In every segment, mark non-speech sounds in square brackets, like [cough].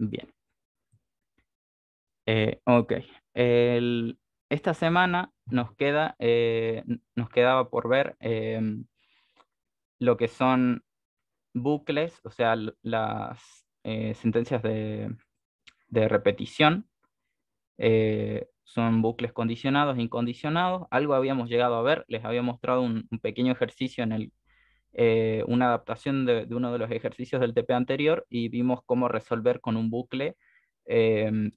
Bien. Eh, ok. esta semana nos, queda, eh, nos quedaba por ver em, lo que son bucles, o sea, las eh, sentencias de, repetición. son bucles condicionados, incondicionados. Algo habíamos llegado a ver. Les había mostrado un pequeño ejercicio en el eh, una adaptación de, uno de los ejercicios del TP anterior y vimos cómo resolver con un bucle em,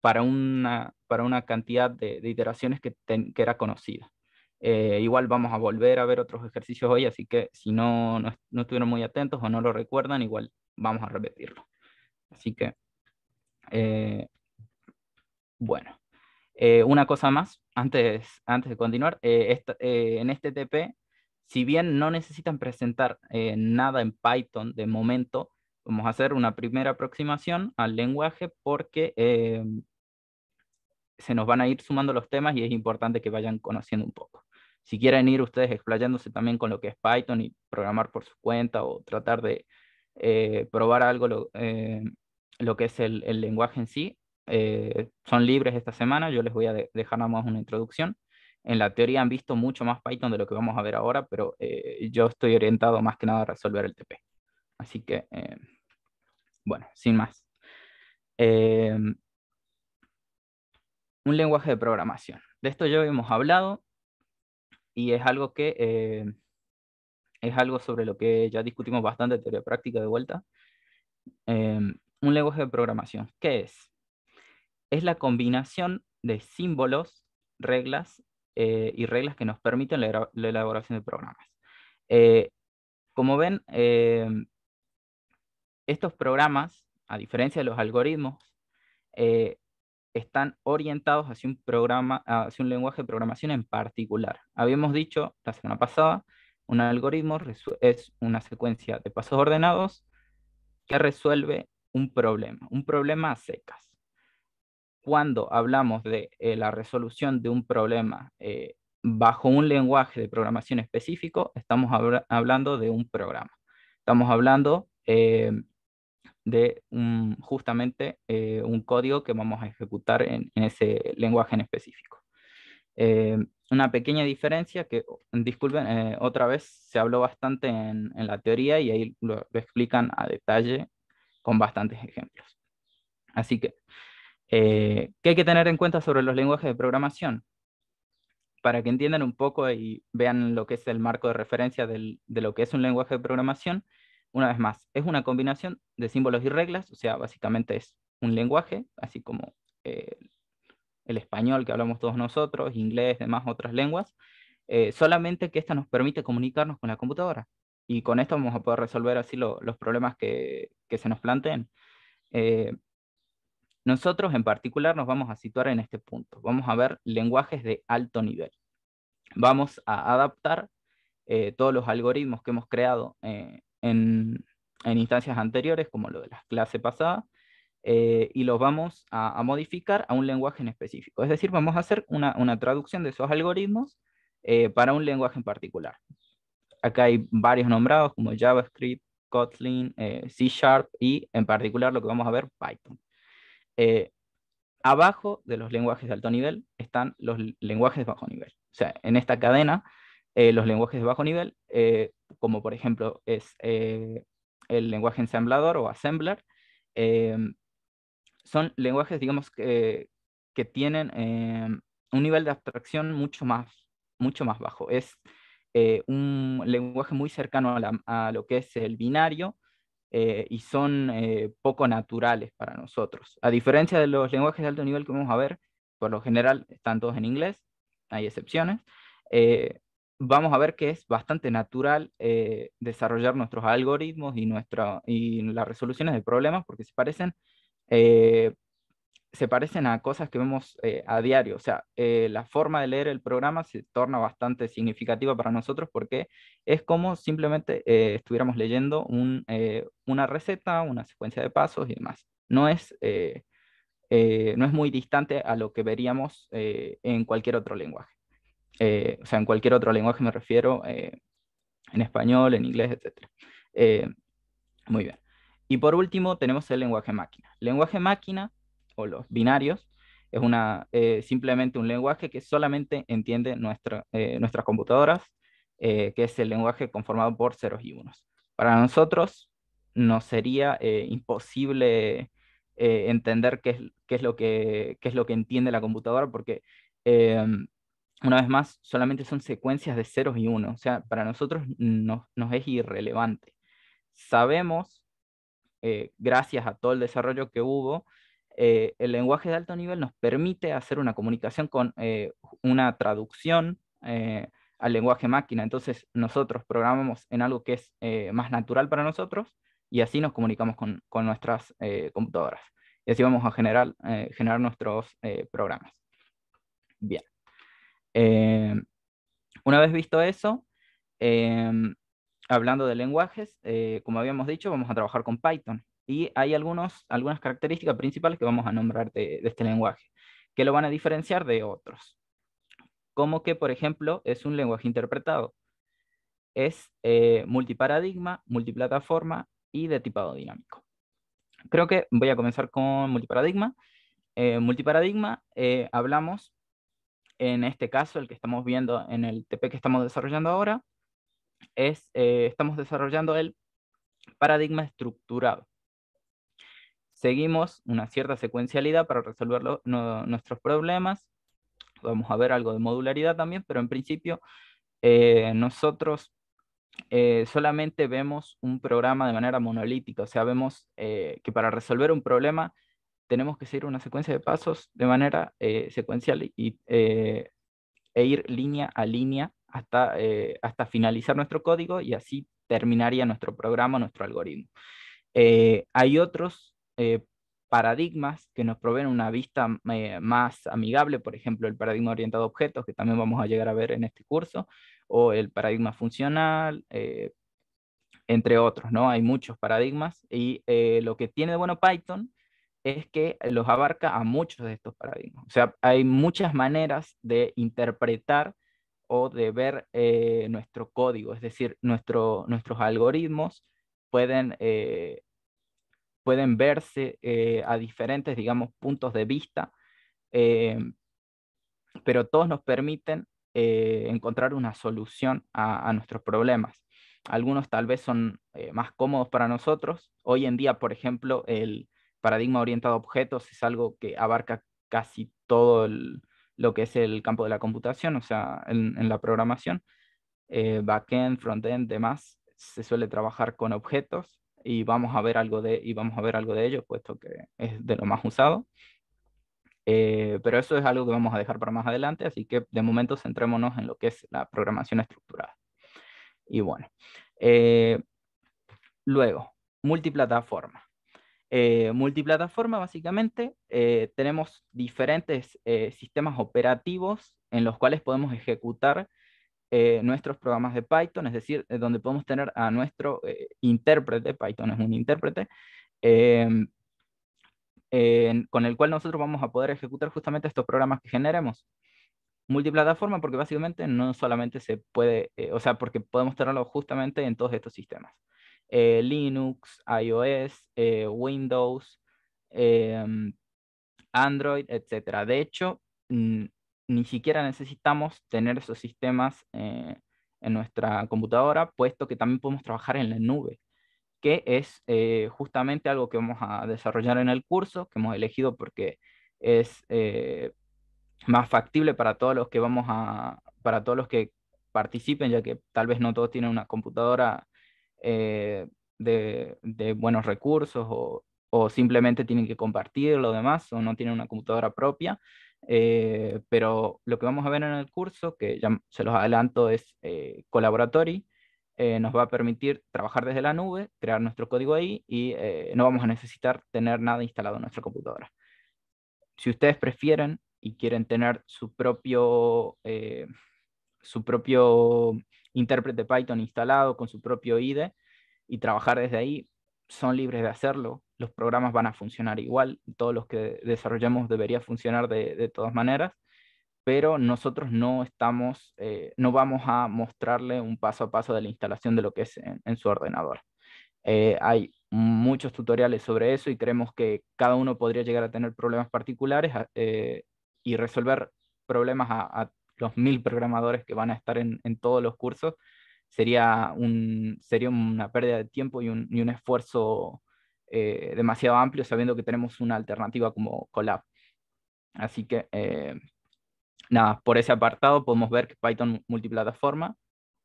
para, una, para una cantidad de, iteraciones que, era conocida. Eh, igual vamos a volver a ver otros ejercicios hoy, así que si no, no, estuvieron muy atentos o no lo recuerdan, igual vamos a repetirlo. Así que, eh, bueno. una cosa más, antes, antes de continuar, en este TP si bien no necesitan presentar eh, nada en Python de momento, vamos a hacer una primera aproximación al lenguaje porque eh, se nos van a ir sumando los temas y es importante que vayan conociendo un poco. Si quieren ir ustedes explayándose también con lo que es Python y programar por su cuenta o tratar de eh, probar algo, lo, que es el, lenguaje en sí, son libres esta semana, yo les voy a dejar nada más una introducción en la teoría han visto mucho más Python de lo que vamos a ver ahora, pero eh, yo estoy orientado más que nada a resolver el TP. Así que, eh, bueno, sin más. Em, un lenguaje de programación. De esto ya hemos hablado y es algo que em, es algo sobre lo que ya discutimos bastante, teoría práctica de vuelta. Em, un lenguaje de programación. ¿Qué es? Es la combinación de símbolos reglas eh, y reglas que nos permiten la, elaboración de programas. Eh, como ven, eh, estos programas, a diferencia de los algoritmos, están orientados hacia un, programa, hacia un lenguaje de programación en particular. Habíamos dicho la semana pasada, un algoritmo es una secuencia de pasos ordenados que resuelve un problema, un problema a secas cuando hablamos de eh, la resolución de un problema eh, bajo un lenguaje de programación específico, estamos hablando de un programa. Estamos hablando eh, de un, justamente un código que vamos a ejecutar en, ese lenguaje en específico. una pequeña diferencia que, disculpen, otra vez se habló bastante en, la teoría y ahí lo, lo explican a detalle con bastantes ejemplos. Así que eh, ¿Qué hay que tener en cuenta sobre los lenguajes de programación? Para que entiendan un poco y vean lo que es el marco de referencia de lo que es un lenguaje de programación, una vez más, es una combinación de símbolos y reglas, o sea, básicamente es un lenguaje, así como eh, el español que hablamos todos nosotros, inglés, demás otras lenguas, eh, solamente que esta nos permite comunicarnos con la computadora. Y con esto vamos a poder resolver así los problemas que, se nos planteen. Eh, nosotros en particular nos vamos a situar en este punto. Vamos a ver lenguajes de alto nivel. Vamos a adaptar eh, todos los algoritmos que hemos creado eh, en, instancias anteriores, como lo de la clase pasada, eh, y los vamos a, modificar a un lenguaje en específico. Es decir, vamos a hacer una, una traducción de esos algoritmos para un lenguaje en particular. Acá hay varios nombrados como JavaScript, Kotlin, C Sharp y en particular lo que vamos a ver, Python. Eh, abajo de los lenguajes de alto nivel están los lenguajes de bajo nivel. O sea, en esta cadena, eh, los lenguajes de bajo nivel, eh, como por ejemplo es el lenguaje ensamblador o assembler, son lenguajes, digamos, que, tienen un nivel de abstracción mucho más, mucho más bajo. Es un lenguaje muy cercano a lo que es el binario, eh, y son eh, poco naturales para nosotros. A diferencia de los lenguajes de alto nivel que vamos a ver, por lo general están todos en inglés, hay excepciones, eh, vamos a ver que es bastante natural desarrollar nuestros algoritmos y, nuestra, y las resoluciones de problemas porque se parecen se parecen a cosas que vemos eh, a diario. O sea, eh, la forma de leer el programa se torna bastante significativa para nosotros porque es como simplemente eh, estuviéramos leyendo una receta, una secuencia de pasos y demás. No es, no es muy distante a lo que veríamos en cualquier otro lenguaje. o sea, en cualquier otro lenguaje me refiero en español, en inglés, etc. muy bien. Y por último tenemos el lenguaje máquina. Lenguaje máquina o los binarios es eh, simplemente un lenguaje que solamente entiende nuestra, eh, nuestras computadoras, eh, que es el lenguaje conformado por ceros y unos. Para nosotros no sería imposible entender qué es, qué es, lo que, es lo que entiende la computadora, porque em, una vez más, solamente son secuencias de ceros y unos, o sea, para nosotros no, nos es irrelevante. Sabemos, gracias a todo el desarrollo que hubo, eh, el lenguaje de alto nivel nos permite hacer una comunicación con eh, una traducción eh, al lenguaje máquina. Entonces nosotros programamos en algo que es más natural para nosotros y así nos comunicamos con, nuestras computadoras. Y así vamos a generar nuestros programas. Bien. una vez visto eso, hablando de lenguajes, como habíamos dicho, vamos a trabajar con Python y hay algunos, algunas características principales que vamos a nombrar de, este lenguaje, que lo van a diferenciar de otros. Como que, por ejemplo, es un lenguaje interpretado. Es eh, multiparadigma, multiplataforma y de tipado dinámico. Creo que voy a comenzar con multiparadigma. Eh, multiparadigma, eh, hablamos en este caso, el que estamos viendo en el TP que estamos desarrollando ahora, es, eh, estamos desarrollando el paradigma estructurado Seguimos una cierta secuencialidad para resolver nuestros problemas. Vamos a ver algo de modularidad también, pero en principio eh, nosotros eh, solamente vemos un programa de manera monolítica, o sea, vemos eh, que para resolver un problema tenemos que seguir una secuencia de pasos de manera secuencial e ir línea a línea hasta, hasta finalizar nuestro código y así terminaría nuestro programa, nuestro algoritmo. hay otros eh, paradigmas que nos proveen una vista eh, más amigable, por ejemplo, el paradigma orientado a objetos, que también vamos a llegar a ver en este curso, o el paradigma funcional, eh, entre otros, ¿no? Hay muchos paradigmas y lo que tiene de bueno Python es que los abarca a muchos de estos paradigmas. O sea, hay muchas maneras de interpretar o de ver nuestro código, es decir, nuestros algoritmos pueden pueden verse eh, a diferentes, digamos, puntos de vista, eh, pero todos nos permiten eh, encontrar una solución a, nuestros problemas. Algunos tal vez son más cómodos para nosotros. Hoy en día, por ejemplo, el paradigma orientado a objetos es algo que abarca casi todo lo que es el campo de la computación, o sea, en, en la programación. backend, frontend, demás, se suele trabajar con objetos y vamos a ver algo de, y vamos a ver algo de ello, puesto que es de lo más usado. Eh, pero eso es algo que vamos a dejar para más adelante, así que de momento centrémonos en lo que es la programación estructurada. Y bueno, eh, luego, multiplataforma. Eh, multiplataforma, básicamente, tenemos diferentes sistemas operativos en los cuales podemos ejecutar eh, nuestros programas de Python, es decir, eh, donde podemos tener a nuestro eh, intérprete, Python es un intérprete, em, con el cual nosotros vamos a poder ejecutar justamente estos programas que generemos multiplataforma porque básicamente no solamente se puede, o sea, porque podemos tenerlo justamente en todos estos sistemas. Linux, iOS, Windows, em, Android, etc. De hecho, mm, ni siquiera necesitamos tener esos sistemas eh, en nuestra computadora, puesto que también podemos trabajar en la nube, que es eh, justamente algo que vamos a desarrollar en el curso, que hemos elegido porque es eh, más factible para todos los que vamos a, para todos los que participen, ya que tal vez no todos tienen una computadora de, buenos recursos o, o simplemente tienen que compartir lo demás o no tienen una computadora propia. Eh, pero lo que vamos a ver en el curso, que ya se los adelanto, es eh, Collaboratory, eh, nos va a permitir trabajar desde la nube, crear nuestro código ahí y eh, no vamos a necesitar tener nada instalado en nuestra computadora. Si ustedes prefieren y quieren tener su propio, su propio intérprete Python instalado con su propio IDE y trabajar desde ahí, son libres de hacerlo los programas van a funcionar igual, todos los que desarrollamos deberían funcionar de, todas maneras, pero nosotros no estamos, eh, no vamos a mostrarle un paso a paso de la instalación de lo que es en, su ordenador. Eh, hay muchos tutoriales sobre eso y creemos que cada uno podría llegar a tener problemas particulares eh, y resolver problemas a, los mil programadores que van a estar en, todos los cursos sería, una pérdida de tiempo y un, y un esfuerzo eh, demasiado amplio, sabiendo que tenemos una alternativa como Colab. Así que, eh, nada, por ese apartado podemos ver que Python multiplataforma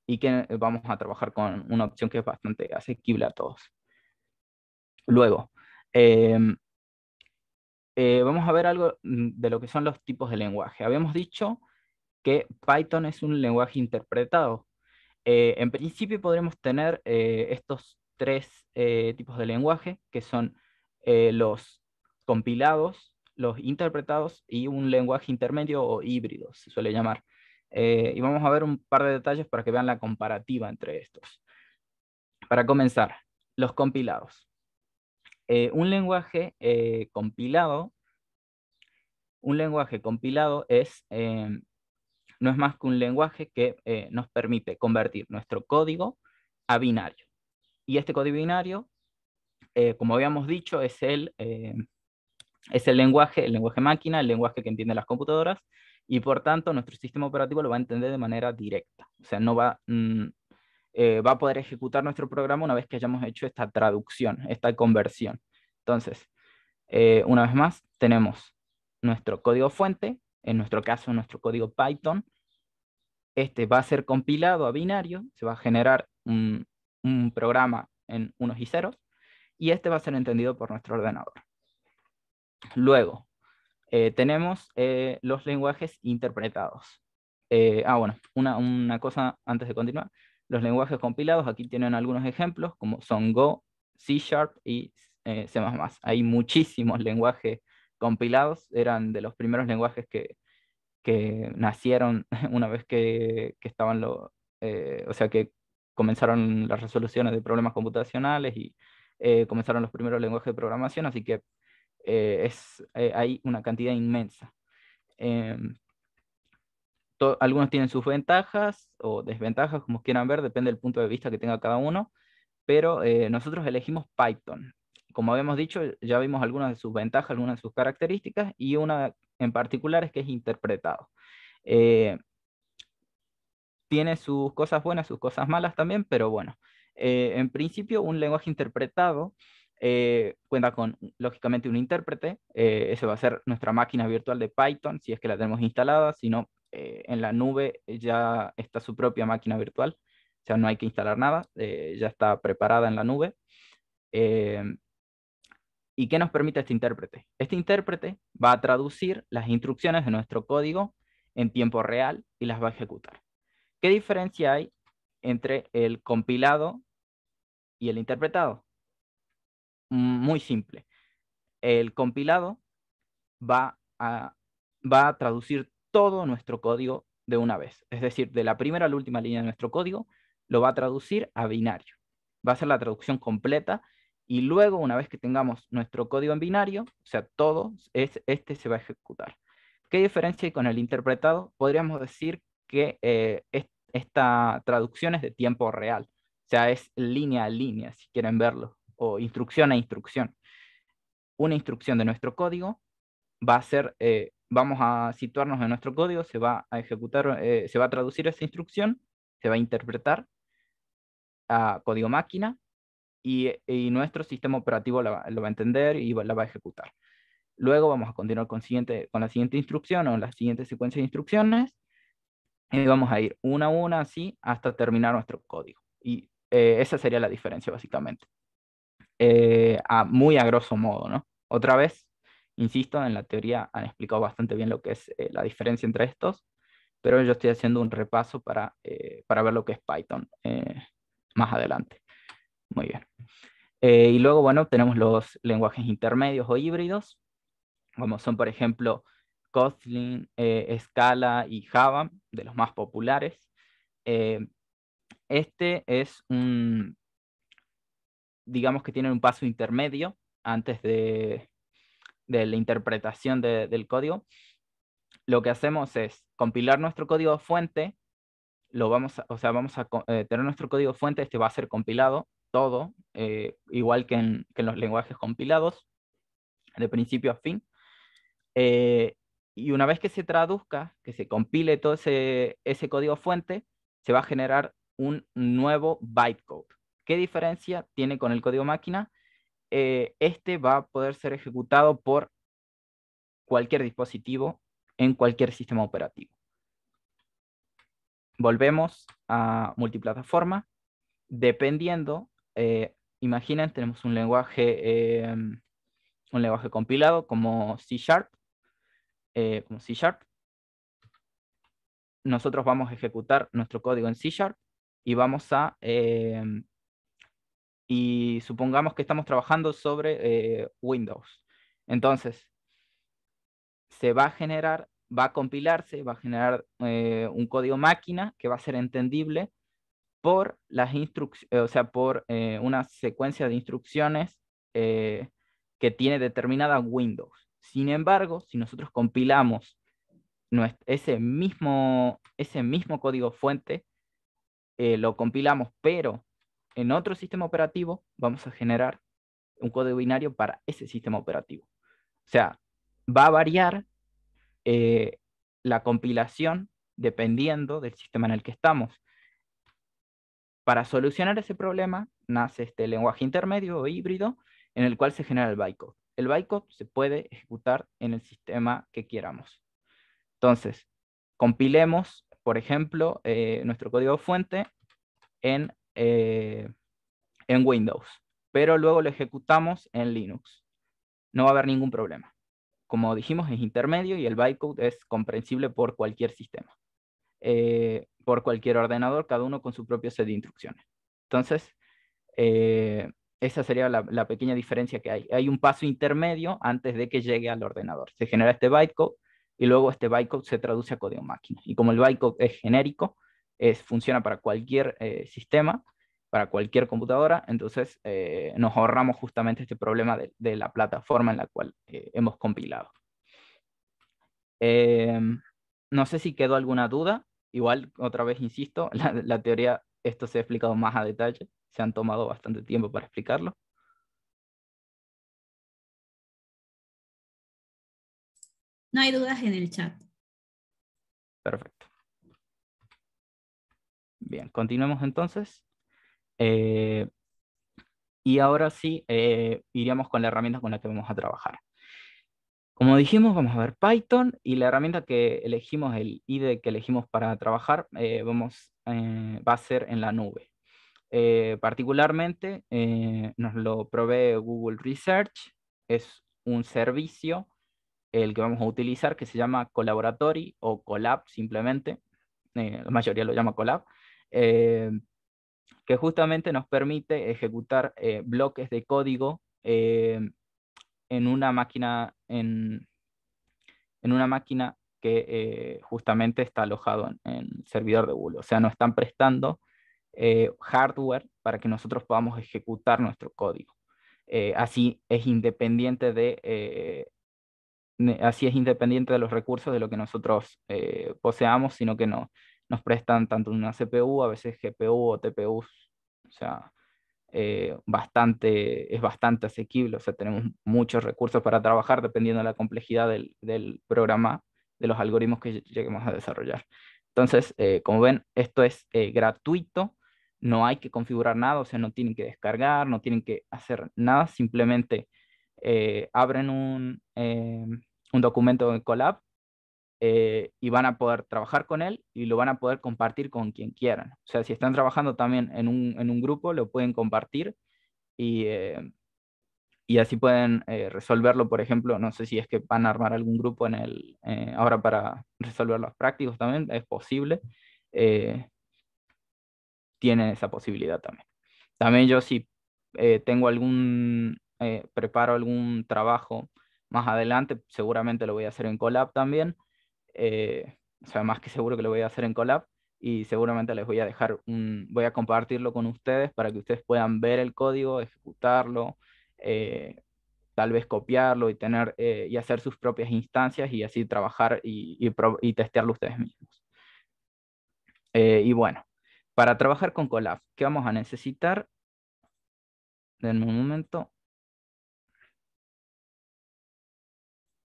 y que eh, vamos a trabajar con una opción que es bastante asequible a todos. Luego, vamos a ver algo mm, de lo que son los tipos de lenguaje. Habíamos dicho que Python es un lenguaje interpretado. en principio podremos tener estos tres eh, tipos de lenguaje, que son eh, los compilados, los interpretados y un lenguaje intermedio o híbrido, se suele llamar. Eh, y vamos a ver un par de detalles para que vean la comparativa entre estos. Para comenzar, los compilados. un lenguaje compilado, un lenguaje compilado es no es más que un lenguaje que nos permite convertir nuestro código a binario. Y este código binario, eh, como habíamos dicho, es el, eh, es el lenguaje, el lenguaje máquina, el lenguaje que entienden las computadoras, y por tanto nuestro sistema operativo lo va a entender de manera directa. O sea, no va, mm, eh, va a poder ejecutar nuestro programa una vez que hayamos hecho esta traducción, esta conversión. Entonces, una vez más, tenemos nuestro código fuente, en nuestro caso nuestro código Python, este va a ser compilado a binario, se va a generar un, un programa en unos y ceros, y este va a ser entendido por nuestro ordenador. Luego, eh, tenemos eh, los lenguajes interpretados. Eh, ah, bueno, una, cosa antes de continuar. Los lenguajes compilados, aquí tienen algunos ejemplos, como son Go, C Sharp y C++. Hay muchísimos [laughs] lenguajes compilados, eran de los primeros lenguajes que, que nacieron [laughs] una vez que, que estaban los... o sea, que comenzaron las resoluciones de problemas computacionales y eh, comenzaron los primeros lenguajes de programación, así que eh, es, eh, hay una cantidad inmensa. Em, algunos tienen sus ventajas o desventajas, como quieran ver, depende del punto de vista que tenga cada uno, pero nosotros elegimos Python. Como habíamos dicho, ya vimos algunas de sus ventajas, algunas de sus características, y una en particular es que es interpretado tiene sus cosas buenas, sus cosas malas también, pero bueno, eh, en principio un lenguaje interpretado eh, cuenta con, lógicamente, un intérprete, eh, ese va a ser nuestra máquina virtual de Python, si es que la tenemos instalada, si no, eh, en la nube ya está su propia máquina virtual, o sea, no hay que instalar nada, ya está preparada en la nube. ¿Y qué nos permite este intérprete? Este intérprete va a traducir las instrucciones de nuestro código en tiempo real y las va a ejecutar. ¿Qué diferencia hay entre el compilado y el interpretado? Muy simple. El compilado va a, traducir todo nuestro código de una vez. Es decir, de la primera a la última línea de nuestro código, lo va a traducir a binario. Va a ser la traducción completa y luego, una vez que tengamos nuestro código en binario, o sea, todo, es, este se va a ejecutar. ¿Qué diferencia hay con el interpretado? Podríamos decir que eh, esta traducción es de tiempo real, o sea, es línea a línea, si quieren verlo, o instrucción a instrucción. Una instrucción de nuestro código va a ser, eh, vamos a situarnos en nuestro código, se va a ejecutar, eh, se va a traducir esa instrucción, se va a interpretar a código máquina y, nuestro sistema operativo lo, va a entender y la va a ejecutar. Luego vamos a continuar con, siguiente, con la siguiente instrucción o la siguiente secuencia de instrucciones y vamos a ir una a una así hasta terminar nuestro código. Y eh, esa sería la diferencia básicamente. Eh, a, muy a grosso modo, ¿no? Otra vez, insisto, en la teoría han explicado bastante bien lo que es eh, la diferencia entre estos, pero yo estoy haciendo un repaso para, para ver lo que es Python más adelante. Muy bien. y luego, bueno, tenemos los lenguajes intermedios o híbridos, como son, por ejemplo, Kotlin, eh, Scala y Java, de los más populares. Eh, este es un, digamos que tiene un paso intermedio antes de, la interpretación del código. Lo que hacemos es compilar nuestro código fuente, lo vamos a, o sea, vamos a eh, tener nuestro código fuente, este va a ser compilado todo, igual que en, los lenguajes compilados, de principio a fin y una vez que se traduzca, que se compile todo ese, código fuente, se va a generar un nuevo bytecode. ¿Qué diferencia tiene con el código máquina? Eh, este va a poder ser ejecutado por cualquier dispositivo en cualquier sistema operativo. Volvemos a multiplataforma. Dependiendo, eh, imaginen, tenemos un lenguaje, eh, un lenguaje compilado como C Sharp, eh, como C Sharp. Nosotros vamos a ejecutar nuestro código en C Sharp y vamos a... Eh, y supongamos que estamos trabajando sobre eh, Windows. Entonces, se va a generar, va a compilarse, va a generar un código máquina que va a ser entendible por las instrucciones, o sea, por una secuencia de instrucciones que tiene determinada Windows. Sin embargo, si nosotros compilamos ese, mismo, ese mismo código fuente, eh, lo compilamos, pero en otro sistema operativo vamos a generar un código binario para ese sistema operativo. O sea, va a variar eh, la compilación dependiendo del sistema en el que estamos. Para solucionar ese problema nace este lenguaje intermedio o híbrido en el cual se genera el bytecode. El bytecode se puede ejecutar en el sistema que queramos. Entonces, compilemos, por ejemplo, eh, nuestro código fuente en, eh, en Windows, pero luego lo ejecutamos en Linux. No va a haber ningún problema. Como dijimos, es intermedio y el bytecode es comprensible por cualquier sistema, eh, por cualquier ordenador, cada uno con su propio set de instrucciones. Entonces, esa sería la, pequeña diferencia que hay. Hay un paso intermedio antes de que llegue al ordenador. Se genera este bytecode y luego este bytecode se traduce a código máquina. Y como el bytecode es genérico, es, funciona para cualquier eh, sistema, para cualquier computadora, entonces eh, nos ahorramos justamente este problema de, la plataforma en la cual eh, hemos compilado. Em, no sé si quedó alguna duda. Igual, otra vez insisto, [laughs] la teoría, esto se ha explicado más a detalle se han tomado bastante tiempo para explicarlo. No hay dudas en el chat. Perfecto. Bien, continuemos entonces. Eh, y ahora sí, eh, iríamos con la herramienta con la que vamos a trabajar. Como dijimos, vamos a ver Python y la herramienta que elegimos, el IDE que elegimos para trabajar, eh, vamos, va a ser en la nube. Eh, particularmente eh, nos lo provee Google Research, es un servicio el que vamos a utilizar que se llama Collaboratory o Collab simplemente, eh, la mayoría lo llama Collab, que justamente nos permite ejecutar bloques de código en una máquina en, en una máquina que justamente está alojado en, el servidor de Google, o sea, nos están prestando eh, hardware para que nosotros podamos ejecutar nuestro código. Eh, así es independiente de eh, así es independiente de los recursos de lo que nosotros poseamos, sino que nos prestan tanto una CPU, a veces GPU o TPU, o sea, bastante, es bastante asequible, o sea, tenemos muchos recursos para trabajar dependiendo de la complejidad del programa, de los algoritmos que lleguemos a desarrollar. Entonces, como ven, esto es gratuito, no hay que configurar nada, o sea, no tienen que descargar, no tienen que hacer nada, simplemente eh, abren un, eh, documento en Colab eh, y van a poder trabajar con él y lo van a poder compartir con quien quieran. O sea, si están trabajando también en un, grupo, lo pueden compartir y, así pueden resolverlo, por ejemplo, no sé si es que van a armar algún grupo en el, ahora para resolver los prácticos también, es posible tienen esa posibilidad también. También yo si eh, tengo algún, eh, preparo algún trabajo más adelante, seguramente lo voy a hacer en Colab también. Eh, o sea, más que seguro que lo voy a hacer en Colab y seguramente les voy a dejar un, voy a compartirlo con ustedes para que ustedes puedan ver el código, ejecutarlo, tal vez copiarlo y tener y hacer sus propias instancias y así trabajar y, y testearlo ustedes mismos. y bueno, para trabajar con Colab, ¿qué vamos a necesitar? Denme un momento.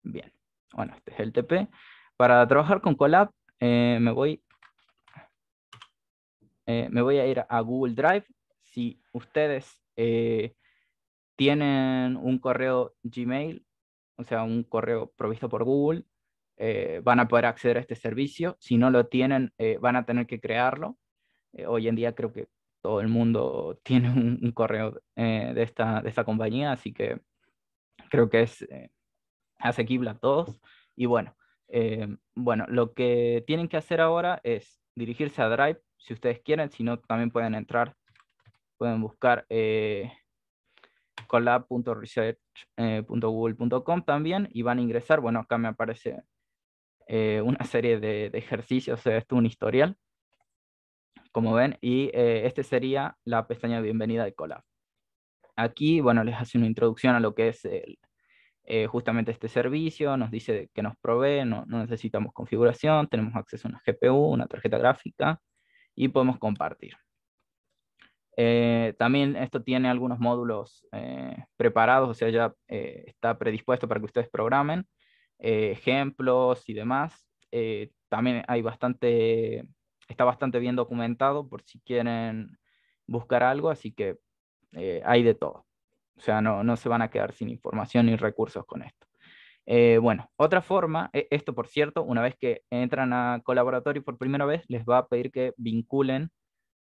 Bien, bueno, este es el TP. Para trabajar con Colab, eh, me, voy, eh, me voy a ir a Google Drive. Si ustedes eh, tienen un correo Gmail, o sea, un correo provisto por Google, van a poder acceder a este servicio. Si no lo tienen, van a tener que crearlo. Eh, hoy en día creo que todo el mundo [laughs] tiene un, correo eh, de, esta, de esta compañía, así que creo que es eh, asequible a todos. Y bueno, bueno, lo que tienen que hacer ahora es dirigirse a Drive si ustedes quieren, si no, también pueden entrar, pueden buscar collab.research.google.com también y van a ingresar. Bueno, acá me aparece una serie de, de ejercicios, esto es un historial como ven, y esta eh, este sería la pestaña de bienvenida de Colab. Aquí, bueno, les hace una introducción a lo que es eh, justamente este servicio, nos dice que nos provee, no, necesitamos configuración, tenemos acceso a una GPU, una tarjeta gráfica, y podemos compartir. Eh, también esto tiene algunos módulos preparados, o sea, ya está predispuesto para que ustedes programen, ejemplos y demás. también hay bastante está bastante bien documentado por si quieren buscar algo, así que eh, hay de todo. O sea, no, se van a quedar sin información ni recursos con esto. Eh, bueno, otra forma, e, esto por cierto, una vez que entran a colaboratorio por primera vez, les va a pedir que vinculen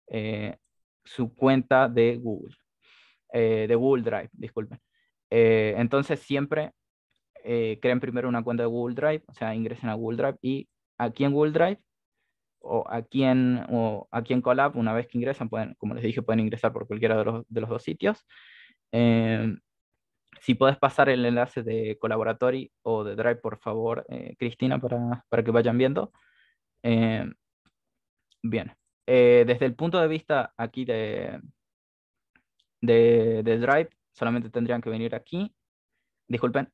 eh, su cuenta de Google, de Google Drive, disculpen. entonces siempre creen primero una cuenta de Google Drive, o sea, ingresen a Google Drive y aquí en Google Drive o aquí en, o aquí en Colab, una vez que ingresan, pueden, como les dije, pueden ingresar por cualquiera de los, dos sitios. Eh, si puedes pasar el enlace de Collaboratory o de Drive, por favor, eh, Cristina, para, que vayan viendo. Eh, bien, desde el punto de vista aquí de, de, de, Drive, solamente tendrían que venir aquí. Disculpen,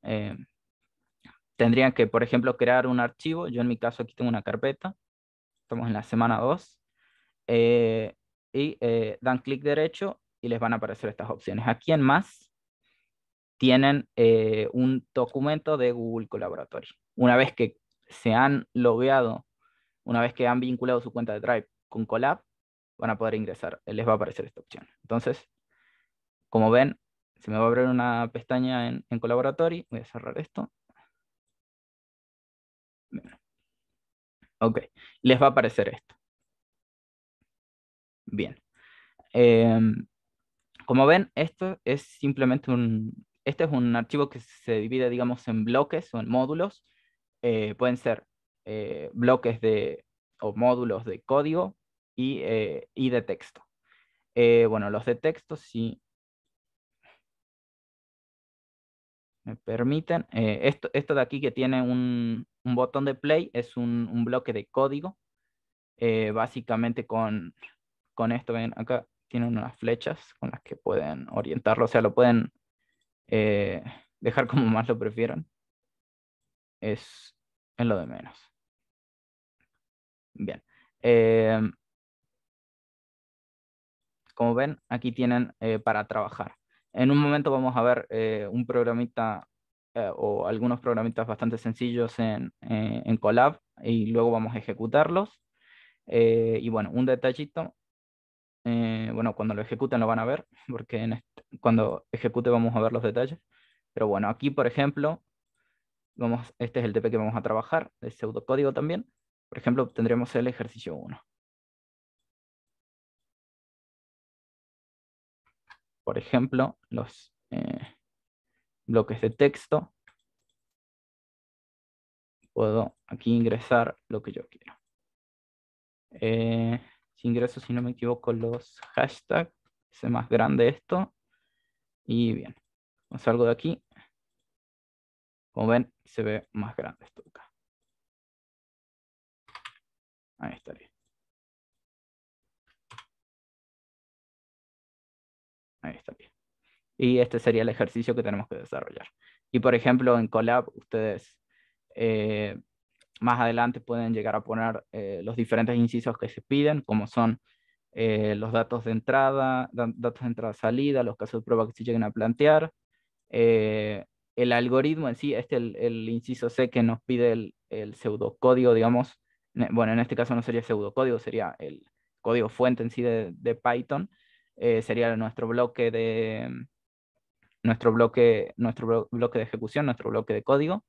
tendrían que, por ejemplo, crear un archivo. Yo en mi caso aquí tengo una carpeta estamos en la semana 2, eh, y eh, dan clic derecho y les van a aparecer estas opciones. Aquí en más tienen eh, un documento de Google Collaboratory. Una vez que se han logueado, una vez que han vinculado su cuenta de Drive con Colab, van a poder ingresar, les va a aparecer esta opción. Entonces, como ven, se me va a abrir una pestaña en, en Collaboratory, voy a cerrar esto. Bueno. Ok, les va a aparecer esto. Bien. Em, como ven, esto es simplemente un... Este es un archivo que se divide, digamos, en bloques o en módulos. Eh, pueden ser eh, bloques de, o módulos de código y, eh, de texto. bueno, los de texto, si me permiten, esto, esto de aquí que tiene un, un botón de play es un, bloque de código, eh, básicamente con, con esto, ven, acá tienen unas flechas con las que pueden orientarlo, o sea, lo pueden eh, dejar como [laughs] más lo prefieran. Es, lo de menos. Bien. Eh, como ven, aquí tienen para trabajar. En un momento vamos a ver un programita eh, o algunos programitas bastante sencillos en, eh, en Colab y luego vamos a ejecutarlos. Eh, y bueno, un detallito, bueno, cuando lo ejecuten lo van a ver, [laughs] porque cuando ejecute vamos a ver los detalles. Pero bueno, aquí por ejemplo, vamos, este es el TP que vamos a trabajar, el pseudocódigo también. Por ejemplo, obtendremos el ejercicio 1. Por ejemplo, los, bloques de texto, puedo aquí ingresar lo que yo quiero. Eh, si ingreso, si no me equivoco, los hashtags, se más grande esto. Y bien, salgo de aquí. Como ven, se ve más grande esto acá. Ahí estaría. Ahí está bien. Y este sería el ejercicio que tenemos que desarrollar. Y por ejemplo, en Colab, ustedes eh, más adelante pueden llegar a poner eh, los diferentes incisos que se piden, como son eh, los datos de entrada, datos de entrada-salida, los casos de prueba que se lleguen a plantear, el algoritmo en sí, este el, inciso C que nos pide el, el, pseudocódigo, digamos, bueno, en este caso no sería pseudocódigo, sería el código fuente en sí de Python, sería nuestro bloque de nuestro bloque, nuestro bloque de ejecución, nuestro bloque de código.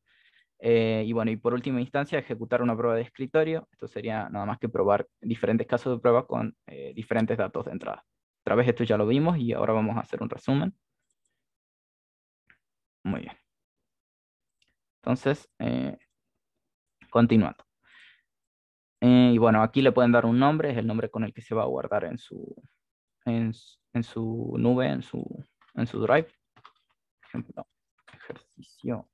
Eh, y bueno, y por última instancia, ejecutar una prueba de escritorio. Esto sería nada más que probar diferentes casos de prueba con eh, diferentes datos de entrada. Otra vez esto ya lo vimos y ahora vamos a hacer un resumen. Muy bien. Entonces, eh, continuando. y bueno, aquí le pueden dar un nombre, es el nombre con el que se va a guardar en su, en su nube, en su, en su drive ejercicio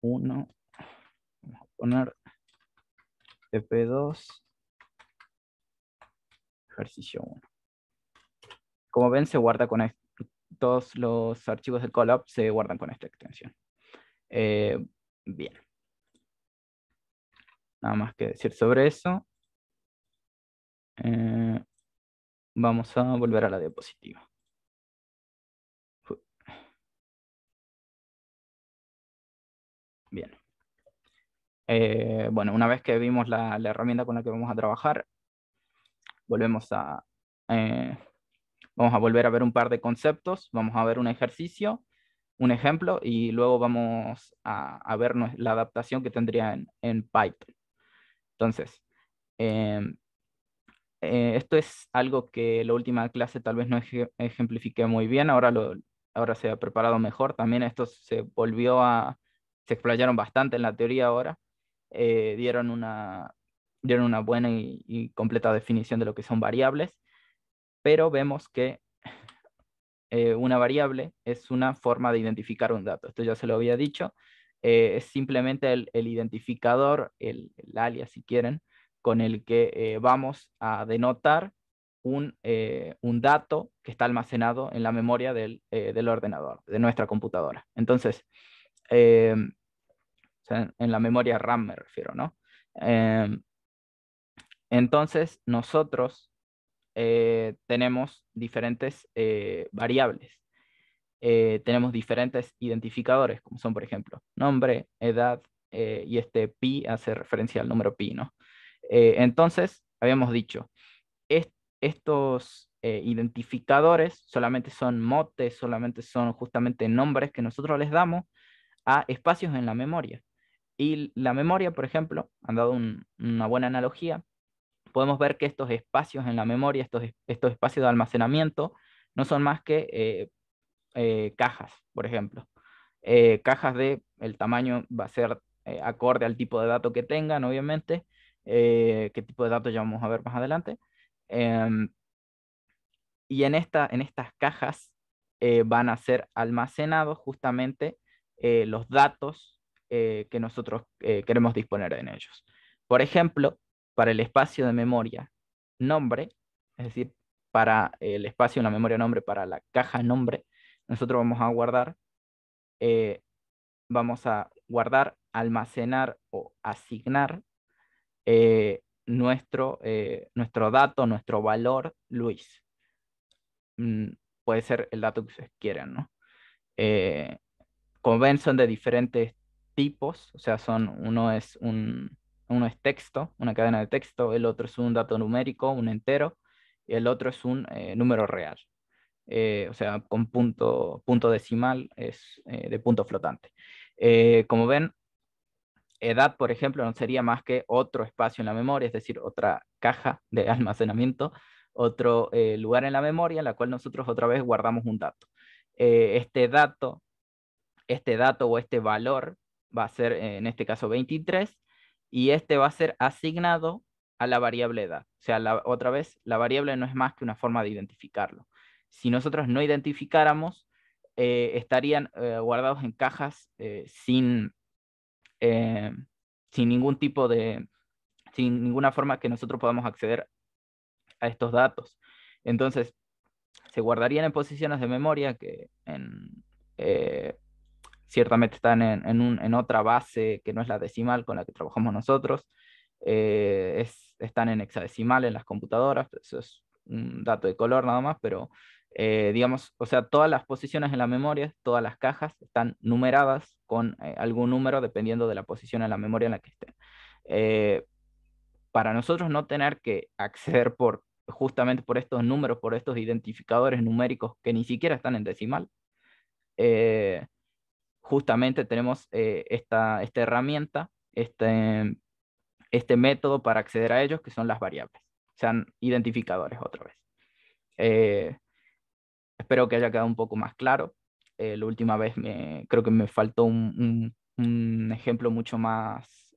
1, vamos a poner pp 2 ejercicio 1. Como ven, se guarda con todos los archivos del Colab se guardan con esta extensión. Eh, bien. Nada más que decir sobre eso. Eh, vamos a volver a la diapositiva. Bien. Eh, bueno, una vez que vimos la, herramienta con la que vamos a trabajar, volvemos a, eh, vamos a volver a ver un par de conceptos, vamos a ver un ejercicio, un ejemplo, y luego vamos a, ver la adaptación que tendría en, Python. Entonces, em, eh, esto es algo que la última clase tal vez no ejemplifiqué muy bien, ahora, lo, ahora se ha preparado mejor, también esto se volvió a, se explayaron bastante en la teoría ahora, eh, dieron, una, dieron una buena y, completa definición de lo que son variables, pero vemos que eh, una variable es una forma de identificar un dato. Esto ya se lo había dicho, eh, es simplemente el, identificador, el, alias si quieren, con el que vamos a denotar un, dato que está almacenado en la memoria del, del, ordenador, de nuestra computadora. Entonces, Em, en la memoria RAM me refiero, ¿no? Em, entonces, nosotros eh, tenemos diferentes eh, variables. Eh, tenemos diferentes identificadores, como son, por ejemplo, nombre, edad, y este pi hace referencia al número pi, ¿no? entonces, habíamos dicho, estos identificadores solamente son motes, solamente son justamente nombres que nosotros les damos a espacios en la memoria. Y la memoria, por ejemplo, han dado una buena analogía, podemos ver que estos espacios en la memoria, estos, estos espacios de almacenamiento, no son más que eh, eh, cajas, por ejemplo. Eh, cajas de, el tamaño va a ser acorde al tipo de dato que tengan, obviamente, qué tipo de datos ya vamos a ver más adelante. Em, y en, esta, en estas cajas van a ser almacenados justamente eh, los datos eh, que nosotros eh, queremos disponer en ellos. Por ejemplo, para el espacio de memoria nombre, es decir, para el espacio en la memoria nombre, para la caja nombre, nosotros vamos a guardar, vamos a guardar, almacenar o asignar nuestro, nuestro dato, nuestro valor Luis. Mm, puede ser el dato que ustedes quieran, ¿no? Como ven, son de diferentes tipos, o sea, son, uno, es un, uno es texto, una cadena de texto, el otro es un dato numérico, un entero, y el otro es un eh, número real, eh, o sea, con punto, punto decimal, es eh, de punto flotante. como ven, edad, por ejemplo, no sería más que otro espacio en la memoria, es decir, otra caja de [laughs] almacenamiento, otro lugar en la memoria en la cual nosotros otra vez guardamos un dato. este dato este dato o este valor va a ser, eh, en este caso, 23, y este va a ser asignado a la variable edad. O sea, otra vez, la variable no es más que una forma de identificarlo. Si nosotros no identificáramos, eh, estarían eh, guardados en cajas sin, sin ningún tipo de, sin ninguna forma que nosotros podamos acceder a estos datos. Entonces, se guardarían en posiciones de memoria que en, ciertamente están en, otra base que no es la decimal con la que trabajamos nosotros, eh, están en hexadecimal en las computadoras, eso es un dato de color nada más, pero eh, digamos, o sea, todas las posiciones en la memoria, todas las cajas están numeradas con eh, algún número dependiendo de la posición en la memoria en la que estén. para nosotros no tener que acceder por justamente por estos números, por estos identificadores numéricos que ni siquiera están en decimal, justamente tenemos eh, esta, herramienta, este, este método para acceder a ellos, que son las variables, sean identificadores otra vez. Eh, espero que haya quedado un poco más claro. Eh, la última vez me, creo que me faltó un, ejemplo mucho más,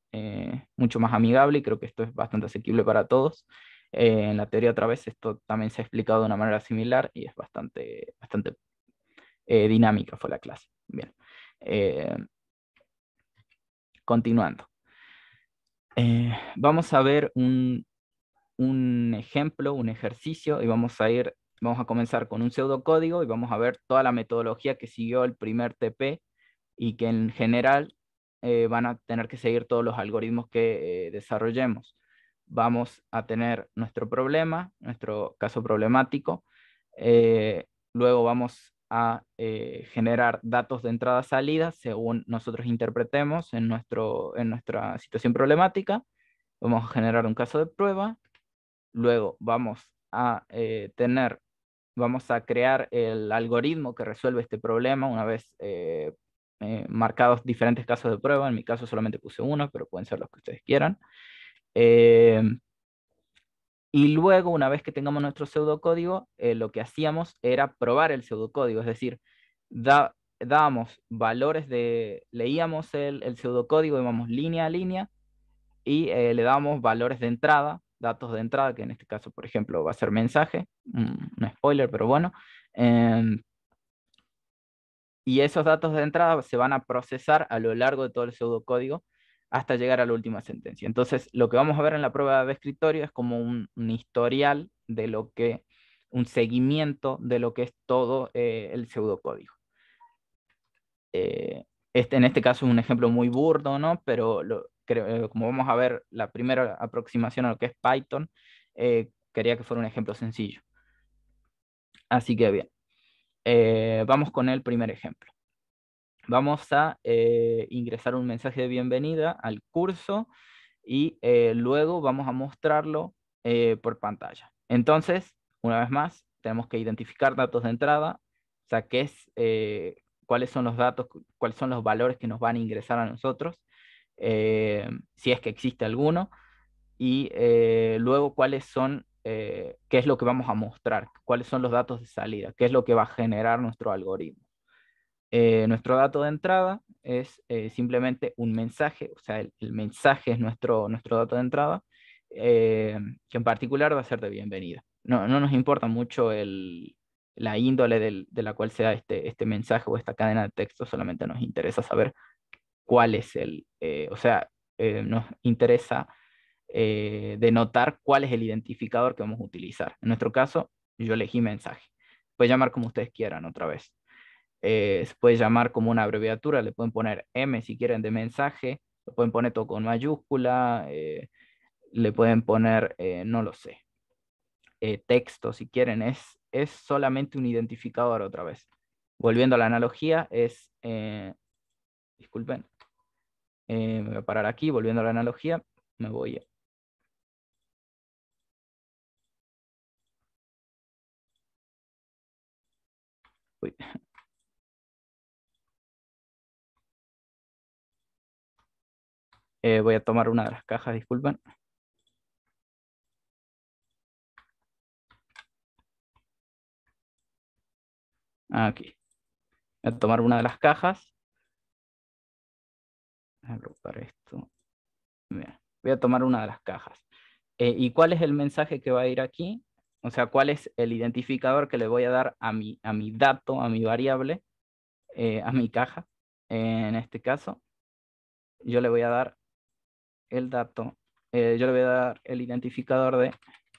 mucho más amigable y creo que esto es bastante asequible para todos. en la teoría otra vez esto también se ha explicado de una manera similar y es bastante, bastante dinámica fue la clase. Bien. Eh, continuando. Eh, vamos a ver un, ejemplo, un ejercicio, y vamos a ir, vamos a comenzar con un pseudocódigo y vamos a ver toda la metodología que siguió el primer TP y que en general eh, van a tener que seguir todos los algoritmos que desarrollemos. Vamos a tener nuestro problema, nuestro caso problemático, luego vamos a eh, generar datos de entrada-salida según nosotros interpretemos en, nuestro, en nuestra situación problemática. Vamos a generar un caso de prueba, luego vamos a eh, tener, vamos a crear el algoritmo que resuelve este problema una vez eh, marcados diferentes casos de prueba. En mi caso solamente puse uno, pero pueden ser los que ustedes quieran. Y luego, una vez que tengamos nuestro pseudocódigo, eh, lo que hacíamos era probar el pseudocódigo, es decir, dábamos valores de, leíamos el, el, pseudocódigo, íbamos línea a línea y eh, le damos valores de entrada, datos de entrada, que en este caso, por ejemplo, va a ser mensaje, un spoiler, pero bueno. Em, y esos datos de entrada se van a procesar a lo largo de todo el pseudocódigo hasta llegar a la última sentencia. Entonces, lo que vamos a ver en la prueba de escritorio es como un, historial de lo que, un seguimiento de lo que es todo eh, el pseudocódigo. Eh, este, en este caso es un ejemplo muy burdo, ¿no? Pero eh, como vamos a ver la primera aproximación a lo que es Python, quería que fuera un ejemplo sencillo. Así que bien, vamos con el primer ejemplo vamos a eh, ingresar un mensaje de bienvenida al curso y eh, luego vamos a mostrarlo eh, por pantalla. Entonces, una vez más, tenemos que identificar datos de entrada, o sea, qué es, cuáles son los datos, cuáles son los valores que nos van a ingresar a nosotros, si es que existe alguno, y luego cuáles son, qué es lo que vamos a mostrar, cuáles son los datos de salida, qué es lo que va a generar nuestro algoritmo. Eh, nuestro dato de entrada es eh, simplemente un mensaje, o sea, el, mensaje es nuestro, nuestro dato de entrada, eh, que en particular va a ser de bienvenida. No, nos importa mucho el, la índole de la cual sea este, este mensaje o esta cadena de texto, solamente nos interesa saber cuál es el, o sea, nos interesa denotar cuál es el identificador que vamos a utilizar. En nuestro caso, yo elegí mensaje. Puede llamar como ustedes quieran otra vez. Eh, se puede llamar como una abreviatura, le pueden poner M si quieren de mensaje, le pueden poner todo con mayúscula, eh, le pueden poner, eh, no lo sé, texto si quieren, es, es solamente un identificador otra vez. Volviendo a la analogía, es, disculpen, me voy a parar aquí, volviendo a la analogía, me voy a... Uy Eh, voy a tomar una de las cajas, disculpen. Aquí. Voy a tomar una de las cajas. Voy a agrupar esto. Voy a tomar una de las cajas. Eh, ¿Y cuál es el mensaje que va a ir aquí? O sea, ¿cuál es el identificador que le voy a dar a mi, a mi dato, a mi variable, eh, a mi caja? en este caso, yo le voy a dar el dato, eh, yo le voy a dar el identificador de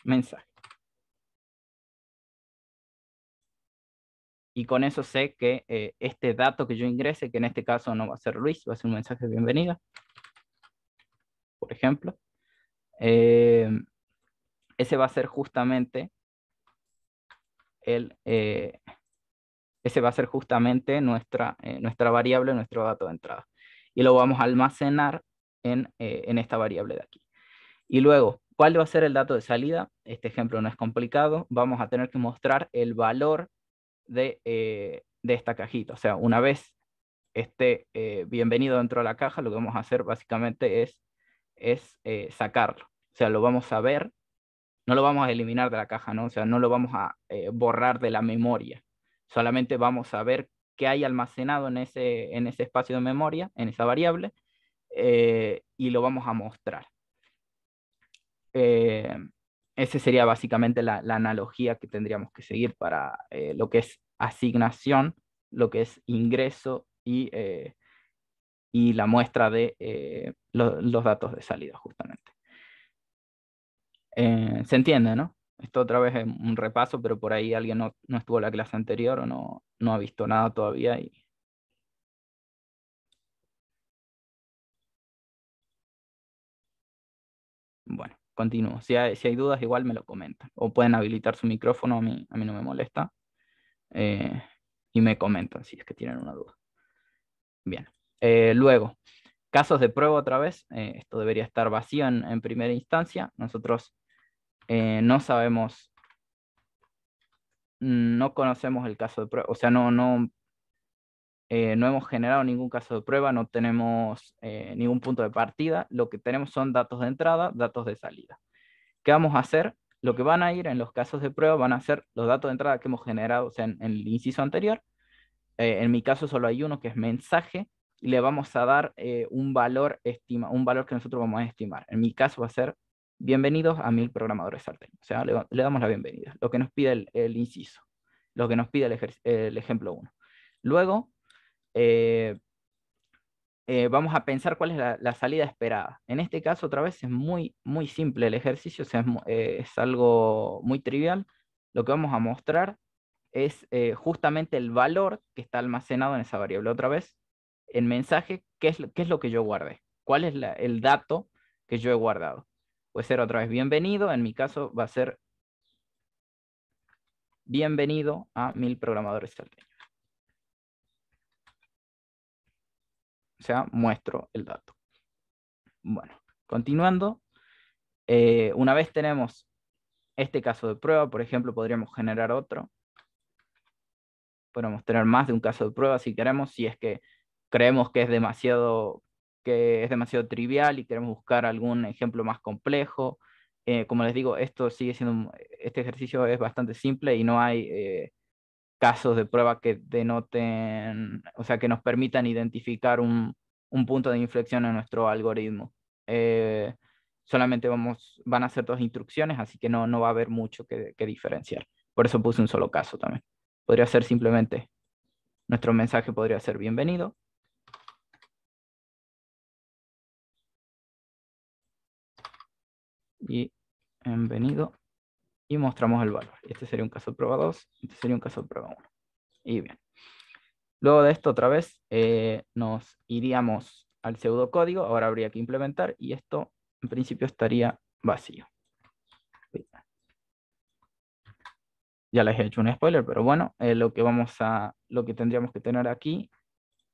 mensaje. Y con eso sé que eh, este dato que yo ingrese, que en este caso no va a ser Luis, va a ser un mensaje de bienvenida, por ejemplo, eh, ese va a ser justamente el, ese va a ser justamente nuestra, nuestra variable, nuestro dato de entrada. Y lo vamos a almacenar eh, en, esta variable de aquí. Y luego, ¿cuál va a ser el dato de salida? Este ejemplo no es complicado. Vamos a tener que mostrar el valor de, eh, de esta cajita. O sea, una vez esté eh, bienvenido dentro de la caja, lo que vamos a hacer básicamente es, es sacarlo. O sea, lo vamos a ver, no lo vamos a eliminar de la caja, ¿no? O sea, no lo vamos a borrar de la memoria. Solamente vamos a ver qué hay almacenado en ese, en ese espacio de memoria, en esa variable, eh, y lo vamos a mostrar. Eh, esa sería básicamente la, analogía que tendríamos que seguir para eh, lo que es asignación, lo que es ingreso y, la muestra de los datos de salida, justamente. Se entiende, ¿no? Esto otra vez es un repaso, pero por ahí alguien no, estuvo en la clase anterior o no, no ha visto nada todavía y Bueno, continúo. Si hay, dudas, igual me lo comentan. O pueden habilitar su micrófono, a mí, a mí no me molesta. Eh, y me comentan si es que tienen una duda. Bien. Eh, luego, casos de prueba otra vez. Eh, esto debería estar vacío en, primera instancia. Nosotros no sabemos, no conocemos el caso de prueba. O sea, no, no eh, no hemos generado ningún caso de prueba, no tenemos eh, ningún punto de partida. Lo que tenemos son datos de entrada, datos de salida. ¿Qué vamos a hacer? Lo que van a ir en los casos de prueba van a ser los datos de entrada que hemos generado, sea, en, el inciso anterior. Eh, en mi caso solo hay uno que es mensaje, y le vamos a dar un valor estima, un valor que nosotros vamos a estimar. En mi caso va a ser bienvenidos a mil programadores salteños. O sea, le, damos la bienvenida, lo que nos pide el, inciso, lo que nos pide el, el ejemplo 1. Luego, eh, eh, vamos a pensar cuál es la, salida esperada. En este caso, otra vez, es muy, muy simple el ejercicio, es, eh, algo muy trivial. Lo que vamos a mostrar es justamente el valor que está almacenado en esa variable. Otra vez, el mensaje, ¿qué es, lo que yo guardé? ¿Cuál es el dato que yo he guardado? Puede ser otra vez bienvenido, en mi caso va a ser bienvenido a mil programadores salteños. sea, muestro el dato. Bueno, continuando, eh, una vez tenemos este caso de prueba, por ejemplo, podríamos generar otro. Podemos tener más de un caso de prueba si queremos, si es que creemos que es demasiado, que es demasiado trivial y queremos buscar algún ejemplo más complejo. Eh, como les digo, esto sigue siendo, este ejercicio es bastante simple y no hay eh, casos de prueba que denoten, o sea, que nos permitan identificar un, punto de inflexión en nuestro algoritmo. Eh, solamente vamos, van a ser dos instrucciones, así que no, no va a haber mucho que, que, diferenciar. Por eso puse un solo caso también. Podría ser simplemente, nuestro mensaje podría ser bienvenido. Y bienvenido y mostramos el valor. Este sería un caso de prueba 2, este sería un caso de prueba 1. Y bien. Luego de esto otra vez eh, nos iríamos al pseudocódigo, ahora habría que implementar y esto en principio estaría vacío. Ya les he hecho un spoiler, pero bueno, eh, lo que vamos a, lo que tendríamos que tener aquí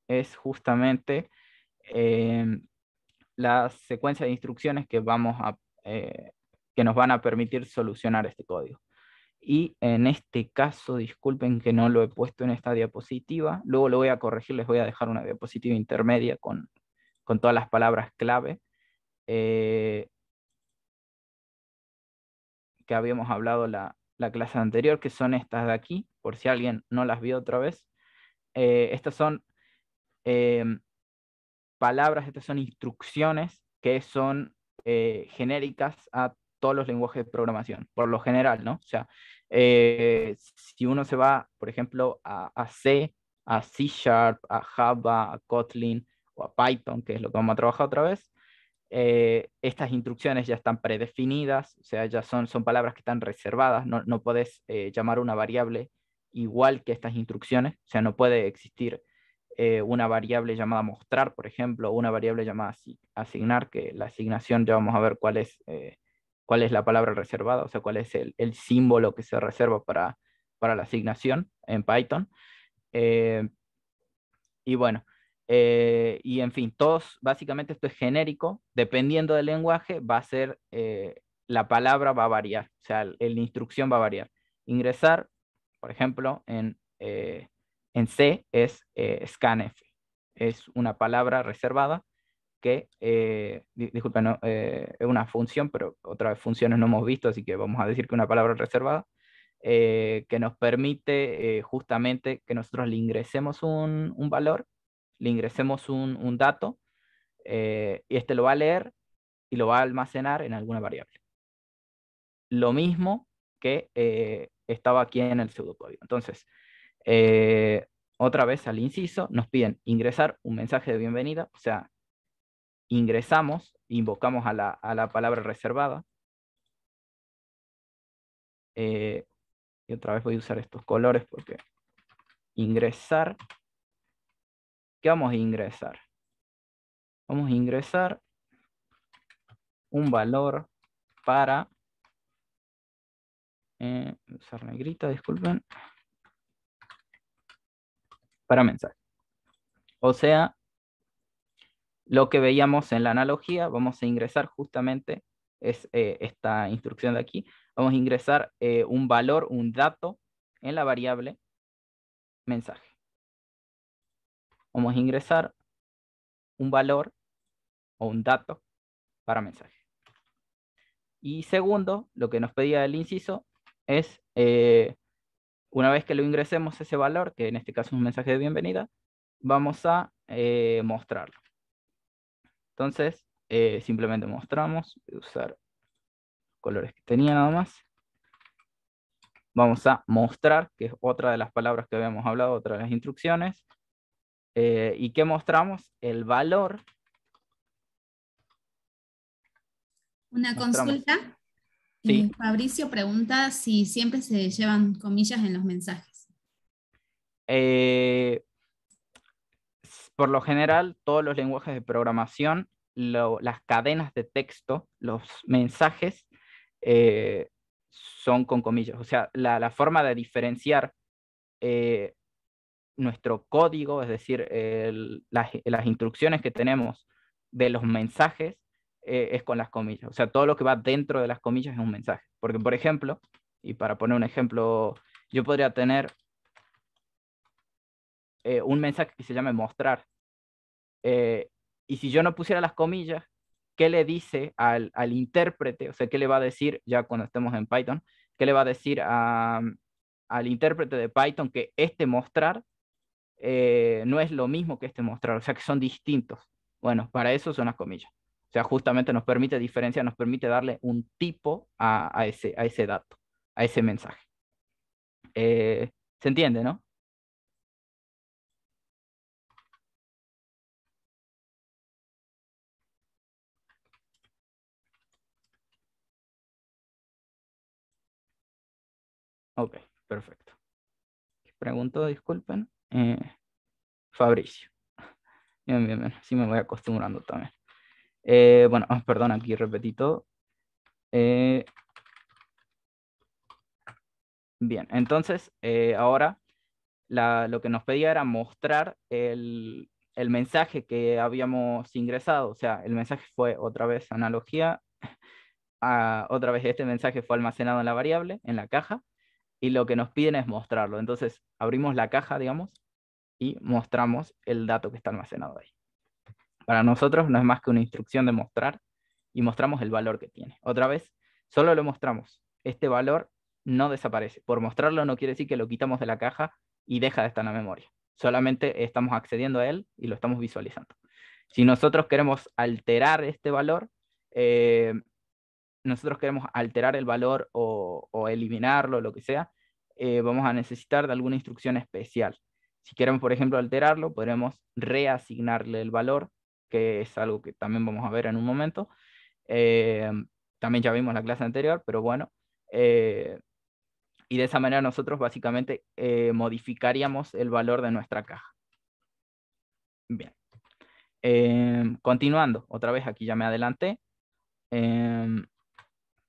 es justamente eh, la secuencia de instrucciones que vamos a, que nos van a permitir solucionar este código. Y en este caso, disculpen que no lo he puesto en esta diapositiva, luego lo voy a corregir, les voy a dejar una diapositiva intermedia con, todas las palabras clave eh, que habíamos hablado la, la clase anterior, que son estas de aquí, por si alguien no las vio otra vez. Eh, estas son eh, palabras, estas son instrucciones que son genéricas a todos los lenguajes de programación, por lo general, ¿no? O sea, eh, si uno se va, por ejemplo, a, C, a C Sharp, a Java, a Kotlin o a Python, que es lo que vamos a trabajar otra vez, eh, estas instrucciones ya están predefinidas, o sea, ya son, son palabras que están reservadas, no, no podés eh, llamar una variable igual que estas instrucciones, o sea, no puede existir una variable llamada mostrar, por ejemplo, o una variable llamada asignar, que la asignación ya vamos a ver cuál es cuál es la palabra reservada, o sea, cuál es el, símbolo que se reserva para, para la asignación en Python. Eh, y bueno, eh, y en fin, todos, básicamente esto es genérico, dependiendo del lenguaje, va a ser, eh, la palabra va a variar, o sea, la instrucción va a variar. Ingresar, por ejemplo, en, en C es scanf, es una palabra reservada que, eh, disculpen, eh, es una función, pero otras funciones no hemos visto, así que vamos a decir que una palabra reservada, eh, que nos permite justamente que nosotros le ingresemos un, un valor, le ingresemos un, un dato, y este lo va a leer y lo va a almacenar en alguna variable. Lo mismo que estaba aquí en el pseudocódigo. Entonces, otra vez al inciso, nos piden ingresar un mensaje de bienvenida, o sea, ingresamos, invocamos a la, palabra reservada. Eh, y otra vez voy a usar estos colores porque ingresar. ¿Qué vamos a ingresar? Vamos a ingresar un valor para eh, usar negrita, disculpen, para mensaje. O sea, lo que veíamos en la analogía, vamos a ingresar justamente, es eh, esta instrucción de aquí, vamos a ingresar eh, un valor, un dato en la variable mensaje. Vamos a ingresar un valor o un dato para mensaje. Y segundo, lo que nos pedía el inciso es, eh, una vez que lo ingresemos ese valor, que en este caso es un mensaje de bienvenida, vamos a mostrarlo. Entonces, eh, simplemente mostramos, voy a usar colores que tenía nada más. Vamos a mostrar, que es otra de las palabras que habíamos hablado, otra de las instrucciones. Eh, ¿Y qué mostramos? El valor. Una consulta. Eh, Fabricio pregunta si siempre se llevan comillas en los mensajes. Eh, por lo general, todos los lenguajes de programación, las cadenas de texto, los mensajes, eh, son con comillas. O sea, la, forma de diferenciar eh, nuestro código, es decir, las, instrucciones que tenemos de los mensajes, eh, es con las comillas. O sea, todo lo que va dentro de las comillas es un mensaje. Porque, por ejemplo, y para poner un ejemplo, yo podría tener un mensaje que se llame mostrar. Eh, y si yo no pusiera las comillas, ¿qué le dice al, intérprete? O sea, ¿qué le va a decir ya cuando estemos en Python? ¿Qué le va a decir mm, al intérprete de Python que este mostrar eh, no es lo mismo que este mostrar? O sea, que son distintos. Bueno, para eso son las comillas. O sea, justamente nos permite diferencia, nos permite darle un tipo a, ese, a ese dato, a ese mensaje. Eh, ¿Se entiende, no? Perfecto. Pregunto, disculpen. Eh, Fabricio. [laughs] Bien, bien, bien. Sí me voy acostumbrando también. Eh, bueno, ah, perdón, aquí repetí todo. Eh, bien, entonces ahora lo que nos pedía era mostrar el, mensaje que habíamos ingresado. O sea, el mensaje fue otra vez analogía. [laughs] otra vez este mensaje fue almacenado en la variable, en la caja, y lo que nos piden es mostrarlo. Entonces abrimos la caja, digamos, y mostramos el dato que está almacenado ahí. Para nosotros no es más que una instrucción de mostrar y mostramos el valor que tiene. Otra vez, solo lo mostramos. Este valor no desaparece. Por mostrarlo no quiere decir que lo quitamos de la caja y deja de estar en la memoria. Solamente estamos accediendo a él y lo estamos visualizando. Si nosotros queremos alterar este valor, eh, nosotros queremos alterar el valor o, eliminarlo, lo que sea, eh, vamos a necesitar de alguna instrucción especial. Si queremos, por ejemplo, alterarlo, podremos reasignarle el valor, que es algo que también vamos a ver en un momento. Eh, también ya vimos la clase anterior, pero bueno. Eh, y de esa manera nosotros básicamente modificaríamos el valor de nuestra caja. Bien. continuando, otra vez aquí ya me adelanté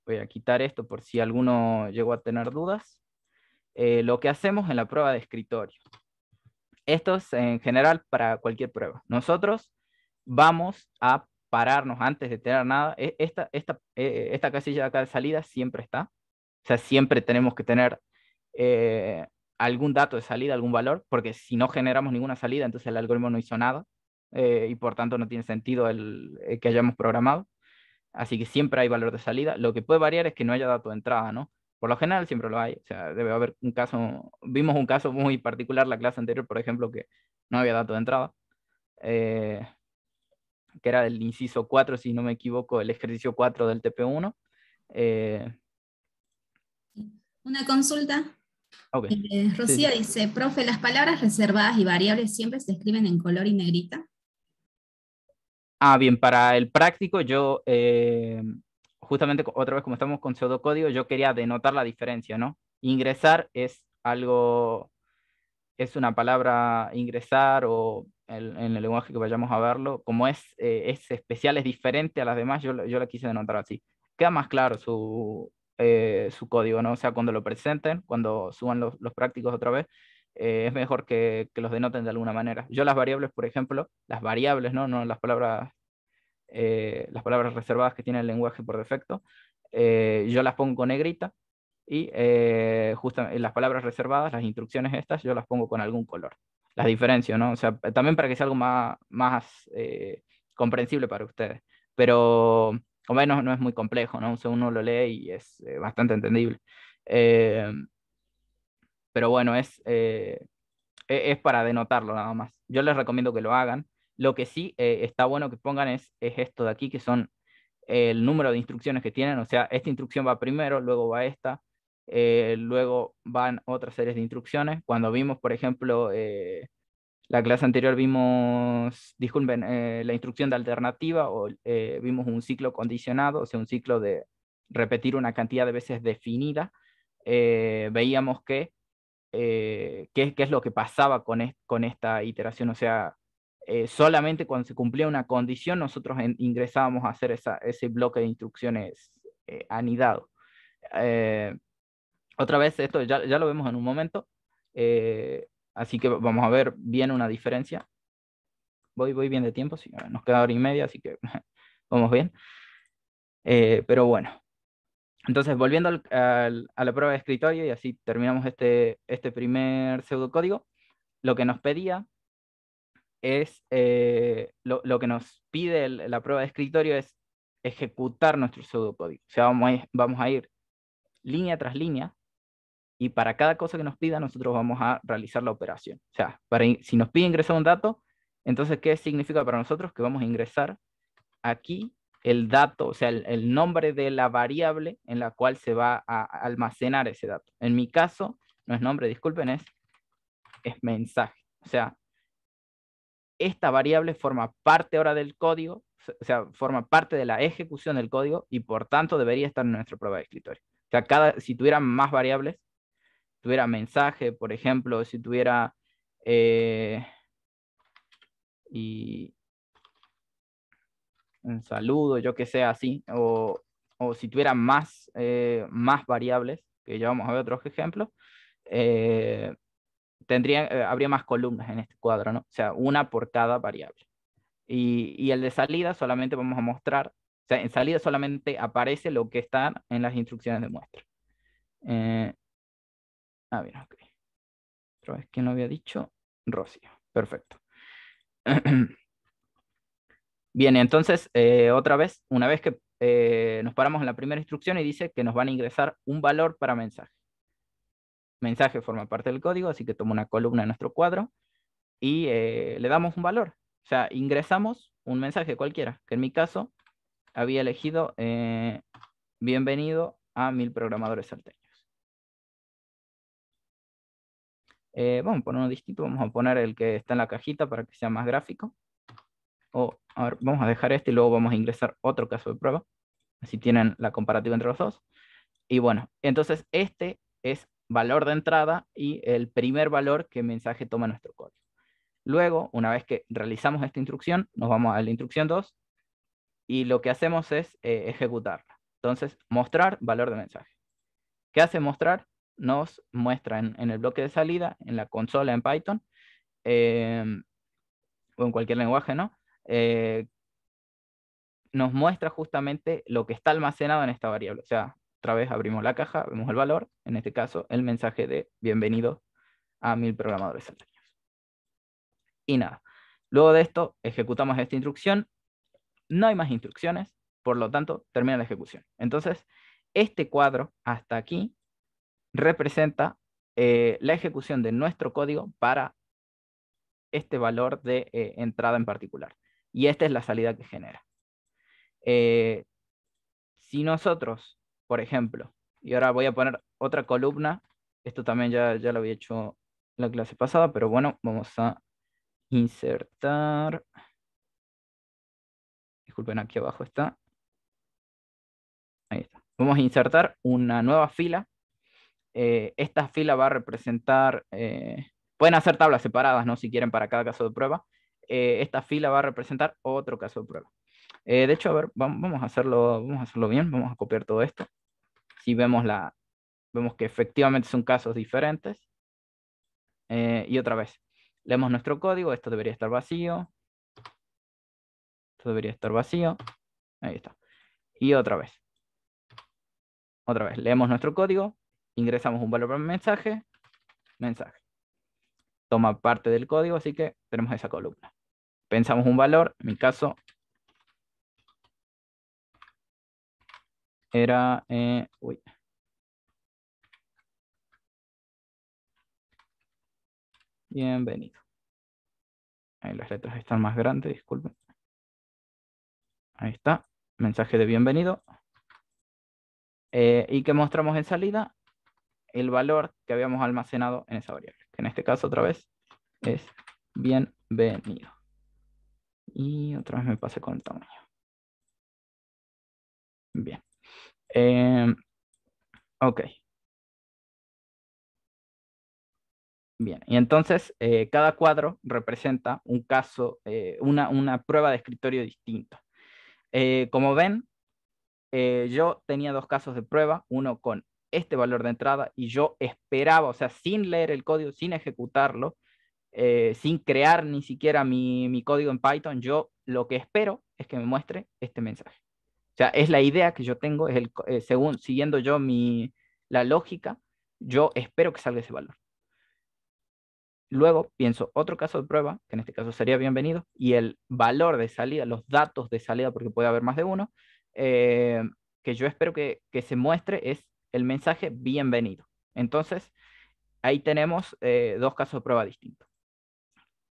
voy a quitar esto por si alguno llegó a tener dudas, eh, lo que hacemos en la prueba de escritorio. Esto es en general para cualquier prueba. Nosotros vamos a pararnos antes de tener nada. E, esta, esta, eh, esta casilla de acá de salida siempre está. O sea, siempre tenemos que tener eh, algún dato de salida, algún valor, porque si no generamos ninguna salida, entonces el algoritmo no hizo nada y por tanto no tiene sentido el que hayamos programado. Así que siempre hay valor de salida. Lo que puede variar es que no haya dato de entrada, ¿no? Por lo general siempre lo hay. O sea, debe haber un caso, vimos un caso muy particular la clase anterior, por ejemplo, que no había dato de entrada. Eh, que era el inciso 4, si no me equivoco, el ejercicio 4 del TP1. Eh. Una consulta. Okay. Eh, dice, profe, las palabras reservadas y variables siempre se escriben en color y negrita. Ah, bien, para el práctico yo, eh, justamente otra vez como estamos con pseudocódigo, yo quería denotar la diferencia, ¿no? Ingresar es algo, es una palabra ingresar o en el lenguaje que vayamos a verlo, como es, eh, es especial, es diferente a las demás, yo, la quise denotar así. Queda más claro eh, su, código, ¿no? O sea, cuando lo presenten, cuando suban los, los prácticos otra vez, eh, es mejor que, los denoten de alguna manera. Yo las variables, por ejemplo, las variables, no, no las palabras, eh, las palabras reservadas que tiene el lenguaje por defecto, eh, yo las pongo con negrita y justamente las palabras reservadas, las instrucciones estas, yo las pongo con algún color. Las diferencio, ¿no? O sea, también para que sea algo más, más comprensible para ustedes. Pero, o menos, no es muy complejo, ¿no? uno lo lee y es bastante entendible pero bueno, es, eh, e-, es para denotarlo nada más. Yo les recomiendo que lo hagan. Lo que sí eh, está bueno que pongan es, es esto de aquí, que son eh, el número de instrucciones que tienen, o sea, esta instrucción va primero, luego va esta, luego van otras series de instrucciones. Cuando vimos, por ejemplo, la clase anterior vimos, disculpen, la instrucción de alternativa o vimos un ciclo condicionado, o sea, un ciclo de repetir una cantidad de veces definida. veíamos que eh, qué, qué, es lo que pasaba con, con esta iteración. O sea, eh, solamente cuando se cumplía una condición nosotros ingresábamos a hacer esa, ese bloque de instrucciones eh, anidado. otra vez, esto ya, ya, lo vemos en un momento, así que vamos a ver bien una diferencia. Voy, voy bien de tiempo, nos queda hora y media, así que [laughs] vamos bien. pero bueno, entonces, volviendo a la prueba de escritorio, y así terminamos este, este primer pseudocódigo, lo que nos pedía es, eh, lo, que nos pide la prueba de escritorio es ejecutar nuestro pseudocódigo. O sea, vamos a, vamos a ir línea tras línea y para cada cosa que nos pida nosotros vamos a realizar la operación. O sea, para, si nos pide ingresar un dato, entonces, ¿qué significa para nosotros? Que vamos a ingresar aquí el dato, o sea, el, nombre de la variable en la cual se va a almacenar ese dato. En mi caso, no es nombre, disculpen, es, es mensaje. O sea, esta variable forma parte ahora del código, o sea, forma parte de la ejecución del código y por tanto debería estar en nuestra prueba de escritorio. O sea, cada, si tuviera más variables, tuviera mensaje, por ejemplo, si tuviera... Eh, un saludo, yo que sea así, o, o si tuviera más, eh, más variables, que ya vamos a ver otros ejemplos, eh, tendría, eh, habría más columnas en este cuadro, ¿no? O sea, una por cada variable. Y, y el de salida solamente vamos a mostrar, o sea, en salida solamente aparece lo que está en las instrucciones de muestra. ah, bien, ok. Otra vez, ¿quién lo había dicho? Rocío. Perfecto. [clears throat] Bien, entonces, eh, otra vez, una vez que eh, nos paramos en la primera instrucción y dice que nos van a ingresar un valor para mensaje. Mensaje forma parte del código, así que tomo una columna en nuestro cuadro y eh, le damos un valor. O sea, ingresamos un mensaje cualquiera, que en mi caso había elegido bienvenido a mil programadores salteños. vamos a poner uno distinto, vamos a poner el que está en la cajita para que sea más gráfico. O a vamos a dejar este y luego vamos a ingresar otro caso de prueba. Así tienen la comparativa entre los dos. Y bueno, entonces este es valor de entrada y el primer valor que mensaje toma nuestro código. Luego, una vez que realizamos esta instrucción, nos vamos a la instrucción 2 y lo que hacemos es eh, ejecutarla. Entonces, mostrar valor de mensaje. ¿Qué hace mostrar? Nos muestra en, el bloque de salida, en la consola en Python, eh, o en cualquier lenguaje, ¿no? Eh, nos muestra justamente lo que está almacenado en esta variable. O sea, otra vez abrimos la caja, vemos el valor, en este caso el mensaje de bienvenido a mil programadores año Y nada, luego de esto ejecutamos esta instrucción, no hay más instrucciones, por lo tanto termina la ejecución. Entonces, este cuadro hasta aquí representa eh, la ejecución de nuestro código para este valor de eh, entrada en particular. Y esta es la salida que genera. Eh, si nosotros, por ejemplo, y ahora voy a poner otra columna, esto también ya, ya lo había hecho en la clase pasada, pero bueno, vamos a insertar. Disculpen, aquí abajo está. Ahí está. Vamos a insertar una nueva fila. Eh, esta fila va a representar, eh, pueden hacer tablas separadas, ¿no? Si quieren para cada caso de prueba, eh, esta fila va a representar otro caso de prueba. Eh, de hecho, a ver, vamos, a hacerlo, vamos a hacerlo bien, vamos a copiar todo esto. Si vemos, la, vemos que efectivamente son casos diferentes. Eh, y otra vez, leemos nuestro código, esto debería estar vacío. Esto debería estar vacío. Ahí está. Y otra vez. Otra vez, leemos nuestro código, ingresamos un valor para mensaje, mensaje. Toma parte del código, así que tenemos esa columna pensamos un valor, en mi caso era, eh, uy. bienvenido. Ahí las letras están más grandes, disculpen. Ahí está, mensaje de bienvenido. Eh, y que mostramos en salida el valor que habíamos almacenado en esa variable, que en este caso otra vez es bienvenido. Y otra vez me pasé con el tamaño. Bien. Em, ok. Bien, y entonces eh, cada cuadro representa un caso, eh, una, una, prueba de escritorio distinto. Eh, como ven, yo tenía dos casos de prueba, uno con este valor de entrada y yo esperaba, o sea, sin leer el código, sin ejecutarlo, eh, sin crear ni siquiera mi, código en Python, yo lo que espero es que me muestre este mensaje. O sea, es la idea que yo tengo, eh, según, siguiendo yo mi, la lógica, yo espero que salga ese valor. Luego pienso otro caso de prueba, que en este caso sería bienvenido, y el valor de salida, los datos de salida, porque puede haber más de uno, eh, que yo espero que, se muestre es el mensaje bienvenido. Entonces, ahí tenemos dos casos de prueba distintos.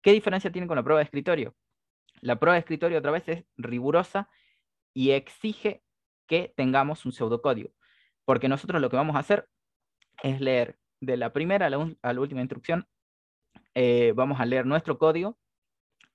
¿Qué diferencia tiene con la prueba de escritorio? La prueba de escritorio otra vez es rigurosa y exige que tengamos un pseudocódigo, porque nosotros lo que vamos a hacer es leer de la primera a la, última instrucción, eh, vamos a leer nuestro código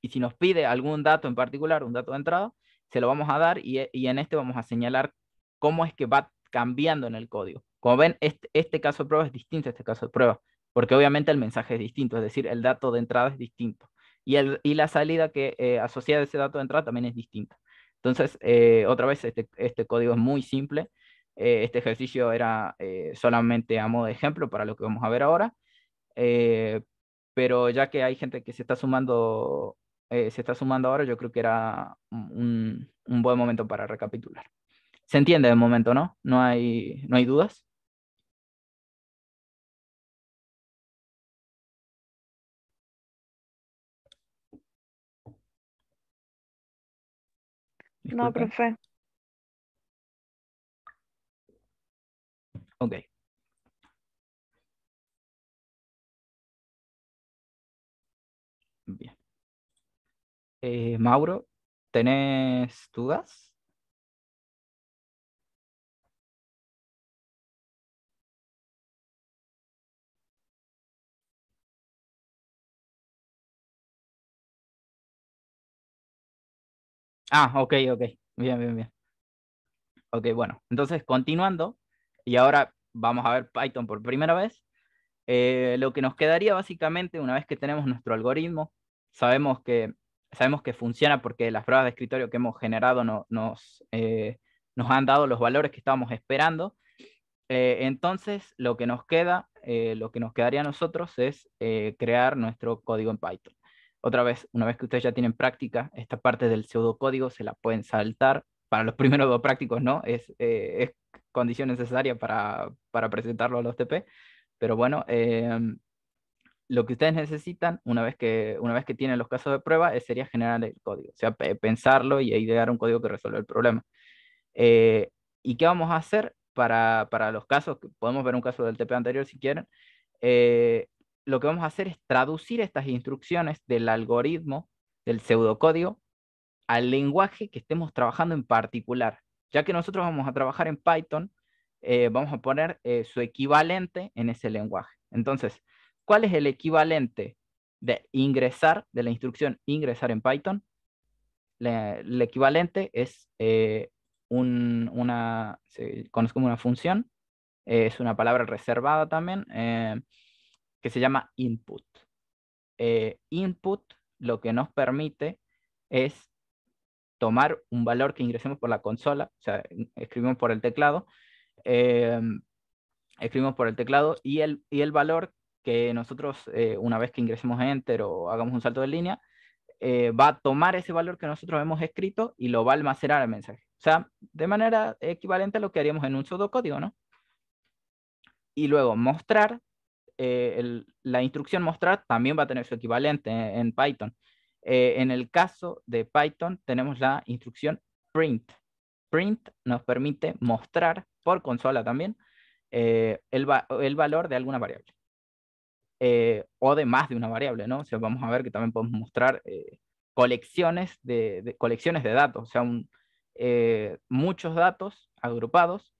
y si nos pide algún dato en particular, un dato de entrada, se lo vamos a dar y, en este vamos a señalar cómo es que va cambiando en el código. Como ven, este, este caso de prueba es distinto a este caso de prueba porque obviamente el mensaje es distinto, es decir, el dato de entrada es distinto y, la salida que eh, asocia a ese dato de entrada también es distinta. Entonces, eh, otra vez, este, este, código es muy simple. Eh, este ejercicio era solamente a modo de ejemplo para lo que vamos a ver ahora. pero ya que hay gente que se está sumando, se está sumando ahora, yo creo que era un, buen momento para recapitular. Se entiende de momento, ¿no? No hay, no hay dudas. No, profe. okay Bien. Eh, Mauro, ¿tenés dudas? Ah, ok, ok. Bien, bien, bien. Ok, bueno. Entonces, continuando, y ahora vamos a ver Python por primera vez. Eh, lo que nos quedaría básicamente, una vez que tenemos nuestro algoritmo, sabemos que, sabemos que funciona porque las pruebas de escritorio que hemos generado nos, eh, nos han dado los valores que estábamos esperando. Eh, entonces, lo que nos queda, lo que nos quedaría a nosotros es crear nuestro código en Python. Otra vez, una vez que ustedes ya tienen práctica, esta parte del pseudocódigo se la pueden saltar. Para los [laughs] primeros dos prácticos, ¿no? Es, eh, es condición necesaria para, para, presentarlo a los TP. Pero bueno, em, lo que ustedes necesitan, una vez que, una vez que tienen los casos de prueba, es, sería generar el código. O sea, pensarlo y idear un código que resuelva el problema. Eh, ¿Y qué vamos a hacer para, para los casos? Podemos ver un caso del TP anterior si quieren. Eh, lo que vamos a hacer es traducir estas instrucciones del algoritmo, del pseudocódigo, al lenguaje que estemos trabajando en particular. Ya que nosotros vamos a trabajar en Python, eh, vamos a poner eh, su equivalente en ese lenguaje. Entonces, ¿cuál es el equivalente de ingresar, de la instrucción ingresar en Python? el equivalente es eh, una, se conoce como una función, es una palabra reservada también que se llama input. Eh, input lo que nos permite es tomar un valor que ingresemos por la consola, o sea, escribimos por el teclado, em, escribimos por el teclado y el, y el valor que nosotros, eh, una vez que ingresemos enter o hagamos un salto de línea, eh, va a tomar ese valor que nosotros hemos escrito y lo va a almacenar al mensaje. O sea, de manera equivalente a lo que haríamos en un pseudocódigo, ¿no? Y luego mostrar eh, la instrucción mostrar también va a tener su equivalente en, Python. Eh, en el caso de Python tenemos la instrucción print. Print nos permite mostrar por consola también eh, el, valor de alguna variable. o de más de una variable, ¿no? vamos a ver que también podemos mostrar colecciones de, colecciones de datos, o sea, muchos datos agrupados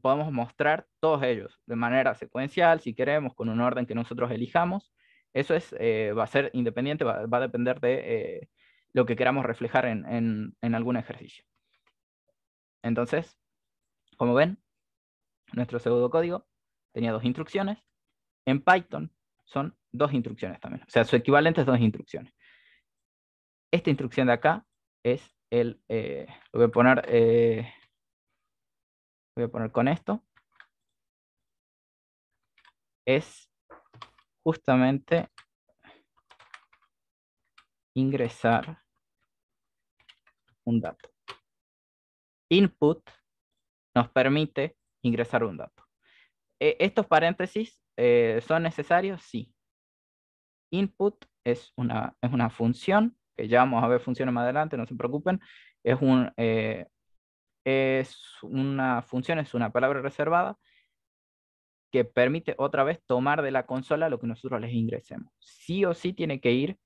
podemos mostrar todos ellos de manera secuencial, si queremos, con un orden que nosotros elijamos. Eso es, eh, va a ser independiente, va, a depender de eh, lo que queramos reflejar en, en, algún ejercicio. Entonces, como ven, nuestro segundo código tenía dos instrucciones. En Python son dos instrucciones también. O sea, su equivalente es dos instrucciones. Esta instrucción de acá es el, eh, lo voy a poner voy a poner con esto, es justamente ingresar un dato. Input nos permite ingresar un dato. E, ¿Estos paréntesis eh, son necesarios? Sí. Input es una, función, que ya vamos a ver funciones más adelante, no se preocupen. Es un, eh, es una función, es una palabra reservada que permite otra vez tomar de la consola lo que nosotros les ingresemos. Sí o sí tiene que ir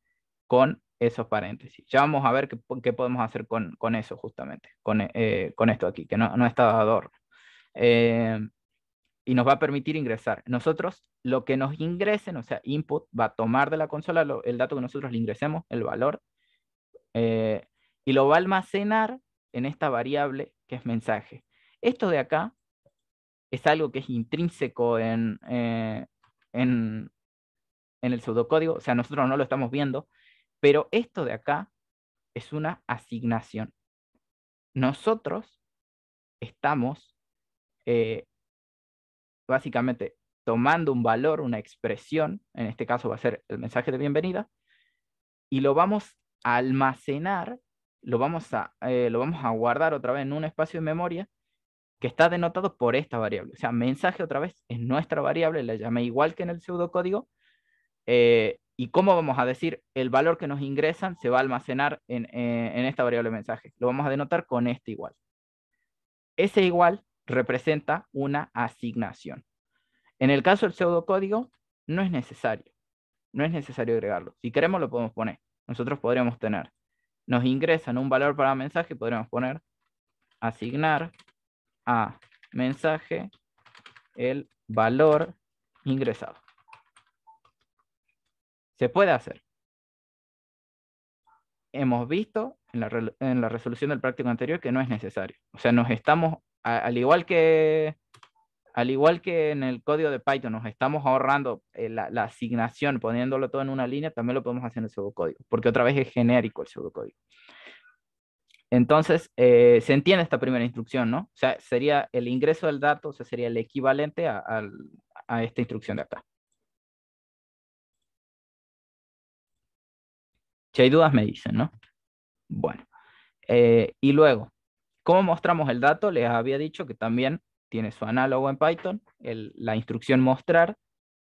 con esos paréntesis. Ya vamos a ver qué, podemos hacer con, eso justamente, eh, con, esto aquí, que no, está dado eh, y nos va a permitir ingresar. Nosotros, lo que nos ingresen, o sea, input, va a tomar de la consola el dato que nosotros le ingresemos, el valor, eh, y lo va a almacenar en esta variable que es mensaje. Esto de acá es algo que es intrínseco eh, en, en, el pseudocódigo, o sea, nosotros no lo estamos viendo, pero esto de acá es una asignación. Nosotros estamos eh, básicamente tomando un valor, una expresión, en este caso va a ser el mensaje de bienvenida, y lo vamos a almacenar lo vamos a, eh, lo vamos a guardar otra vez en un espacio de memoria que está denotado por esta variable. O sea, mensaje otra vez es nuestra variable, la llamé igual que en el pseudocódigo. Eh, ¿Y cómo vamos a decir el valor que nos ingresan se va a almacenar en, eh, en esta variable mensaje? Lo vamos a denotar con este igual. Ese igual representa una asignación. En el caso del pseudocódigo, no es necesario. No es necesario agregarlo. Si queremos, lo podemos poner. Nosotros podríamos tener nos ingresan un valor para mensaje, podríamos poner asignar a mensaje el valor ingresado. Se puede hacer. Hemos visto en la resolución del práctico anterior que no es necesario. O sea, nos estamos, al igual que al igual que en el código de Python nos estamos ahorrando eh, la, asignación poniéndolo todo en una línea, también lo podemos hacer en el pseudocódigo, porque otra vez es genérico el pseudocódigo. Entonces, eh, se entiende esta primera instrucción, ¿no? O sea, sería el ingreso del dato, o sea, sería el equivalente a, esta instrucción de acá. Si hay dudas, me dicen, ¿no? Bueno. Eh, y luego, ¿cómo mostramos el dato? Les había dicho que también tiene su análogo en Python, la instrucción mostrar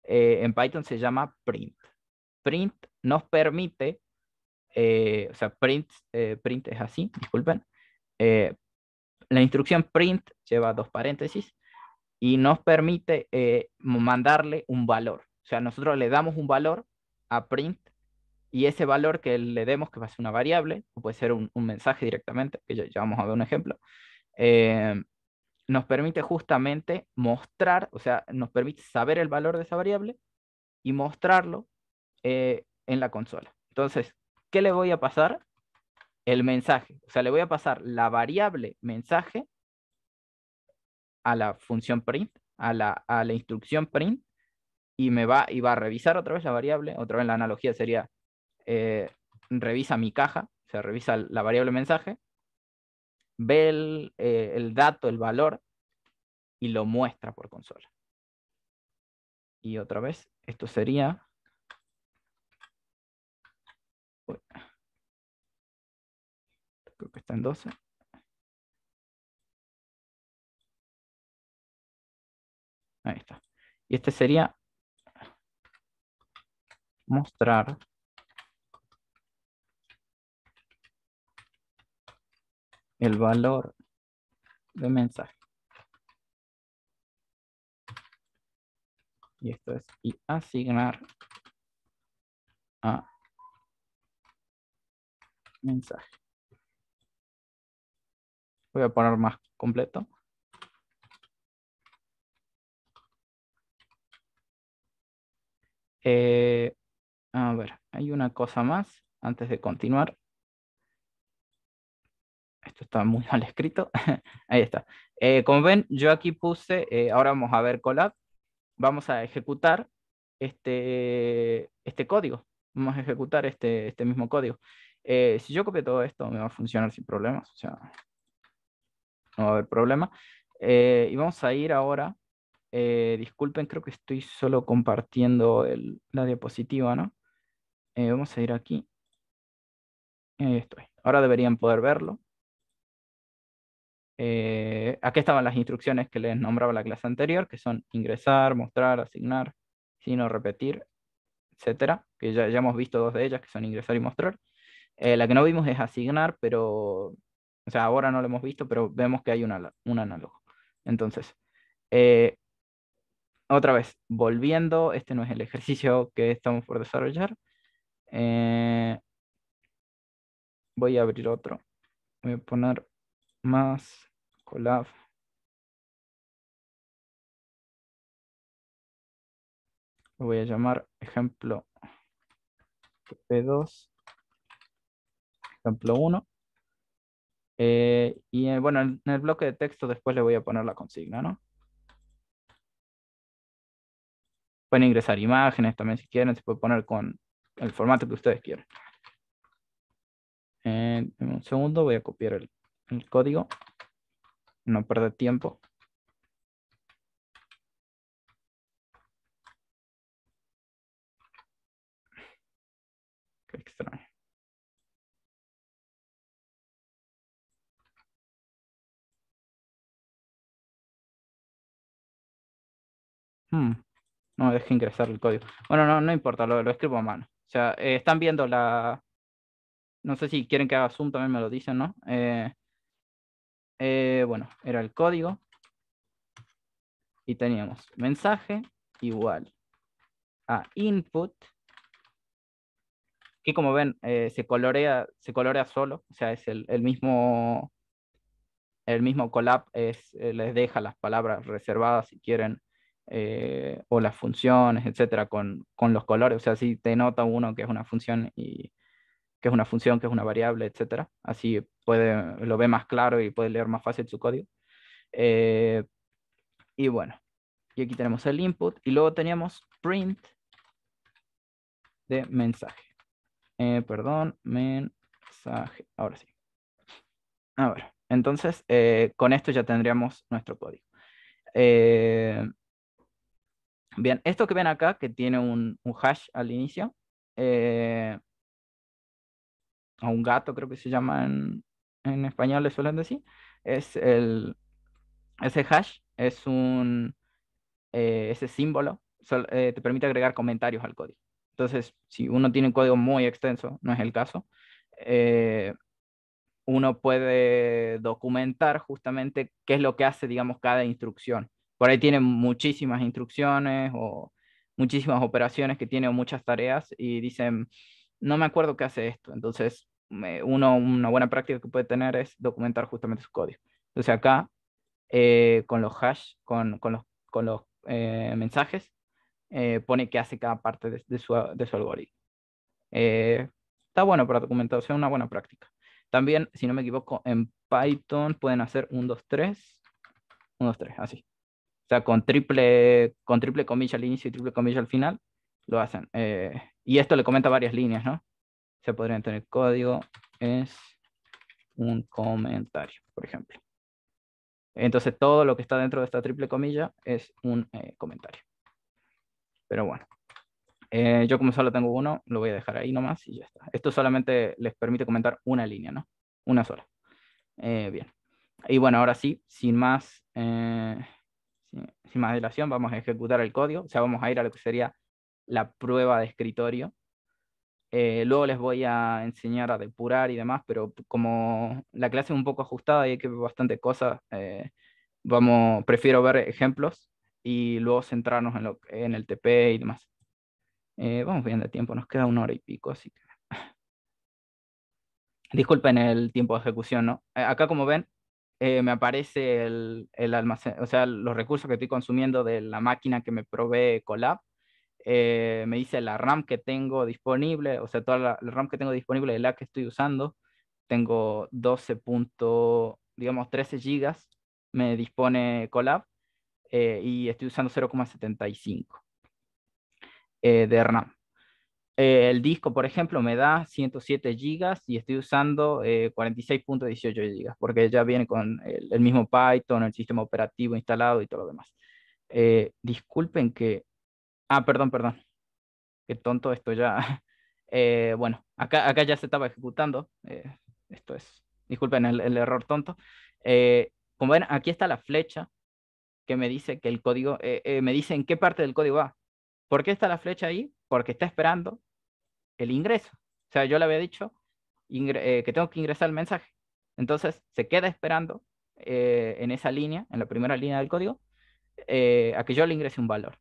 eh, en Python se llama print. Print nos permite, eh, o sea, print, eh, print es así, disculpen. la instrucción print lleva dos paréntesis y nos permite mandarle un valor. O sea, nosotros le damos un valor a print y ese valor que le demos, que va a ser una variable, o puede ser un, mensaje directamente, que ya, ya, vamos a ver un ejemplo, eh, nos permite justamente mostrar, o sea, nos permite saber el valor de esa variable y mostrarlo eh, en la consola. Entonces, ¿qué le voy a pasar? El mensaje. O sea, le voy a pasar la variable mensaje a la función print, a la, instrucción print, y me va, y va a revisar otra vez la variable. Otra vez la analogía sería, eh, revisa mi caja, o sea, revisa la variable mensaje, ve eh, el, dato, el valor, y lo muestra por consola. Y otra vez, esto sería... Creo que está en 12. Ahí está. Y este sería mostrar el valor de mensaje. Y esto es y asignar a mensaje. Voy a poner más completo. Eh, a ver, hay una cosa más antes de continuar esto está muy [laughs] mal escrito. Ahí está. Eh, como ven, yo aquí puse, eh, ahora vamos a ver Colab. Vamos a ejecutar este, este código. Vamos a ejecutar este, este mismo código. Eh, si yo copio todo esto, me va a funcionar sin problemas. O sea, no va a haber problema. y vamos a ir ahora. disculpen, creo que estoy solo compartiendo la diapositiva, ¿no? vamos a ir aquí. Ahí estoy. Ahora deberían poder verlo. Eh, aquí estaban las instrucciones que les nombraba la clase anterior, que son ingresar, mostrar, asignar, sino repetir, etcétera, que ya, ya hemos visto dos de ellas, que son ingresar y mostrar. Eh, la que no vimos es asignar, pero, o sea, ahora no lo hemos visto, pero vemos que hay un análogo. Entonces, eh, otra vez, volviendo, este no es el ejercicio que estamos por desarrollar. voy a abrir otro. Voy a poner más lo voy a llamar ejemplo P2, ejemplo 1. Eh, y eh, bueno, en el bloque de texto después le voy a poner la consigna, ¿no? Pueden ingresar imágenes también si quieren, se puede poner con el formato que ustedes quieran. Eh, en un segundo, voy a copiar el código no perder tiempo. Qué extraño. Hmm. No No deje ingresar el código. Bueno, no, no importa, lo, escribo a mano. O sea, eh, están viendo la. No sé si quieren que haga zoom, también me lo dicen, ¿no? Eh, eh, bueno, era el código. Y teníamos mensaje igual a input, y como ven eh, se, colorea, se colorea solo, o sea, es el, mismo, el mismo collab, es, eh, les deja las palabras reservadas si quieren o las funciones, etcétera, con, con, los colores. O sea, si te nota uno que es una función y que es una función, que es una variable, etcétera. Así lo ve más claro y puede leer más fácil su código. Eh, y bueno, y aquí tenemos el input y luego teníamos print de mensaje. Eh, perdón, mensaje. Ahora sí. A ver, entonces eh, con esto ya tendríamos nuestro código. bien, esto que ven acá, que tiene un, hash al inicio, a un gato creo que se llama en, en español le suelen decir, es el, ese hash, es un, eh, ese símbolo, eh, te permite agregar comentarios al código. Entonces, si uno tiene un código muy extenso, no es el caso, eh, uno puede documentar justamente qué es lo que hace, digamos, cada instrucción. Por ahí tiene muchísimas instrucciones o muchísimas operaciones que tiene o muchas tareas y dicen, no me acuerdo qué hace esto. Entonces, uno, una buena práctica que puede tener es documentar justamente su código. Entonces acá, eh, con los hash, con, con los, con los eh, mensajes, eh, pone qué hace cada parte de, su, de su, algoritmo. está bueno para documentar sea, una buena práctica. También, si no me equivoco, en Python pueden hacer 1, 2, 3, 1, 2, 3, así. O sea, con triple, con triple comilla al inicio y triple comilla al final, lo hacen. y esto le comenta varias líneas, ¿no? se podrían tener código, es un comentario, por ejemplo. Entonces todo lo que está dentro de esta triple comilla es un eh, comentario. Pero bueno, eh, yo como solo tengo uno, lo voy a dejar ahí nomás y ya está. Esto solamente les permite comentar una línea, ¿no? Una sola. Eh, bien. Y bueno, ahora sí, sin más, sin más dilación, vamos a ejecutar el código. O sea, vamos a ir a lo que sería la prueba de escritorio eh, luego les voy a enseñar a depurar y demás, pero como la clase es un poco ajustada y hay que ver bastante cosas, eh, vamos, prefiero ver ejemplos y luego centrarnos en, lo, en el TP y demás. Eh, vamos bien de tiempo, nos queda una hora y pico, así que... [laughs] Disculpen el tiempo de ejecución, ¿no? acá como ven, me aparece el, el almacén, o sea, los recursos que estoy consumiendo de la máquina que me provee Colab eh, me dice la RAM que tengo disponible, o sea, toda la, RAM que tengo disponible es la que estoy usando. Tengo 12. digamos 13 gigas, me dispone Colab eh, y estoy usando 0,75 eh, de RAM. el disco, por ejemplo, me da 107 gigas y estoy usando 46.18 gigas, porque ya viene con el, el, mismo Python, el sistema operativo instalado y todo lo demás. disculpen que Ah, perdón, perdón. Qué tonto, esto ya. [laughs] Eh, bueno, acá, acá ya se estaba ejecutando. Eh, esto es, disculpen el, error tonto. Eh, como ven, aquí está la flecha que me dice que el código, me dice en qué parte del código va. ¿Por qué está la flecha ahí? Porque está esperando el ingreso. O sea, yo le había dicho que tengo que ingresar el mensaje. Entonces, se queda esperando en esa línea, en la primera línea del código, a que yo le ingrese un valor.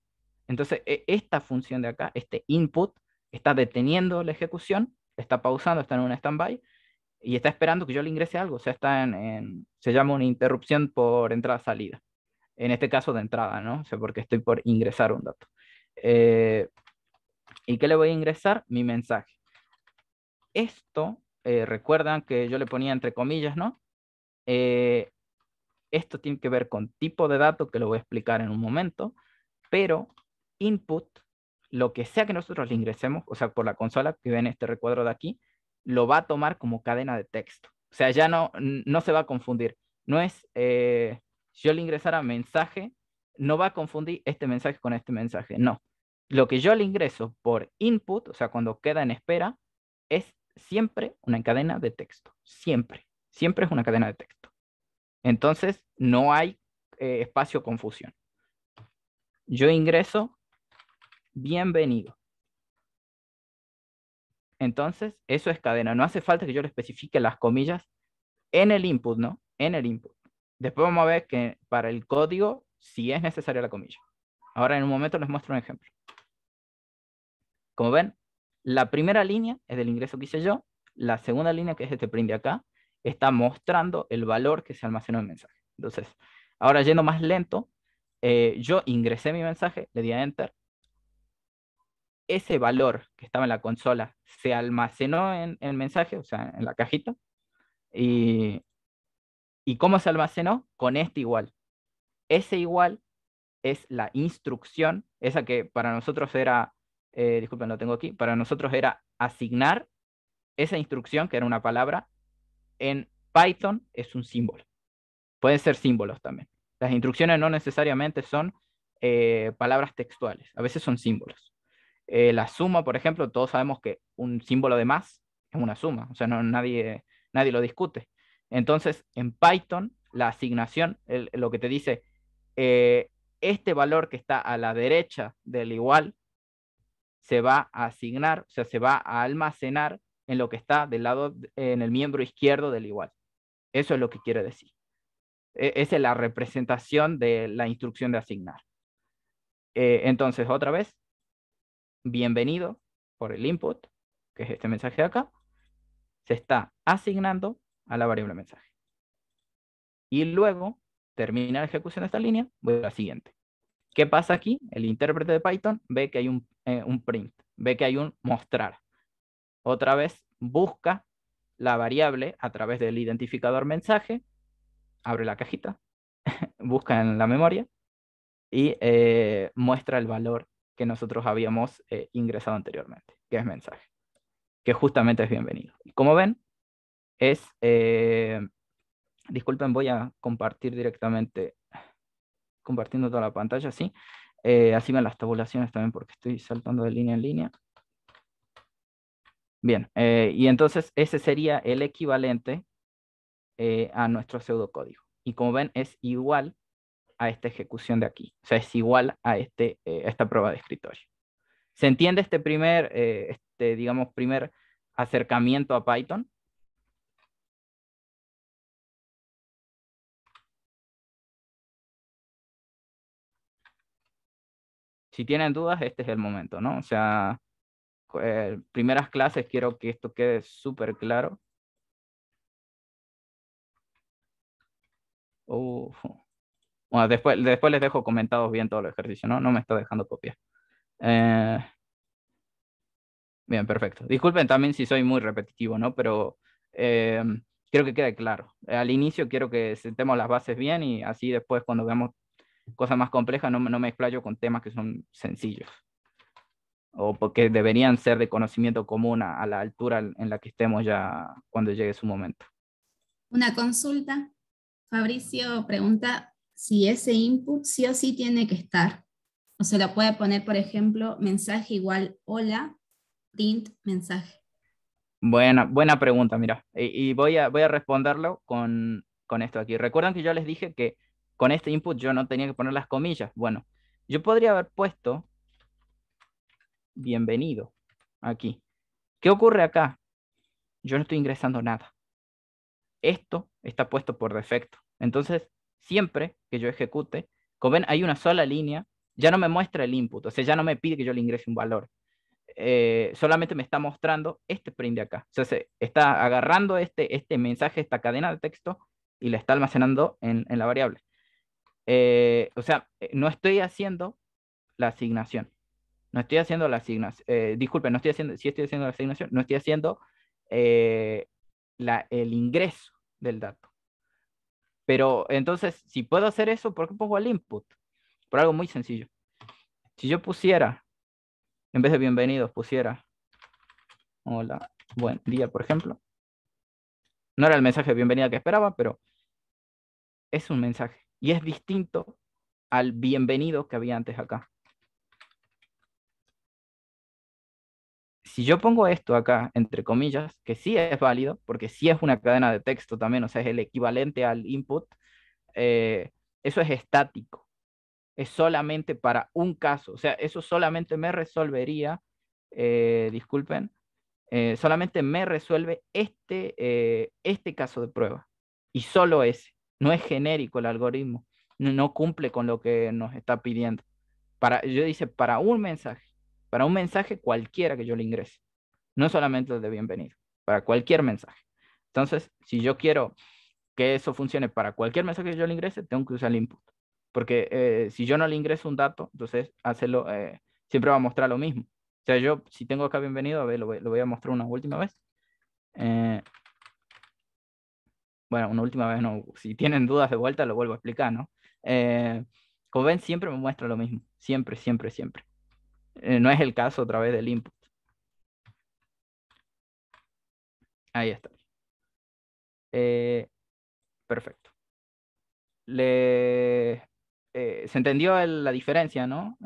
Entonces, e, esta función de acá, este input, está deteniendo la ejecución, está pausando, está en un standby y está esperando que yo le ingrese algo. O sea, está en, se llama una interrupción por entrada-salida. En este caso de entrada, ¿no? O sea, porque estoy por ingresar un dato. Eh, ¿Y qué le voy a ingresar? Mi mensaje. Esto, eh, recuerdan que yo le ponía entre comillas, ¿no? Eh, esto tiene que ver con tipo de dato, que lo voy a explicar en un momento, pero input, lo que sea que nosotros le ingresemos, o sea, por la consola que ven este recuadro de aquí, lo va a tomar como cadena de texto. O sea, ya no, no se va a confundir. No es, eh, si yo le ingresara mensaje, no va a confundir este mensaje con este mensaje, no. Lo que yo le ingreso por input, o sea, cuando queda en espera, es siempre una cadena de texto, siempre, siempre es una cadena de texto. Entonces, no hay eh, espacio confusión. Yo ingreso bienvenido. Entonces, eso es cadena. No hace falta que yo le especifique las comillas en el input, ¿no? En el input. Después vamos a ver que para el código sí es necesaria la comilla. Ahora en un momento les muestro un ejemplo. Como ven, la primera línea es del ingreso que hice yo. La segunda línea, que es este print de acá, está mostrando el valor que se almacenó en el mensaje. Entonces, ahora yendo más lento, eh, yo ingresé mi mensaje, le di a Enter, ese valor que estaba en la consola se almacenó en el mensaje, o sea, en la cajita. Y, cómo se almacenó? Con este igual. Ese igual es la instrucción, esa que para nosotros era, eh, disculpen, lo tengo aquí, para nosotros era asignar esa instrucción, que era una palabra, en Python es un símbolo. Pueden ser símbolos también. Las instrucciones no necesariamente son eh, palabras textuales, a veces son símbolos. Eh, la suma, por ejemplo, todos sabemos que un símbolo de más es una suma, o sea, no, nadie, nadie lo discute. Entonces, en Python, la asignación, lo que te dice, eh, este valor que está a la derecha del igual se va a asignar, o sea, se va a almacenar en lo que está del lado, en el miembro izquierdo del igual. Eso es lo que quiere decir. E, esa es la representación de la instrucción de asignar. Eh, entonces, otra vez, bienvenido por el input, que es este mensaje de acá, se está asignando a la variable mensaje. Y luego termina la ejecución de esta línea, voy a la siguiente. ¿Qué pasa aquí? El intérprete de Python ve que hay un, eh, print, ve que hay un mostrar. Otra vez busca la variable a través del identificador mensaje, abre la cajita, [laughs] busca en la memoria y eh, muestra el valor que nosotros habíamos eh, ingresado anteriormente, que es mensaje, que justamente es bienvenido. Y como ven, es, eh, disculpen, voy a compartir directamente, compartiendo toda la pantalla, ¿sí? Eh, así ven las tabulaciones también porque estoy saltando de línea en línea. Bien, y entonces ese sería el equivalente a nuestro pseudocódigo. Y como ven, es igual a esta ejecución de aquí. O sea, es igual a, este, eh, esta prueba de escritorio. ¿Se entiende este primer, eh, este, digamos, primer acercamiento a Python? Si tienen dudas, este es el momento, ¿no? O sea, eh, primeras clases quiero que esto quede súper claro. Oh. Bueno, después, después les dejo comentados bien todo el ejercicio, ¿no? No me está dejando copia eh, Bien, perfecto. Disculpen también si soy muy repetitivo, ¿no? Pero eh, quiero que quede claro. Al inicio quiero que sentemos las bases bien y así después cuando veamos cosas más complejas no, no me explayo con temas que son sencillos o porque deberían ser de conocimiento común a, la altura en la que estemos ya cuando llegue su momento. Una consulta. Fabricio pregunta, si ese input sí o sí tiene que estar. O se lo puede poner, por ejemplo, mensaje igual hola, print mensaje. Buena, buena pregunta, mira. Y, voy, a, voy a responderlo con, con esto aquí. Recuerdan que yo les dije que con este input yo no tenía que poner las comillas. Bueno, yo podría haber puesto bienvenido aquí. ¿Qué ocurre acá? Yo no estoy ingresando nada. Esto está puesto por defecto. Entonces, siempre que yo ejecute, como ven, hay una sola línea, ya no me muestra el input, o sea, ya no me pide que yo le ingrese un valor. Eh, solamente me está mostrando este print de acá. O sea, está agarrando este, este mensaje, esta cadena de texto, y la está almacenando en, la variable. Eh, o sea, eh, no estoy haciendo la asignación. No estoy haciendo la asignación. disculpen, no estoy haciendo, si estoy haciendo la asignación, no estoy haciendo la, el ingreso del dato. Pero entonces, si puedo hacer eso, ¿por qué pongo al input? Por algo muy sencillo. Si yo pusiera, en vez de bienvenidos, pusiera hola, buen día, por ejemplo. No era el mensaje de bienvenida que esperaba, pero es un mensaje. Y es distinto al bienvenido que había antes acá. si yo pongo esto acá, entre comillas, que sí es válido, porque sí es una cadena de texto también, o sea, es el equivalente al input, eh, eso es estático. Es solamente para un caso. O sea, eso solamente me resolvería, eh, disculpen, eh, solamente me resuelve este, este caso de prueba. Y solo ese. No es genérico el algoritmo. No, cumple con lo que nos está pidiendo. Para, yo dice, para un mensaje para un mensaje cualquiera que yo le ingrese, no solamente el de bienvenido, para cualquier mensaje. Entonces, si yo quiero que eso funcione para cualquier mensaje que yo le ingrese, tengo que usar el input. Porque eh, si yo no le ingreso un dato, entonces hacerlo, eh, siempre va a mostrar lo mismo. O sea, yo si tengo acá bienvenido, a ver, lo voy, a mostrar una última vez. Eh, bueno, una última vez no. Si tienen dudas de vuelta, lo vuelvo a explicar, ¿no? Eh, como ven, siempre me muestra lo mismo. Siempre, siempre, siempre. Eh, no es el caso a través del input. Ahí está. Eh, perfecto. Le, eh, se entendió la diferencia, ¿no?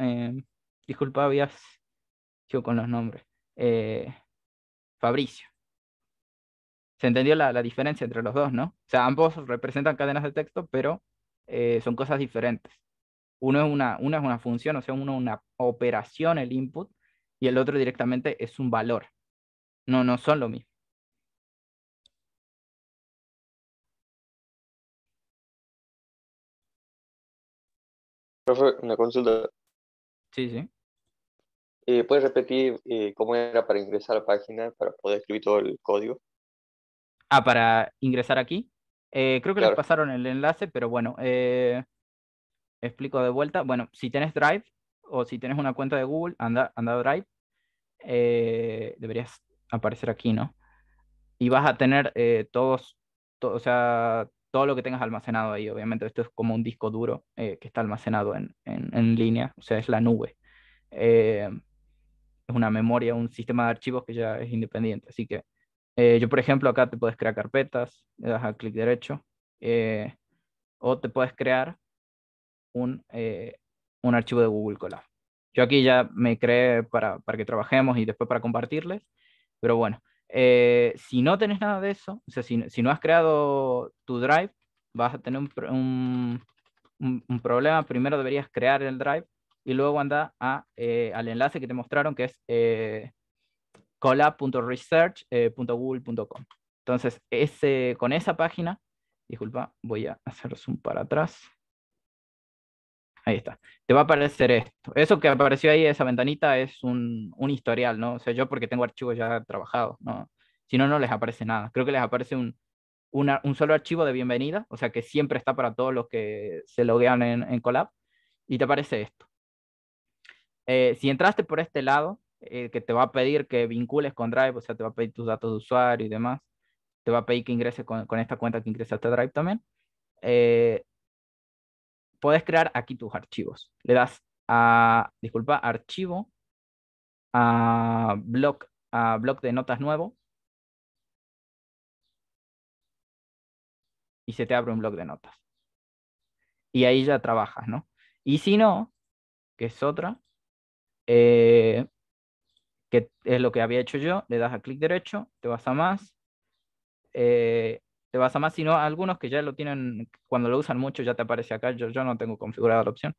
disculpa, habías yo con los nombres. Fabricio. Se entendió la, la, diferencia entre los dos, ¿no? O sea, ambos representan cadenas de texto, pero son cosas diferentes. Uno es una, una es una función, o sea, uno es una operación, el input, y el otro directamente es un valor. No, no son lo mismo. Profe, una consulta. Sí, sí. Eh, ¿Puedes repetir eh, cómo era para ingresar a la página, para poder escribir todo el código? Ah, para ingresar aquí. Eh, creo que les pasaron el enlace, pero bueno, explico de vuelta. Bueno, si tienes Drive o si tienes una cuenta de Google, anda, anda Drive, eh, deberías aparecer aquí, ¿no? Y vas a tener eh, todos, o sea, todo lo que tengas almacenado ahí. Obviamente, esto es como un disco duro eh, que está almacenado en, en, línea, o sea, es la nube. es una memoria, un sistema de archivos que ya es independiente. Así que yo, por ejemplo, acá te puedes crear carpetas, le das al clic derecho, o te puedes crear eh, un, archivo de Google Colab. Yo aquí ya me creé para, que trabajemos y después para compartirles, pero bueno, eh, si no tenés nada de eso, o sea, si, no has creado tu Drive, vas a tener un, problema. Primero deberías crear el Drive y luego anda a, eh, al enlace que te mostraron que es eh, collab.research.google.com. Entonces, ese, con esa página, disculpa, voy a hacer zoom para atrás. Ahí está. Te va a aparecer esto. Eso que apareció ahí, esa ventanita, es un, un historial, ¿no? O sea, yo porque tengo archivos ya trabajados, ¿no? Si no, no les aparece nada. Creo que les aparece un, un solo archivo de bienvenida, o sea que siempre está para todos los que se loguean en, en Colab, y te aparece esto. Eh, si entraste por este lado, eh, que te va a pedir que vincules con Drive, o sea, te va a pedir tus datos de usuario y demás, te va a pedir que ingreses con, con esta cuenta que ingresaste a Drive también. Eh, puedes crear aquí tus archivos. Le das a, disculpa, archivo, a blog, a blog de notas nuevo. Y se te abre un blog de notas. Y ahí ya trabajas, ¿no? Y si no, que es otra, eh, que es lo que había hecho yo, le das a clic derecho, te vas a más, eh, te vas a más, sino algunos que ya lo tienen, cuando lo usan mucho ya te aparece acá, yo, yo no tengo configurada la opción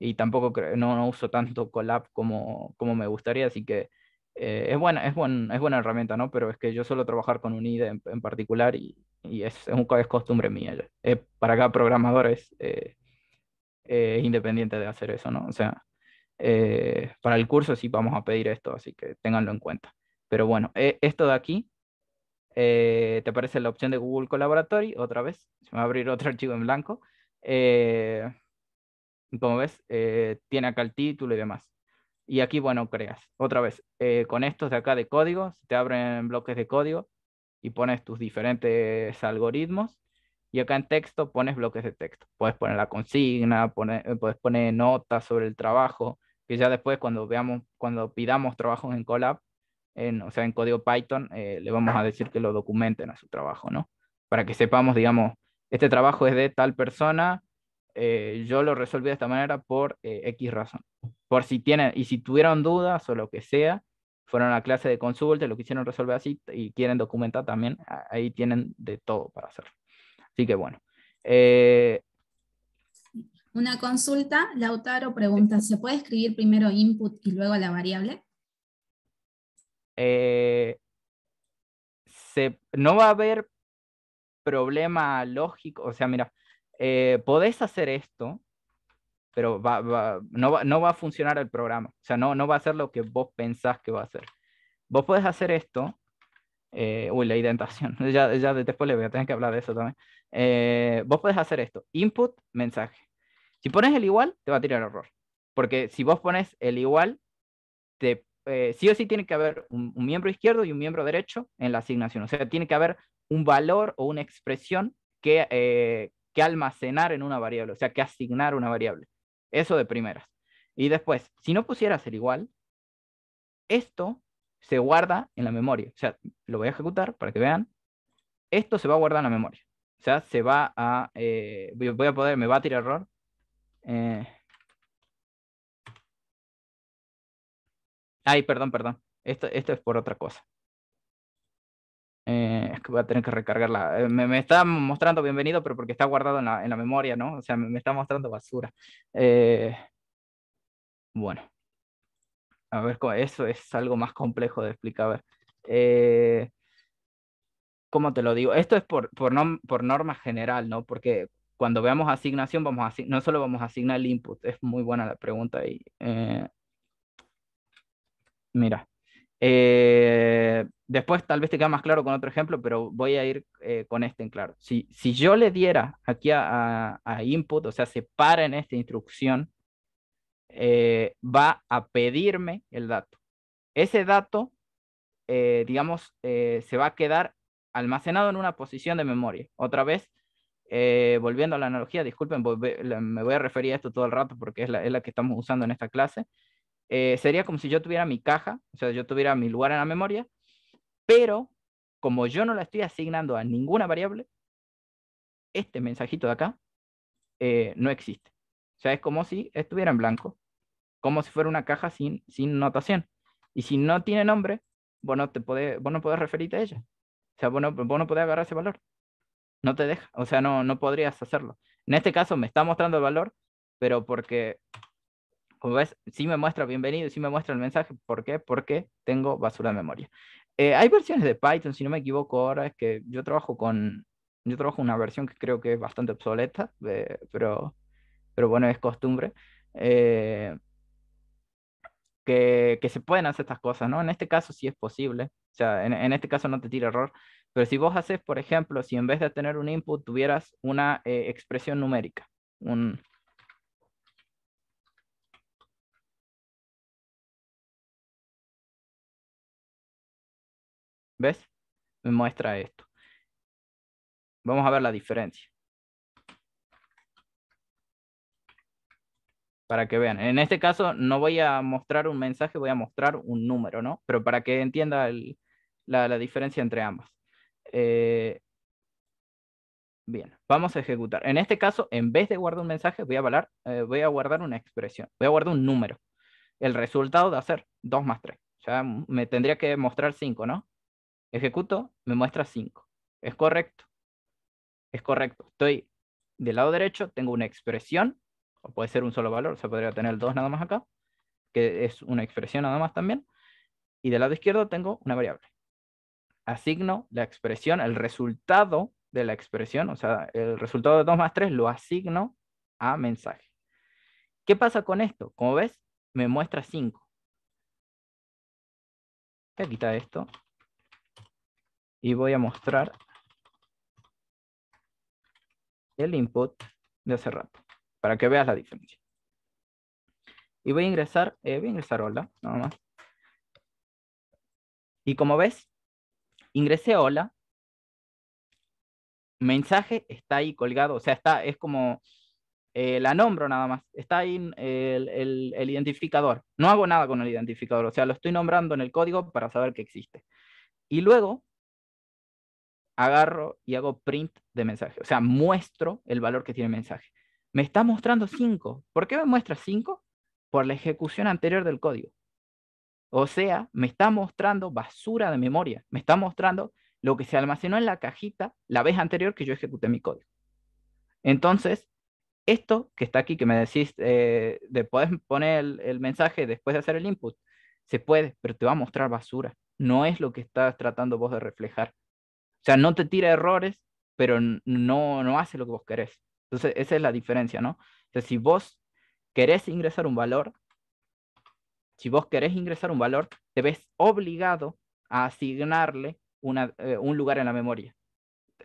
y tampoco no, no, uso tanto Colab como, como me gustaría, así que eh, es, buena, es, buen, es buena herramienta, ¿no? Pero es que yo suelo trabajar con un IDE en, particular y, y es, un, es costumbre mía. Eh, para cada programador es eh, independiente de hacer eso, ¿no? O sea, para el curso sí vamos a pedir esto, así que ténganlo en cuenta. Pero bueno, esto de aquí eh, te aparece la opción de Google Collaboratory, otra vez, se me va a abrir otro [laughs] archivo en blanco. Eh, como ves, eh, tiene acá el título y demás. Y aquí, bueno, creas. Otra vez, con estos de acá de código, te abren bloques de código y pones tus diferentes algoritmos. Y acá en texto pones bloques de texto. Puedes poner la consigna, puedes poner notas sobre el trabajo, que ya después cuando veamos, cuando pidamos trabajos en Colab, o sea, en código Python, eh, le vamos a decir que lo documenten a su trabajo, ¿no? Para que sepamos, digamos, este trabajo es de tal persona, eh, yo lo resolví de esta manera por eh, X razón. Por si tienen, y si tuvieron dudas o lo que sea, fueron a la clase de consulta, lo quisieron resolver así y quieren documentar también, ahí tienen de todo para hacer. Así que bueno. Una consulta, Lautaro pregunta, ¿se puede escribir primero input y luego la variable? Eh, se, no va a haber problema lógico, o sea, mira, eh, podés hacer esto, pero va, no, va, a funcionar el programa, o sea, no, no va a ser lo que vos pensás que va a hacer. Vos podés hacer esto, eh, uy, la indentación, [laughs] ya, ya, después le voy a tener que hablar de eso también. vos podés hacer esto, input, mensaje. Si pones el igual, te va a tirar error, porque si vos pones el igual, te eh, sí o sí tiene que haber un, miembro izquierdo y un miembro derecho en la asignación. O sea, tiene que haber un valor o una expresión que, eh, que almacenar en una variable, o sea, que asignar una variable. Eso de primeras. Y después, si no pusieras ser igual, esto se guarda en la memoria. O sea, lo voy a ejecutar para que vean. Esto se va a guardar en la memoria. O sea, se va a... Eh, voy a poder, me va a tirar error. Eh, Ay, perdón, perdón. Esto, esto es por otra cosa. Eh, es que voy a tener que recargarla. Eh, me, está mostrando bienvenido, pero porque está guardado en la, memoria, ¿no? O sea, me, está mostrando basura. Eh, bueno. A ver, eso es algo más complejo de explicar. A ver. ¿Cómo te lo digo? Esto es por, por, norma general, ¿no? Porque cuando veamos asignación, vamos a, no solo vamos a asignar el input, es muy buena la pregunta ahí. Mira, eh, después tal vez te queda más claro con otro ejemplo, pero voy a ir eh, con este en claro. Si, yo le diera aquí a, input, o sea, se para en esta instrucción, eh, va a pedirme el dato. Ese dato, digamos, se va a quedar almacenado en una posición de memoria. Otra vez, volviendo a la analogía, disculpen, me voy a referir a esto todo el rato porque es la que estamos usando en esta clase. Eh, sería como si yo tuviera mi caja, o sea, yo tuviera mi lugar en la memoria, pero como yo no la estoy asignando a ninguna variable, este mensajito de acá eh, no existe. O sea, es como si estuviera en blanco, como si fuera una caja sin, sin notación. Y si no tiene nombre, vos no, te podés, referirte a ella. O sea, vos no, podés agarrar ese valor. No te deja, o sea, no, no podrías hacerlo. En este caso me está mostrando el valor, pero porque como ves, sí me muestra bienvenido, sí me muestra el mensaje. ¿Por qué? Porque tengo basura de memoria. Eh, hay versiones de Python, si no me equivoco ahora, es que yo trabajo con, yo trabajo una versión que creo que es bastante obsoleta, eh, pero, pero bueno, es costumbre. Eh, que, que, se pueden hacer estas cosas, ¿no? En este caso sí es posible, o sea, en, en, este caso no te tira error, pero si vos haces, por ejemplo, si en vez de tener un input tuvieras una expresión numérica, un, ¿Ves? Me muestra esto. Vamos a ver la diferencia. Para que vean. En este caso no voy a mostrar un mensaje, voy a mostrar un número, ¿no? Pero para que entienda la, diferencia entre ambas. Eh, bien, vamos a ejecutar. En este caso, en vez de guardar un mensaje, voy a, eh, voy a guardar una expresión. Voy a guardar un número. El resultado de hacer 2 más 3. Ya me tendría que mostrar 5, ¿no? Ejecuto, me muestra 5. Es correcto. Es correcto. Estoy del lado derecho, tengo una expresión, o puede ser un solo valor, o sea, podría tener 2 nada más acá, que es una expresión nada más también. Y del lado izquierdo tengo una variable. Asigno la expresión, el resultado de la expresión, o sea, el resultado de 2 más 3 lo asigno a mensaje. ¿Qué pasa con esto? Como ves, me muestra 5. Voy a esto y voy a mostrar el input de hace rato para que veas la diferencia. Y voy a ingresar, eh, voy a ingresar hola, nada más. Y como ves, ingresé hola. Mensaje está ahí colgado, o sea, está, es como eh, la nombro nada más. Está ahí el identificador. No hago nada con el identificador, o sea, lo estoy nombrando en el código para saber que existe. Y luego agarro y hago print de mensaje. O sea, muestro el valor que tiene el mensaje. Me está mostrando 5. ¿Por qué me muestra 5? Por la ejecución anterior del código. O sea, me está mostrando basura de memoria. Me está mostrando lo que se almacenó en la cajita la vez anterior que yo ejecuté mi código. Entonces, esto que está aquí, que me decís, eh, de puedes poner el mensaje después de hacer el input, se puede, pero te va a mostrar basura. No es lo que estás tratando vos de reflejar sea, no te tira errores, pero no, no hace lo que vos querés. Entonces, esa es la diferencia, ¿no? Entonces, si vos querés ingresar un valor, si vos querés ingresar un valor, te ves obligado a asignarle eh, un lugar en la memoria.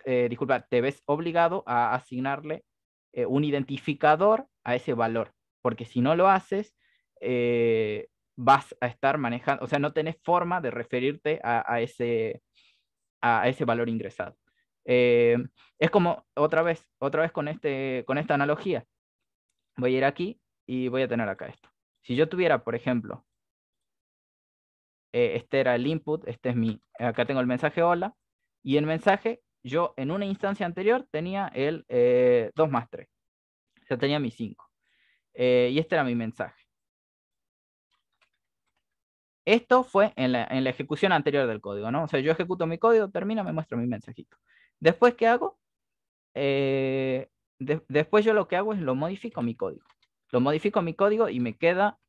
Eh, disculpa, te ves obligado a asignarle eh, un identificador a ese valor, porque si no lo haces, vas a estar manejando, o sea, no tenés forma de referirte a ese, a ese valor ingresado. Eh, es como otra vez, otra vez con, este, con esta analogía. Voy a ir aquí y voy a tener acá esto. Si yo tuviera, por ejemplo, eh, este era el input, este es mi, acá tengo el mensaje hola, y el mensaje, yo en una instancia anterior tenía el 2 eh, más 3, o sea, tenía mi 5, y este era mi mensaje. Esto fue en la, ejecución anterior del código, ¿no? O sea, yo ejecuto mi código, termino, me muestro mi mensajito. Después, ¿qué hago? Eh, después yo lo que hago es lo modifico mi código. Lo modifico mi código y me queda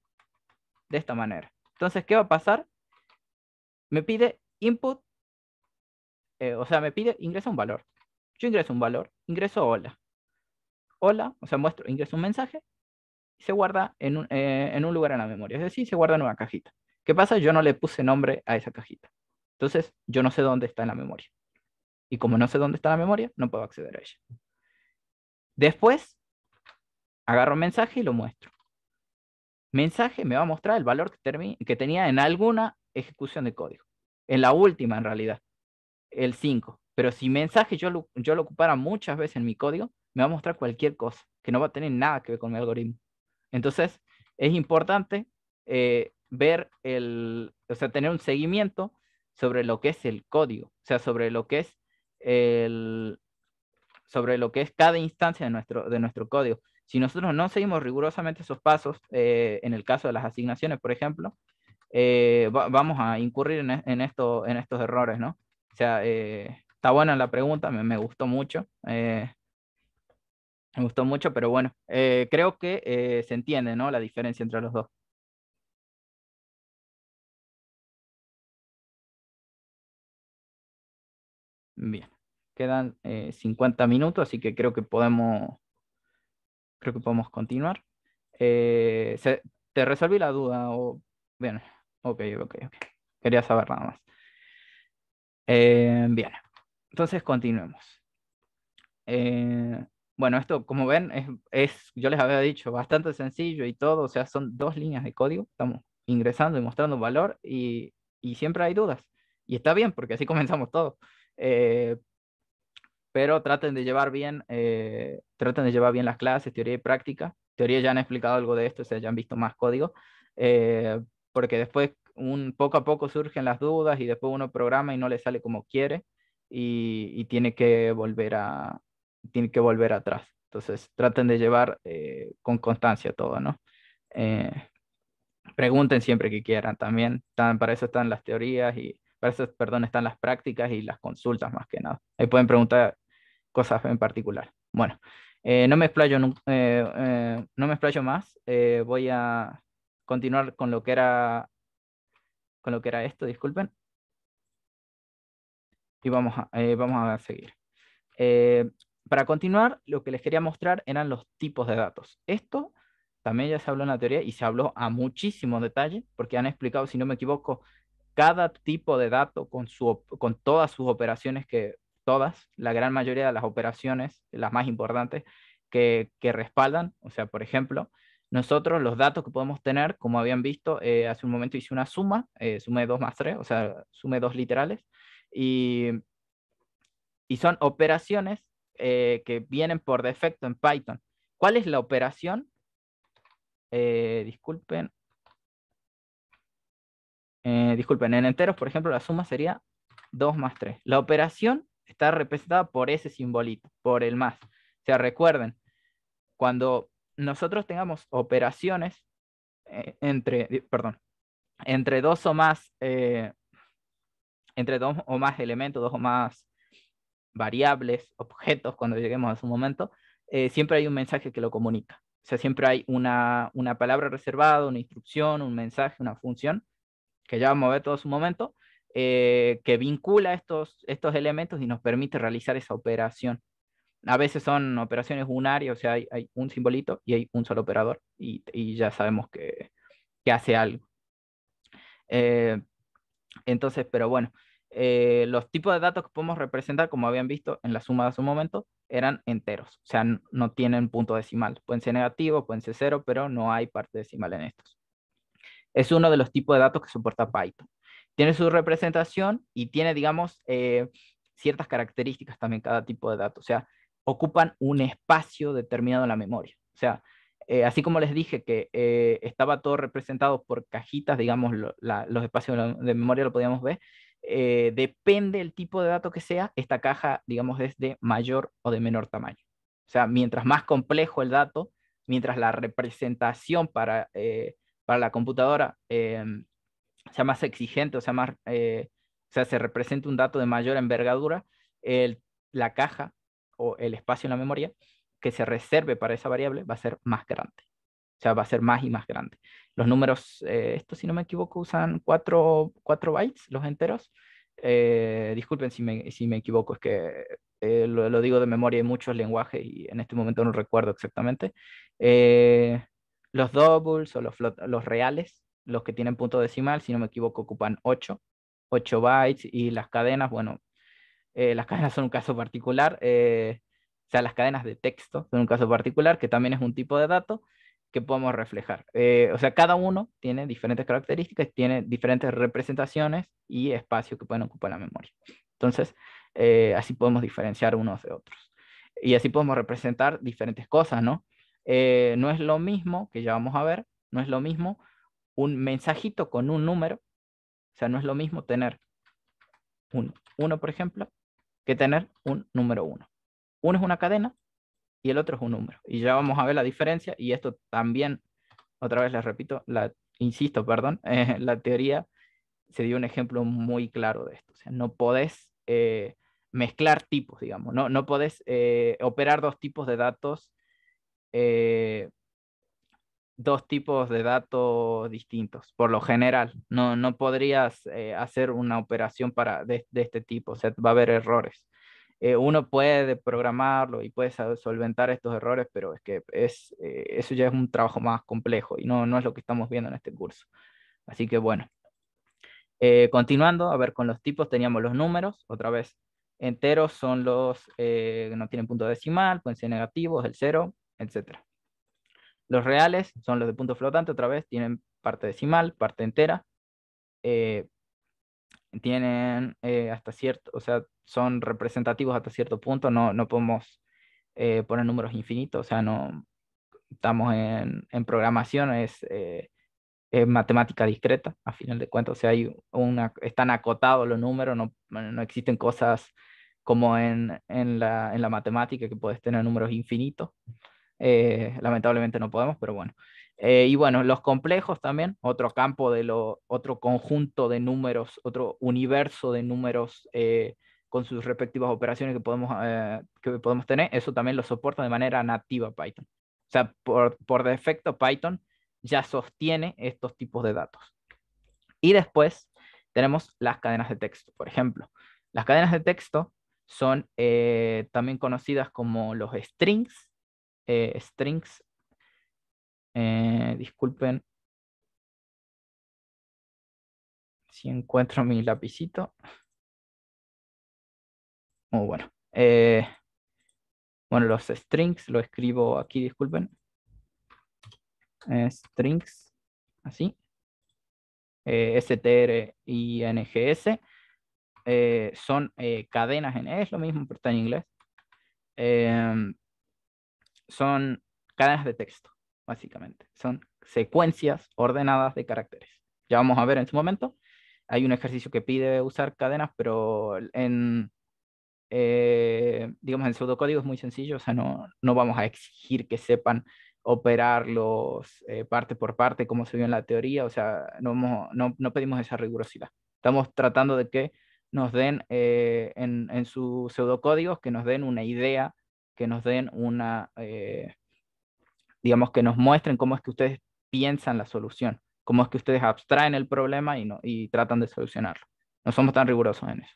de esta manera. Entonces, ¿qué va a pasar? Me pide input, eh, o sea, me pide ingresa un valor. Yo ingreso un valor, ingreso hola. Hola, o sea, muestro, ingreso un mensaje y se guarda en eh, en un lugar en la memoria. Es decir, se guarda en una cajita. ¿Qué pasa? Yo no le puse nombre a esa cajita. Entonces, yo no sé dónde está en la memoria. Y como no sé dónde está la memoria, no puedo acceder a ella. Después, agarro mensaje y lo muestro. Mensaje me va a mostrar el valor que, tenía en alguna ejecución de código. En la última, en realidad. El 5. Pero si mensaje yo lo, yo lo ocupara muchas veces en mi código, me va a mostrar cualquier cosa, que no va a tener nada que ver con mi algoritmo. Entonces, es importante eh, ver el, o sea, tener un seguimiento sobre lo que es el código, o sea, sobre lo que es el, sobre lo que es cada instancia de nuestro, de nuestro código. Si nosotros no seguimos rigurosamente esos pasos, eh, en el caso de las asignaciones, por ejemplo, eh, vamos a incurrir en, e, en estos errores, ¿no? O sea, eh, está buena la pregunta, me, me gustó mucho. me gustó mucho, pero bueno, creo que se entiende, ¿no? La diferencia entre los dos. Bien, quedan 50 eh, minutos, así que creo que podemos, creo que podemos continuar. Eh, te resolví la duda, o bien, ok, ok, ok. Quería saber nada más. Eh, bien, entonces continuemos. bueno, esto, como ven, es, es, yo les había dicho, bastante sencillo y todo, o sea, son dos líneas de código, estamos ingresando y mostrando valor y, y siempre hay dudas. Y está bien, porque así comenzamos todo. Eh, pero traten de llevar bien, eh, traten de llevar bien las clases, teoría y práctica. Teoría ya han explicado algo de esto, o sea, ya han visto más código, eh, porque después un, poco a poco surgen las dudas y después uno programa y no le sale como quiere y, tiene que volver a tiene que volver atrás. Entonces traten de llevar con constancia todo, ¿no? pregunten siempre que quieran también, están, para eso están las teorías y, perdón, están las prácticas y las consultas más que nada. Ahí pueden preguntar cosas en particular. Bueno, eh, no, me explayo, no, eh, eh, no me más, voy a continuar con lo que era con lo que era esto, disculpen. Y vamos a, vamos a seguir. para continuar, lo que les quería mostrar eran los tipos de datos. Esto también ya se habló en la teoría y se habló a muchísimo detalle, porque han explicado, si no me equivoco, cada tipo de dato con, su, con todas sus operaciones que todas, la gran mayoría de las operaciones, las más importantes, que, respaldan. O sea, por ejemplo, nosotros los datos que podemos tener, como habían visto, eh, hace un momento hice una suma, eh, sumé 2 más 3, o sea, sumé dos literales, y, son operaciones eh, que vienen por defecto en Python. ¿Cuál es la operación? Eh, disculpen, eh, disculpen, en enteros, por ejemplo, la suma sería 2 más 3. La operación está representada por ese simbolito, por el más. O sea, recuerden, cuando nosotros tengamos operaciones eh, entre, perdón, entre dos o más, eh, entre dos o más elementos, dos o más variables, objetos, cuando lleguemos a su momento, siempre hay un mensaje que lo comunica. O sea, siempre hay una, una palabra reservada, una instrucción, un mensaje, una función que ya vamos a ver todo su momento, eh, que vincula estos, estos elementos y nos permite realizar esa operación. A veces son operaciones unarias, o sea, hay, un simbolito y hay un solo operador y, ya sabemos que, hace algo. Eh, entonces, pero bueno, eh, los tipos de datos que podemos representar, como habían visto en la suma de su momento, eran enteros, o sea, no tienen punto decimal. Pueden ser negativos, pueden ser cero, pero no hay parte decimal en estos. Es uno de los tipos de datos que soporta Python. Tiene su representación y tiene, digamos, eh, ciertas características también cada tipo de datos. O sea, ocupan un espacio determinado en la memoria. O sea, eh, así como les dije que eh, estaba todo representado por cajitas, digamos, los espacios de memoria lo podíamos ver, depende del tipo de dato que sea, esta caja, digamos, es de mayor o de menor tamaño. O sea, mientras más complejo el dato, mientras la representación para para la computadora em, sea más exigente, o sea, más, eh, o sea, se represente un dato de mayor envergadura, el, la caja o el espacio en la memoria que se reserve para esa variable va a ser más grande. O sea, va a ser más y más grande. Los números, eh, esto si no me equivoco, usan 4, bytes, los enteros. Eh, disculpen si me, si me, equivoco, es que lo, digo de memoria en muchos lenguajes y en este momento no recuerdo exactamente. Eh, los doubles o los, los reales, los que tienen punto decimal, si no me equivoco, ocupan 8, 8 bytes y las cadenas, bueno, eh, las [laughs] cadenas son un caso particular, eh, o sea, las cadenas de texto son un caso particular, que también es un tipo de dato que podemos reflejar. Eh, o sea, cada uno tiene diferentes características, tiene diferentes representaciones y espacio que pueden ocupar la memoria. Entonces, así podemos diferenciar unos de otros. Y así podemos representar diferentes cosas, ¿no? Eh, no es lo mismo, que ya vamos a ver, no es lo mismo un mensajito con un número, o sea, no es lo mismo tener un 1, por ejemplo, que tener un número 1. Uno es una cadena y el otro es un número. Y ya vamos a ver la diferencia y esto también, otra vez les repito, la, insisto, perdón, [laughs] la teoría se dio un ejemplo muy claro de esto. O sea, no podés eh, mezclar tipos, digamos, no, no podés eh, operar dos tipos de datos eh, dos tipos de datos distintos, por lo general. No, no podrías eh, hacer una operación para, de, este tipo, o va a haber errores. Eh, uno puede programarlo y puede solventar estos errores, pero es que es, eso ya es un trabajo más complejo y no, no es lo que estamos viendo en este curso. Así que bueno. continuando, a ver, con los tipos teníamos los números, otra vez, enteros son los que no tienen punto decimal, pueden ser negativos, el cero, etc. Los reales son los de punto flotante, otra vez, tienen parte decimal, parte entera, eh, tienen eh, hasta cierto, o sea, son representativos hasta cierto punto, no, no podemos eh, poner números infinitos, o sea, no estamos en, en programación, es, matemática discreta, a final de cuentas, o sea, hay una, están acotados los números, no, no existen cosas como en, en, la, en la matemática que puedes tener números infinitos. Eh, lamentablemente no podemos, pero bueno. Eh, y bueno, los complejos también, otro campo de lo, otro conjunto de números, otro universo de números eh, con sus respectivas operaciones que podemos, que podemos tener, eso también lo soporta de manera nativa Python. O sea, por, defecto Python ya sostiene estos tipos de datos. Y después tenemos las cadenas de texto, por ejemplo. Las cadenas de texto son también conocidas como los strings eh, strings. Eh, disculpen si encuentro mi lapicito. Oh, bueno. Eh, bueno, los strings lo escribo aquí, disculpen. strings, así. Str y r son cadenas en... E, es lo mismo, pero está en inglés son cadenas de texto, básicamente. Son secuencias ordenadas de caracteres. Ya vamos a ver en su momento. Hay un ejercicio que pide usar cadenas, pero en, eh, digamos, en pseudocódigo es muy sencillo, o sea, no, no vamos a exigir que sepan operarlos eh, parte por parte, como se vio en la teoría, o sea, no, no, no pedimos esa rigurosidad. Estamos tratando de que nos den eh, en, en sus pseudocódigos, que nos den una idea que nos den una, eh, digamos, que nos muestren cómo es que ustedes piensan la solución, cómo es que ustedes abstraen el problema y, no, y tratan de solucionarlo. No somos tan rigurosos en eso.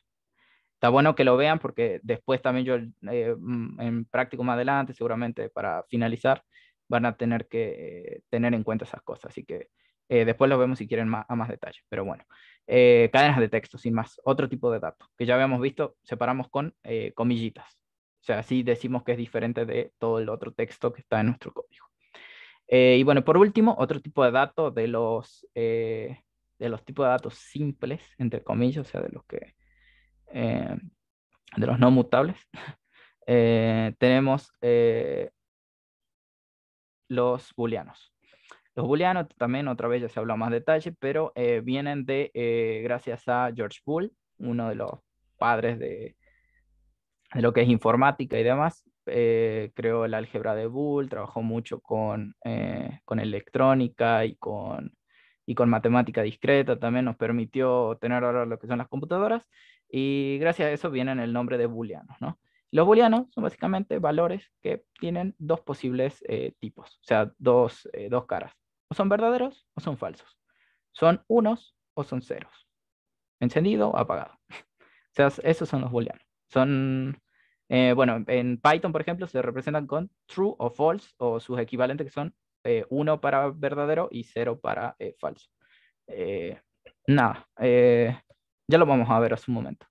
Está bueno que lo vean porque después también yo eh, mm, en práctico más adelante, seguramente para finalizar, van a tener que eh, tener en cuenta esas cosas. Así que después lo vemos si quieren más, a más detalle. Pero bueno, cadenas de texto, sin más, otro tipo de datos que ya habíamos visto, separamos con comillitas sea, decimos que es diferente de todo el otro texto que está en nuestro código. Eh, y bueno, por último, otro tipo de datos de los, eh, de los tipos de datos simples, entre comillas, o sea, de los que, eh, de los no mutables. [laughs] tenemos los booleanos. Los booleanos también, otra vez ya se habló más detalle, pero vienen de, gracias a George Bull, uno de los padres de, de lo que es informática y demás. Eh, creó el álgebra de Boole, trabajó mucho eh, con, electrónica y con, y con matemática discreta, también nos permitió tener ahora lo que son las computadoras, y gracias a eso vienen el nombre de booleanos, ¿no? Los booleanos son básicamente valores que tienen dos posibles eh, tipos, o sea, dos, dos caras. O son verdaderos o son falsos. Son unos o son ceros. Encendido o apagado. [laughs] O sea, esos son los booleanos. Son, eh, bueno, en Python, por ejemplo, se representan con true o false, o sus equivalentes que son eh, Uno para verdadero y cero para eh, falso. nada, ya lo vamos a ver A su momento.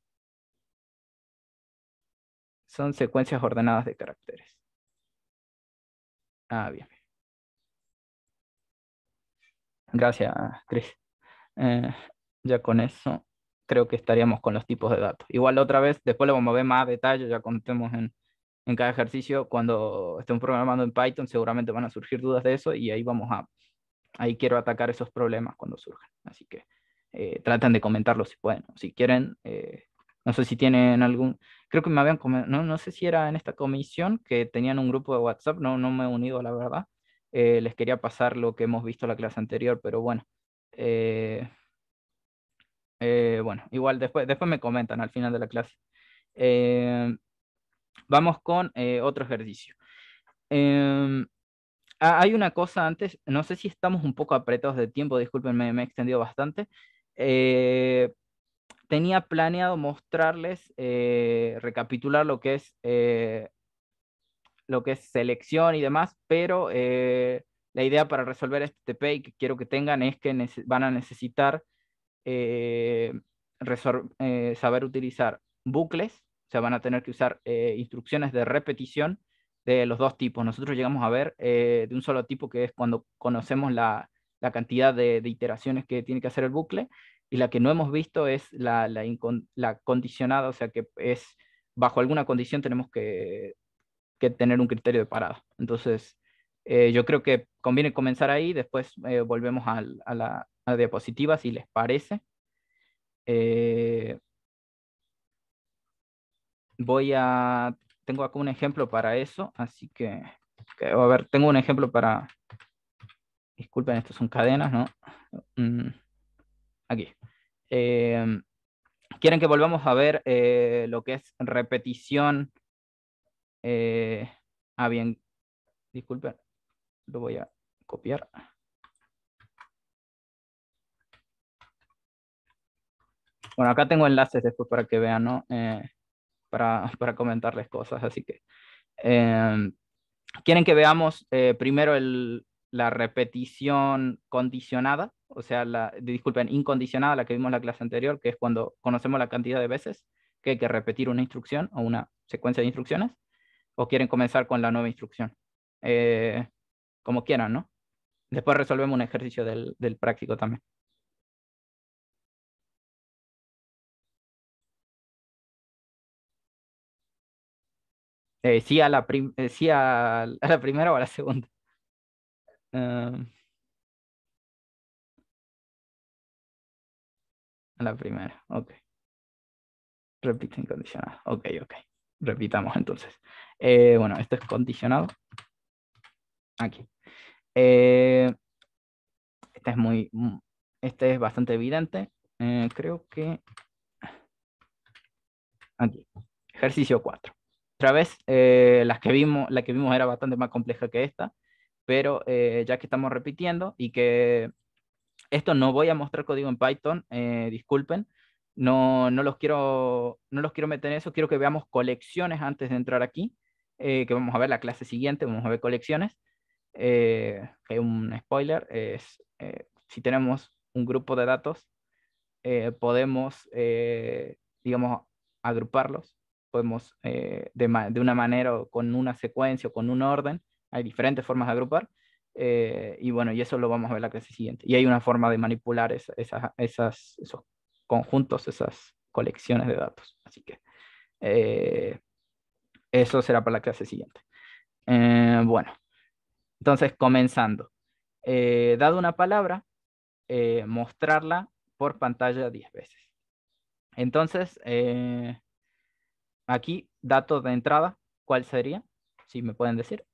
Son secuencias ordenadas de caracteres. Ah, bien. Gracias, Chris. ya con eso creo que estaríamos con los tipos de datos. Igual otra vez, después lo vamos a ver más detalles, ya contemos en, en cada ejercicio, cuando estén programando en Python, seguramente van a surgir dudas de eso y ahí vamos a, ahí quiero atacar esos problemas cuando surjan. Así que eh, traten de comentarlo si pueden. Si quieren, eh, no sé si tienen algún, creo que me habían comentado, no, no, sé si era en esta comisión que tenían un grupo de WhatsApp, no, no me he unido, la verdad. Eh, les quería pasar lo que hemos visto en la clase anterior, pero bueno. Eh, eh, bueno, igual después, después me comentan al final de la clase. Eh, vamos con eh, otro ejercicio. Em, hay una cosa antes, no sé si estamos un poco apretados de tiempo, discúlpenme, me he extendido bastante. tenía planeado mostrarles, recapitular lo que es lo que es selección y demás, pero la idea para resolver este TP que quiero que tengan es que van a necesitar eh, eh, saber utilizar bucles, o sea, van a tener que usar eh, instrucciones de repetición de los dos tipos. Nosotros llegamos a ver de un solo tipo, que es cuando conocemos la, cantidad de, iteraciones que tiene que hacer el bucle, y la que no hemos visto es la, condicionada, o sea, que es bajo alguna condición tenemos que, que tener un criterio de parada. Entonces, yo creo que conviene comenzar ahí, después volvemos a la diapositivas si les parece. Eh, voy a, tengo acá un ejemplo para eso, así que, a ver, tengo un ejemplo para, disculpen, estas son cadenas, ¿no? Mm, aquí. Eh, Quieren que volvamos a ver eh, lo que es repetición. ah, bien, disculpen, lo voy a copiar. Bueno, acá tengo enlaces después para que vean, ¿no? Eh, para, [laughs] para, comentarles cosas, así que... Em, quieren que veamos eh, primero la repetición condicionada, o sea, la, disculpen, incondicionada, la que vimos en la clase anterior, que es cuando conocemos la cantidad de veces que hay que repetir una instrucción o una secuencia de instrucciones, o quieren comenzar con la nueva instrucción. Eh, como quieran, ¿no? Después resolvemos un ejercicio del, del práctico también. Eh, sí, a la eh, [laughs] a, la primera o a la segunda. a la primera, ok. Repite incondicionado. Ok, ok. Repitamos entonces. Eh, bueno, esto es condicionado. Aquí. este es muy. Este es bastante evidente. creo que. Aquí. Ejercicio 4 otra vez, eh, las que vimos, la que vimos era bastante más compleja que esta, pero eh, ya que estamos repitiendo y que esto no voy a mostrar código en Python, eh, disculpen, no, los quiero, no los quiero meter en eso, quiero que veamos colecciones antes de entrar aquí, que vamos a ver la clase siguiente, vamos a ver colecciones, Hay un spoiler, es si tenemos un grupo de datos, podemos, digamos, agruparlos podemos eh, de, una manera o con una secuencia o con un orden, hay diferentes formas de agrupar, eh, y bueno, y eso lo vamos a ver la clase siguiente. Y hay una forma de manipular esas, esos conjuntos, esas colecciones de datos. Así que eh, eso será para la clase siguiente. bueno, entonces comenzando. dado una palabra, mostrarla por pantalla 10 veces. Entonces, Aquí, datos de entrada, ¿cuál sería? Si me pueden decir.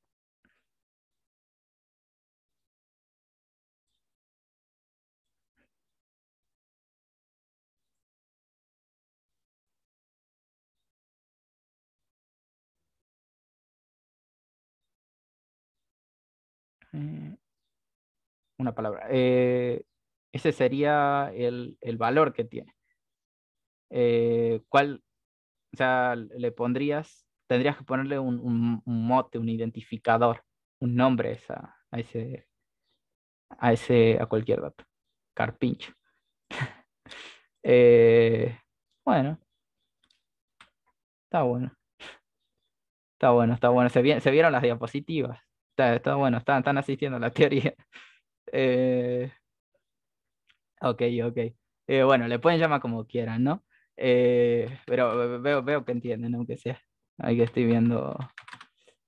Eh, una palabra. Eh, ese sería el, valor que tiene. Eh, ¿Cuál o sea, le pondrías, tendrías que ponerle un, mote, un identificador, un nombre esa, a ese, a ese, a cualquier dato. Carpincho. [laughs] Eh, bueno. Está bueno. Está bueno, está bueno. Se, se vieron las diapositivas. Está, está bueno, están, están asistiendo a la teoría. [laughs] Eh, ok, ok. Eh, bueno, le pueden llamar como quieran, ¿no? Eh, pero veo, veo que entienden, aunque sea. Ahí que estoy viendo.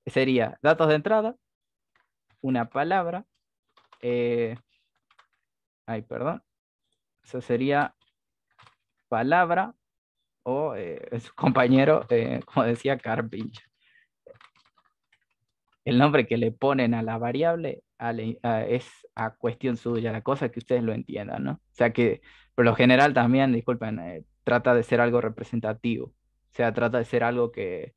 Sería datos de entrada, una palabra. Eh, ay, perdón. Eso sería palabra o eh, su compañero, como decía Carpinch. El nombre que le ponen a la variable es a cuestión suya, la cosa que ustedes lo entiendan, ¿no? O sea que, por lo general también, disculpen, trata de ser algo representativo, o sea, trata de ser algo que,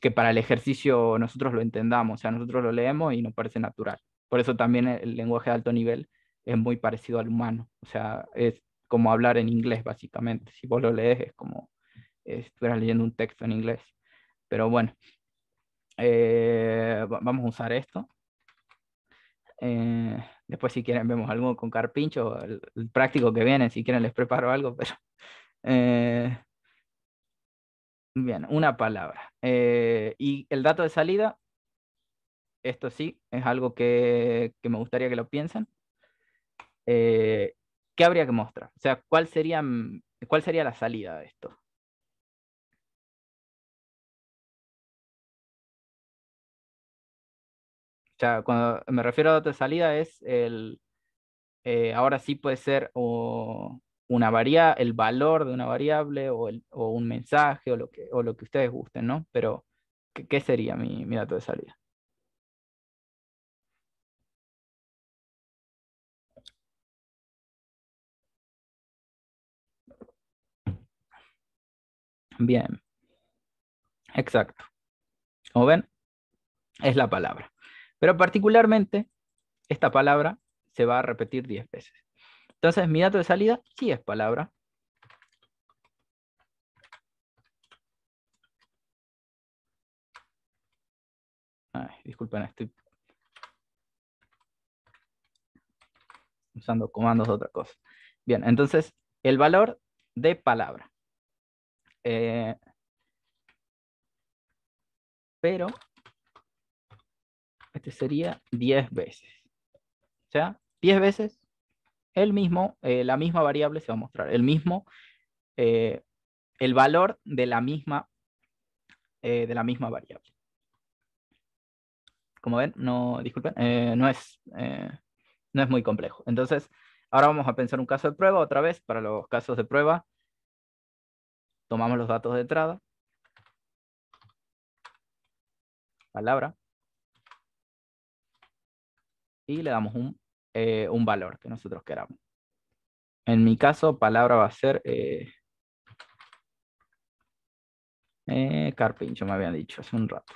que para el ejercicio nosotros lo entendamos, o sea, nosotros lo leemos y nos parece natural. Por eso también el lenguaje de alto nivel es muy parecido al humano, o sea, es como hablar en inglés básicamente, si vos lo lees es como si eh, estuvieras leyendo un texto en inglés, pero bueno, eh, vamos a usar esto. Eh, después si quieren vemos algo con carpincho, el, el, práctico que viene, si quieren les preparo algo, pero eh, bien, una palabra. Eh, y el dato de salida, esto sí, es algo que, me gustaría que lo piensen. Eh, ¿Qué habría que mostrar? O sea, ¿cuál sería, cuál sería la salida de esto? O sea, cuando me refiero a dato de salida es el, ahora sí puede ser o una el valor de una variable o, un mensaje o lo, que, o lo que ustedes gusten, ¿no? Pero, ¿qué, sería mi, mi dato de salida? Bien. Exacto. Como ven, es la palabra. Pero particularmente, esta palabra se va a repetir 10 veces. Entonces mi dato de salida sí es palabra. disculpen, estoy usando comandos de otra cosa. Bien, entonces el valor de palabra. Eh, pero este sería 10 veces. O sea, 10 veces el mismo, eh, la misma variable se va a mostrar, el mismo, eh, el valor de la misma, eh, de la misma variable. Como ven, no, disculpen, no, es, no es muy complejo. Entonces, ahora vamos a pensar un caso de prueba otra vez. Para los casos de prueba, tomamos los datos de entrada, palabra, y le damos un eh, un valor que nosotros queramos. En mi caso, palabra va a ser eh, eh, carpincho, me habían dicho hace un rato.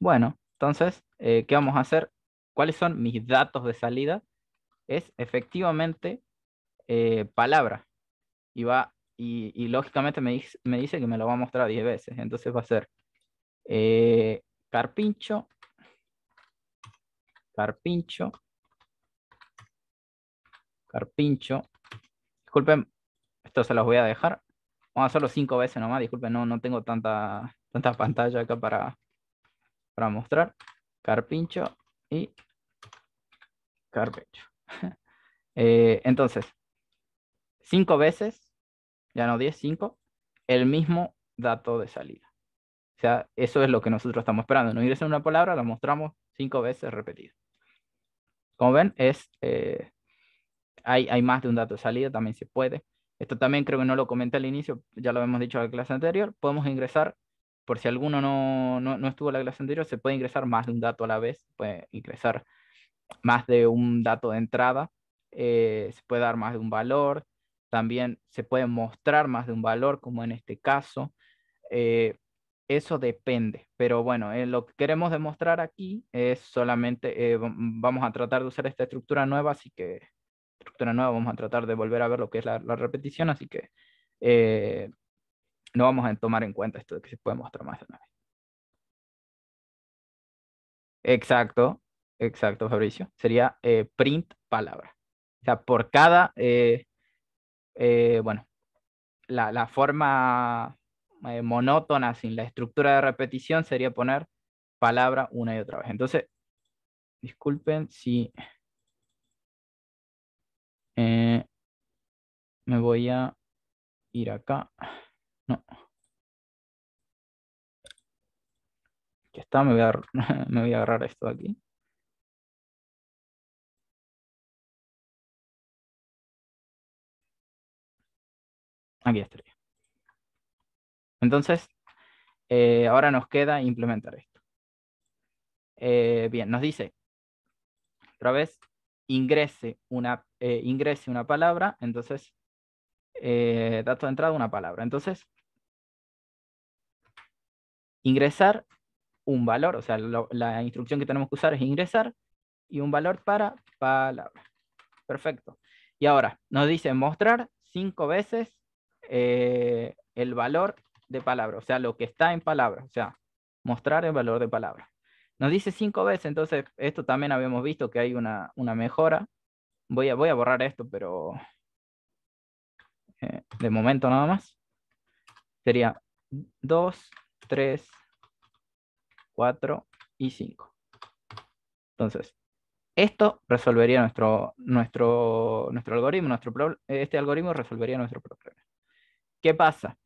Bueno, entonces, ¿qué vamos a hacer? ¿Cuáles son mis datos de salida? Es efectivamente palabra. Y, va, y, lógicamente me, me, dice que me lo va a mostrar 10 veces. Entonces va a ser carpincho, carpincho, Carpincho. Disculpen, esto se los voy a dejar. Vamos a hacerlo cinco veces nomás, disculpen, no, no tengo tanta, tanta pantalla acá para, para mostrar. Carpincho y Carpincho. [laughs] Eh, entonces, cinco veces, ya no diez, cinco, el mismo dato de salida. O sea, eso es lo que nosotros estamos esperando. no ingresan una palabra, la mostramos cinco veces repetida. Como ven, es eh, hay, más de un dato de salida, también se puede. Esto también creo que no lo comenté al inicio, ya lo hemos dicho en la clase anterior. Podemos ingresar, por si alguno no, no, estuvo en la clase anterior, se puede ingresar más de un dato a la vez, puede ingresar más de un dato de entrada, eh, se puede dar más de un valor, también se puede mostrar más de un valor, como en este caso. Eh, eso depende, pero bueno, eh, lo que queremos demostrar aquí es solamente, vamos a tratar de usar esta estructura nueva, así que nueva, vamos a tratar de volver a ver lo que es la, repetición, así que no eh, vamos a tomar en cuenta esto de que se puede mostrar más de una vez. Exacto, exacto, Fabricio. Sería eh, print palabra. O sea, por cada, eh, bueno, la, la forma monótona sin la estructura de repetición sería poner palabra una y otra vez. Entonces, disculpen si... me voy a ir acá. No. Aquí está, [laughs] me voy a, agarrar esto de aquí. Aquí estaría. Entonces, eh, ahora nos queda implementar esto. Eh, bien, nos dice, otra vez, ingrese una, eh, ingrese una palabra, entonces eh, de entrada, una palabra. Entonces, ingresar un valor, o sea, la instrucción que tenemos que usar es ingresar y un valor para palabra. Perfecto. Y ahora nos dice mostrar cinco veces eh, el valor de palabra, o sea, lo que está en palabra, o sea, mostrar el valor de palabra. Nos dice cinco veces, entonces esto también habíamos visto que hay una, una mejora. Voy a, voy a borrar esto, pero eh, de momento nada más, sería 2, 3, 4 y 5. Entonces, esto resolvería nuestro, nuestro, nuestro algoritmo, nuestro este algoritmo resolvería nuestro problema. ¿Qué pasa?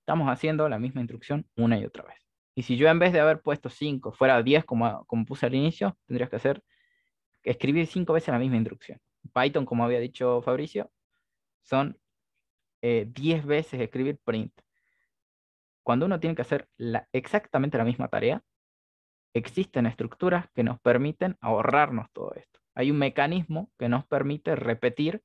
Estamos haciendo la misma instrucción una y otra vez. Y si yo en vez de haber puesto 5 fuera 10 como, como puse al inicio, tendrías que hacer escribir 5 veces la misma instrucción. Python, como había dicho Fabricio, son 10 eh, veces escribir print, cuando uno tiene que hacer la, exactamente la misma tarea, existen estructuras que nos permiten ahorrarnos todo esto. Hay un mecanismo que nos permite repetir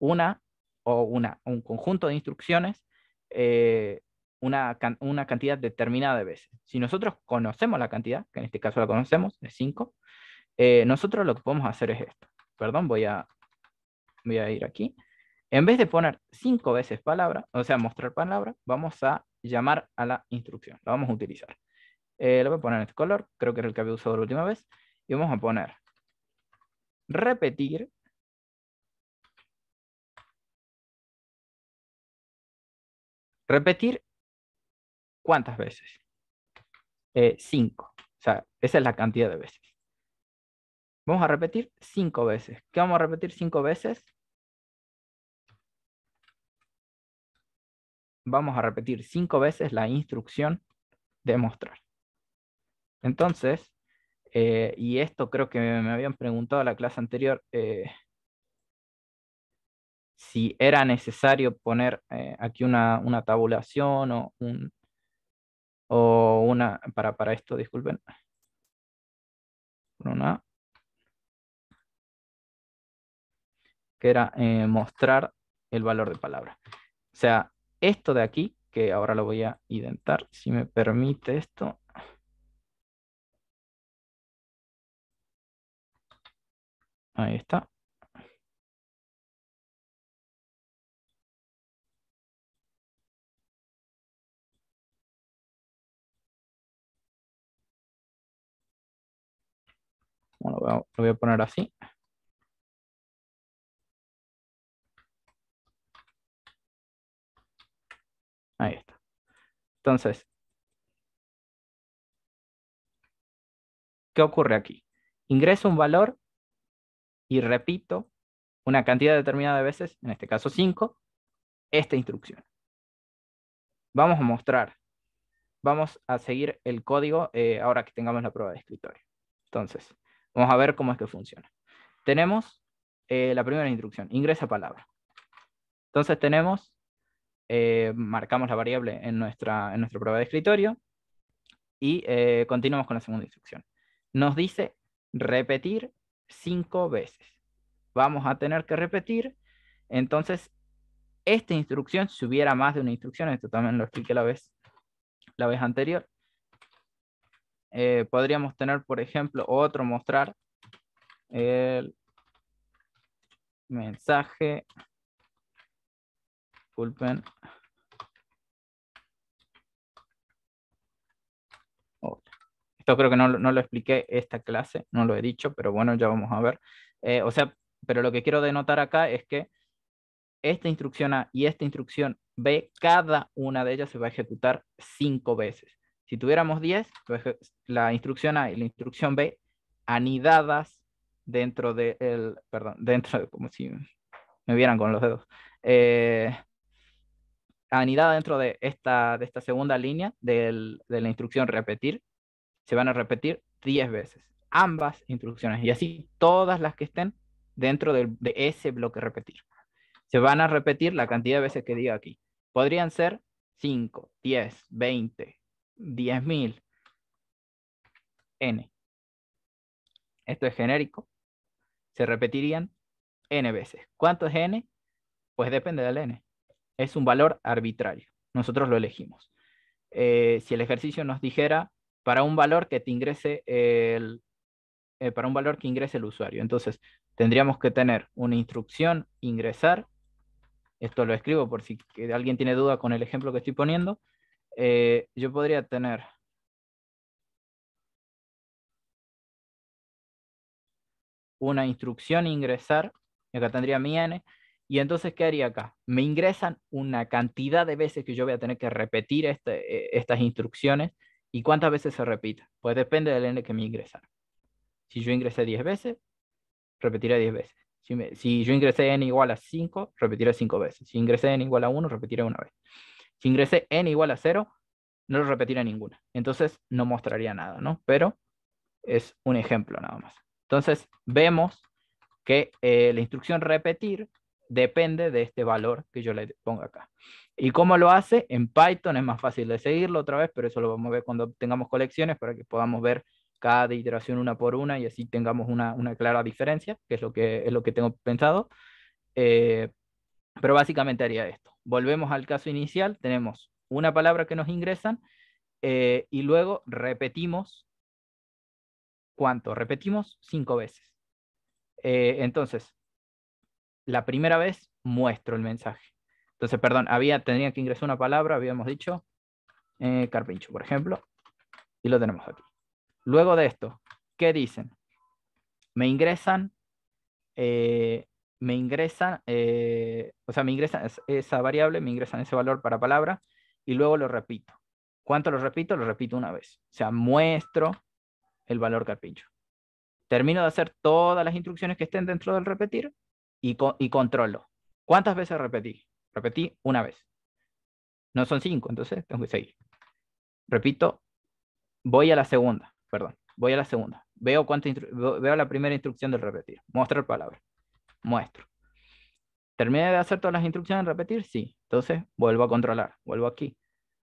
una o una, un conjunto de instrucciones eh, una, una, cantidad determinada de veces. Si nosotros conocemos la cantidad, que en este caso la conocemos, es 5, eh, nosotros lo que podemos hacer es esto. Perdón, voy a, voy a ir aquí. En vez de poner cinco veces palabra, o sea, mostrar palabra, vamos a llamar a la instrucción. La vamos a utilizar. Eh, lo voy a poner en este color, creo que era el que había usado la última vez. Y vamos a poner repetir Repetir, ¿cuántas veces? Eh, cinco. O sea, esa es la cantidad de veces. Vamos a repetir cinco veces. ¿Qué vamos a repetir cinco veces? vamos a repetir cinco veces la instrucción de mostrar. Entonces, eh, y esto creo que me habían preguntado en la clase anterior, eh, si era necesario poner eh, aquí una, tabulación o un o una para, para esto, disculpen. que era mostrar el valor de palabra. O sea, esto de aquí, que ahora lo voy a identar, si me permite esto. Ahí está. lo voy a poner así. Ahí está. Entonces, ¿qué ocurre aquí? Ingreso un valor y repito una cantidad determinada de veces, en este caso 5, esta instrucción. Vamos a mostrar, vamos a seguir el código eh, ahora que tengamos la prueba de escritorio. Entonces, vamos a ver cómo es que funciona. Tenemos eh, la primera instrucción, ingresa palabra. Entonces tenemos eh, marcamos la variable en nuestra, en nuestro prueba de escritorio y eh, continuamos con la segunda instrucción. Nos dice repetir cinco veces. Vamos a tener que repetir. Entonces, esta instrucción, si hubiera más de una instrucción, esto también lo expliqué la vez, la vez anterior, eh, podríamos tener, por ejemplo, otro mostrar el mensaje Disculpen. Oh, esto creo que no, lo expliqué esta clase, no lo he dicho, pero bueno, ya vamos a ver. Eh, o sea, pero lo que quiero denotar acá es que esta instrucción A y esta instrucción B, cada una de ellas se va a ejecutar cinco veces. Si tuviéramos diez, pues, eh, la instrucción A y la instrucción B anidadas dentro del, el perdón, dentro de, como si me vieran con los dedos, eh, anidada dentro de esta, de esta segunda línea de la instrucción repetir, se van a repetir 10 veces, ambas instrucciones, y así todas las que estén dentro de ese bloque repetir. Se van a repetir la cantidad de veces que diga aquí. Podrían ser 5, 10, 20, 10.000, n. Esto es genérico. Se repetirían n veces. ¿Cuánto es n? Pues depende del n es un valor arbitrario. Nosotros lo elegimos. Eh, si el ejercicio nos dijera para un valor que te ingrese el eh, para un valor que ingrese el usuario. Entonces, tendríamos que tener una instrucción ingresar. Esto lo escribo por si alguien tiene duda con el ejemplo que estoy poniendo. Eh, yo podría tener una instrucción ingresar, acá tendría mi n, y entonces, ¿qué haría acá? Me ingresan una cantidad de veces que yo voy a tener que repetir este, eh, estas instrucciones y cuántas veces se repita. Pues depende del n que me ingresan. Si yo ingresé 10 veces, repetiré 10 veces. Si, yo ingresé n igual a 5, repetiré 5 veces. Si ingresé n igual a 1, repetiré una vez. Si ingresé n igual a 0, no lo repetiré ninguna. Entonces no mostraría nada, ¿no? Pero es un ejemplo nada más. Entonces vemos que eh, la instrucción repetir depende de este valor que yo le ponga acá. ¿Y cómo lo hace? En Python es más fácil de seguirlo otra vez, pero eso lo vamos a ver cuando tengamos colecciones para que podamos ver cada iteración una por una y así tengamos una, clara diferencia, que es lo que, es lo que tengo pensado. Eh, pero básicamente haría esto. Volvemos al caso inicial, tenemos una palabra que nos ingresan eh, y luego repetimos, ¿cuánto? Repetimos cinco veces. Eh, entonces, la primera vez muestro el mensaje. Entonces, perdón, había, tenía que ingresar una palabra, habíamos dicho, eh, carpincho, por ejemplo, y lo tenemos aquí. Luego de esto, ¿qué dicen? Me ingresan, eh, me ingresan, eh, o sea, me ingresan esa variable, me ingresan ese valor para palabra, y luego lo repito. ¿Cuánto lo repito? Lo repito una vez. O sea, muestro el valor carpincho. Termino de hacer todas las instrucciones que estén dentro del repetir y, controlo. ¿Cuántas veces repetí? Repetí una vez. No son cinco, entonces tengo que seguir. Repito, voy a la segunda, perdón, voy a la segunda. Veo, veo la primera instrucción del repetir. Mostrar palabra. Muestro. ¿Terminé de hacer todas las instrucciones de repetir? Sí. Entonces vuelvo a controlar. Vuelvo aquí.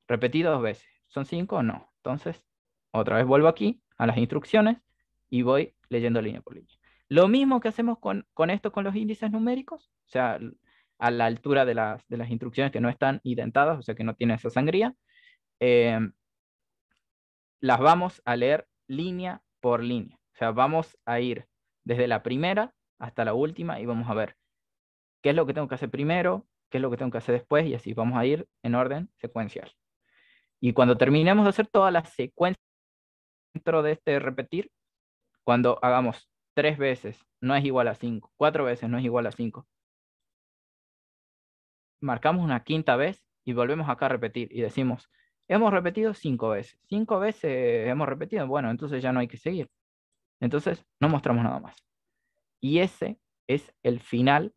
Repetí dos veces. ¿Son cinco no? Entonces, otra vez vuelvo aquí a las instrucciones y voy leyendo línea por línea. Lo mismo que hacemos con, esto, con los índices numéricos, o sea, a la altura de las, instrucciones que no están identadas, o sea, que no tienen esa sangría, em, las vamos a leer línea por línea. O sea, vamos a ir desde la primera hasta la última y vamos a ver qué es lo que tengo que hacer primero, qué es lo que tengo que hacer después, y así vamos a ir en orden secuencial. Y cuando terminemos de hacer toda la secuencia dentro de este repetir, cuando hagamos tres veces no es igual a cinco, cuatro veces no es igual a cinco. Marcamos una quinta vez y volvemos acá a repetir y decimos, hemos repetido cinco veces, cinco veces hemos repetido, bueno, entonces ya no hay que seguir. Entonces no mostramos nada más. Y ese es el final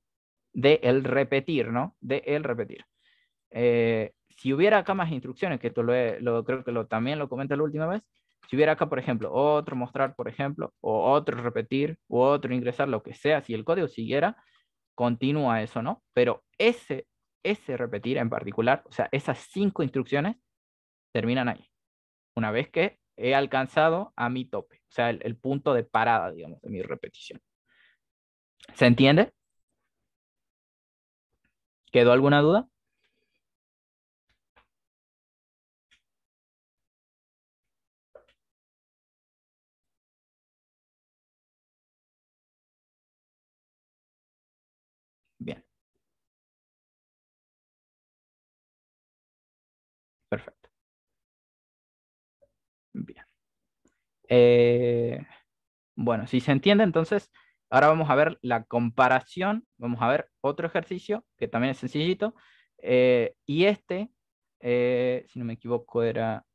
de el repetir, ¿no? De el repetir. Eh, si hubiera acá más instrucciones, que esto lo, lo creo que lo, también lo comenté la última vez, si hubiera acá, por ejemplo, otro mostrar, por ejemplo, o otro repetir, u otro ingresar, lo que sea, si el código siguiera, continúa eso, ¿no? Pero ese, ese repetir en particular, o sea, esas cinco instrucciones terminan ahí. Una vez que he alcanzado a mi tope, o sea, el, el punto de parada, digamos, de mi repetición. ¿Se entiende? ¿Quedó alguna duda? Perfecto. Bien. Eh, bueno, si se entiende, entonces, ahora vamos a ver la comparación. Vamos a ver otro ejercicio que también es sencillito. Eh, y este, eh, si no me equivoco, era...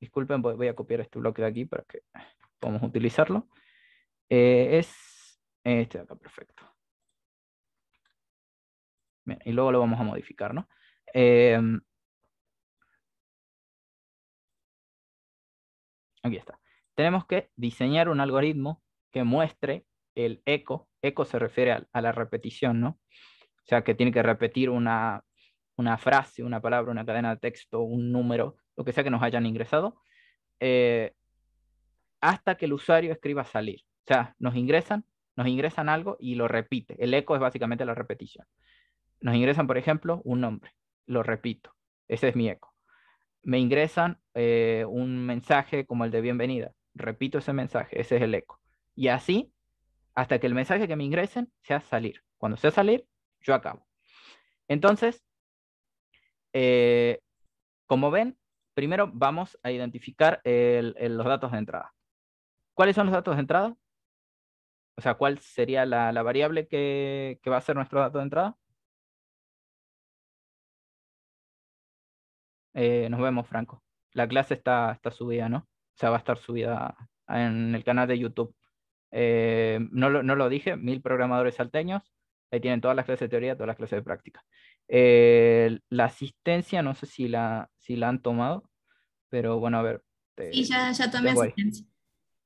Disculpen, voy a copiar este bloque de aquí para que podamos utilizarlo. es este de acá, perfecto. Bien, y luego lo vamos a modificar, ¿no? Aquí está. Tenemos que diseñar un algoritmo que muestre el eco. Eco se refiere a, la repetición, ¿no? O sea, que tiene que repetir una, frase, una palabra, una cadena de texto, un número, lo que sea que nos hayan ingresado, eh, hasta que el usuario escriba salir. O sea, nos ingresan, nos ingresan algo y lo repite. El eco es básicamente la repetición. Nos ingresan, por ejemplo, un nombre. Lo repito. Ese es mi eco me ingresan eh, un mensaje como el de bienvenida. Repito ese mensaje, ese es el eco. Y así, hasta que el mensaje que me ingresen sea salir. Cuando sea salir, yo acabo. Entonces, eh, como ven, primero vamos a identificar los datos de entrada. ¿Cuáles son los datos de entrada? O sea, ¿cuál sería la, variable que, que va a ser nuestro dato de entrada? Eh, nos vemos, Franco. La clase está, está subida, ¿no? O sea, va a estar subida en el canal de YouTube. Eh, no, lo, dije, mil programadores salteños. Ahí tienen todas las clases de teoría, todas las clases de práctica. Eh, la asistencia, no sé si la, si la han tomado, pero bueno, a ver. sí, ya, tomé asistencia.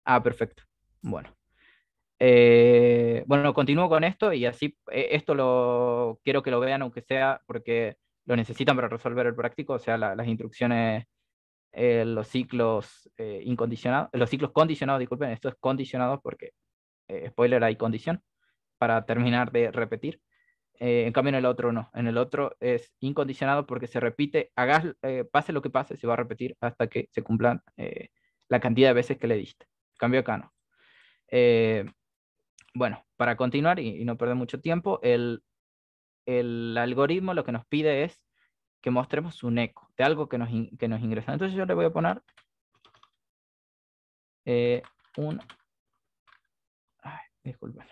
Ah, perfecto. Bueno. bueno, continúo con esto y así, esto lo quiero que lo vean, aunque sea, porque lo necesitan para resolver el práctico, o sea, las instrucciones, eh, los ciclos eh, incondicionados, los ciclos condicionados, disculpen, esto es condicionado porque, eh, spoiler, hay condición para terminar de repetir. en cambio, en el otro no, en el otro es incondicionado porque se repite, hagas, pase lo que pase, se va a repetir hasta que se cumplan la cantidad de veces que le diste. cambio acá no. bueno, para continuar y no perder mucho tiempo, el, el algoritmo lo que nos pide es que mostremos un eco de algo que nos, ingresa. Entonces yo le voy a poner eh, un, ay, disculpen,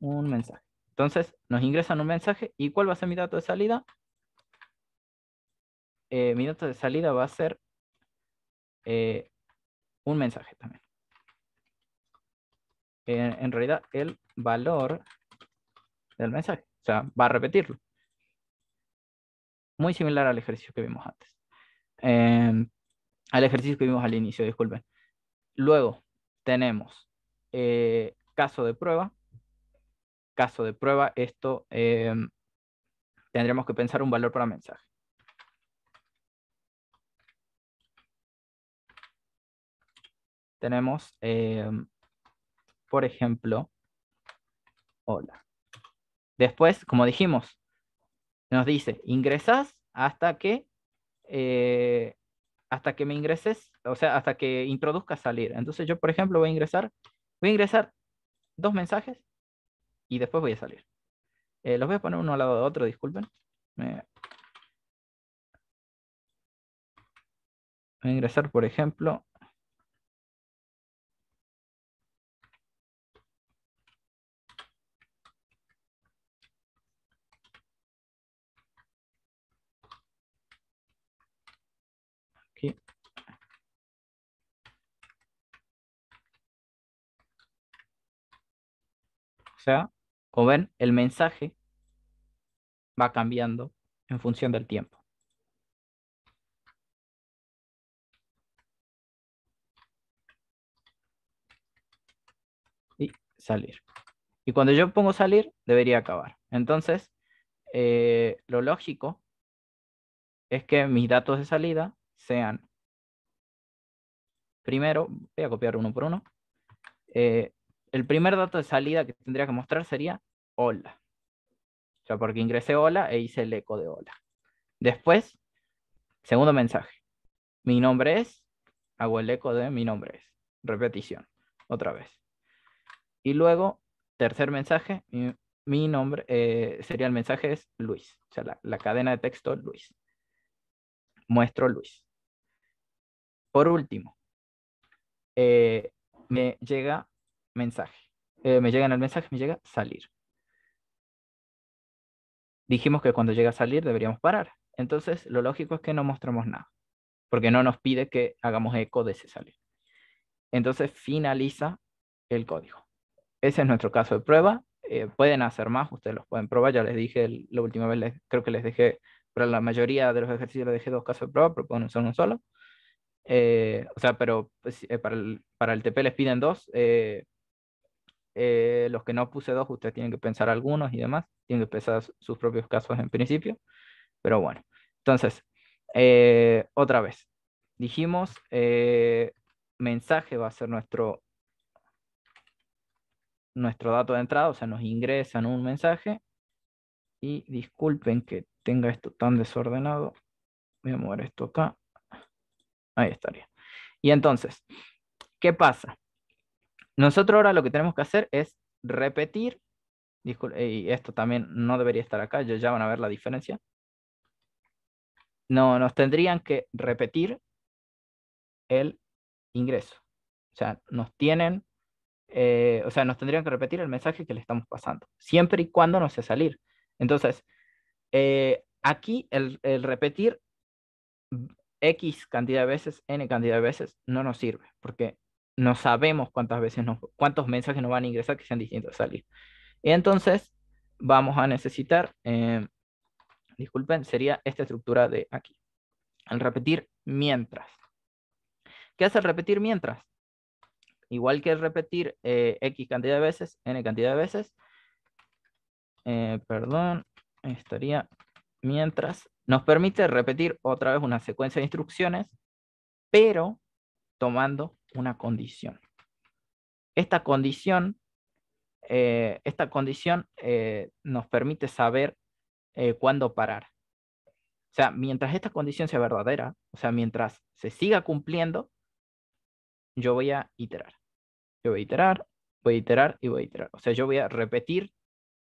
un mensaje. Entonces nos ingresan un mensaje y ¿cuál va a ser mi dato de salida? Eh, mi dato de salida va a ser eh, un mensaje también. en realidad el valor del mensaje sea, va a repetirlo. Muy similar al ejercicio que vimos antes. Em, al ejercicio que vimos al inicio, disculpen. Luego tenemos eh, caso de prueba. Caso de prueba, esto em, tendremos que pensar un valor para mensaje. Tenemos, em, por ejemplo, hola. Después, como dijimos, nos dice, ingresas hasta que, eh, hasta que me ingreses, o sea, hasta que introduzcas salir. Entonces yo, por ejemplo, voy a ingresar, voy a ingresar dos mensajes y después voy a salir. Eh, los voy a poner uno al lado de otro, disculpen. Voy a ingresar, por ejemplo, sea, como ven, el mensaje va cambiando en función del tiempo. Y salir. Y cuando yo pongo salir, debería acabar. Entonces, eh, lo lógico es que mis datos de salida sean, primero, voy a copiar uno por uno, eh, el primer dato de salida que tendría que mostrar sería hola. O sea, porque ingresé hola e hice el eco de hola. Después, segundo mensaje. Mi nombre es, hago el eco de mi nombre es. Repetición, otra vez. Y luego, tercer mensaje, mi, nombre eh, sería el mensaje es Luis. O sea, la, cadena de texto Luis. Muestro Luis. Por último, eh, me llega mensaje. Eh, me en el mensaje, me llega salir. Dijimos que cuando llega a salir deberíamos parar. Entonces, lo lógico es que no mostramos nada, porque no nos pide que hagamos eco de ese salir. Entonces, finaliza el código. Ese es nuestro caso de prueba. Eh, pueden hacer más, ustedes los pueden probar. Ya les dije la última vez, les, creo que les dejé, para la mayoría de los ejercicios les dejé dos casos de prueba, pero pueden usar uno solo. Eh, o sea, pero pues, eh, para, el, TP les piden dos. Eh, los que no puse dos, ustedes tienen que pensar algunos y demás. Tienen que pensar sus propios casos en principio. Pero bueno, entonces, eh, otra vez, dijimos, eh, mensaje va a ser nuestro, nuestro dato de entrada, o sea, nos ingresan un mensaje. Y disculpen que tenga esto tan desordenado. Voy a mover esto acá. Ahí estaría. Y entonces, ¿qué pasa? Nosotros ahora lo que tenemos que hacer es repetir, y esto también no debería estar acá, ya van a ver la diferencia. No, nos tendrían que repetir el ingreso. O sea, nos tienen, eh, o sea, nos tendrían que repetir el mensaje que le estamos pasando, siempre y cuando nos sea salir. Entonces, eh, aquí el, el repetir X cantidad de veces, N cantidad de veces, no nos sirve, porque no sabemos cuántas veces nos, cuántos mensajes nos van a ingresar que sean distintos a salir. Y entonces vamos a necesitar, em, disculpen, sería esta estructura de aquí. Al repetir mientras. ¿Qué hace el repetir mientras? Igual que el repetir eh, X cantidad de veces, N cantidad de veces, eh, perdón, estaría mientras, nos permite repetir otra vez una secuencia de instrucciones, pero tomando una condición. Esta condición, eh, esta condición eh, nos permite saber eh, cuándo parar. O sea, mientras esta condición sea verdadera, o sea, mientras se siga cumpliendo, yo voy a iterar. Yo voy a iterar, voy a iterar y voy a iterar. O sea, yo voy a repetir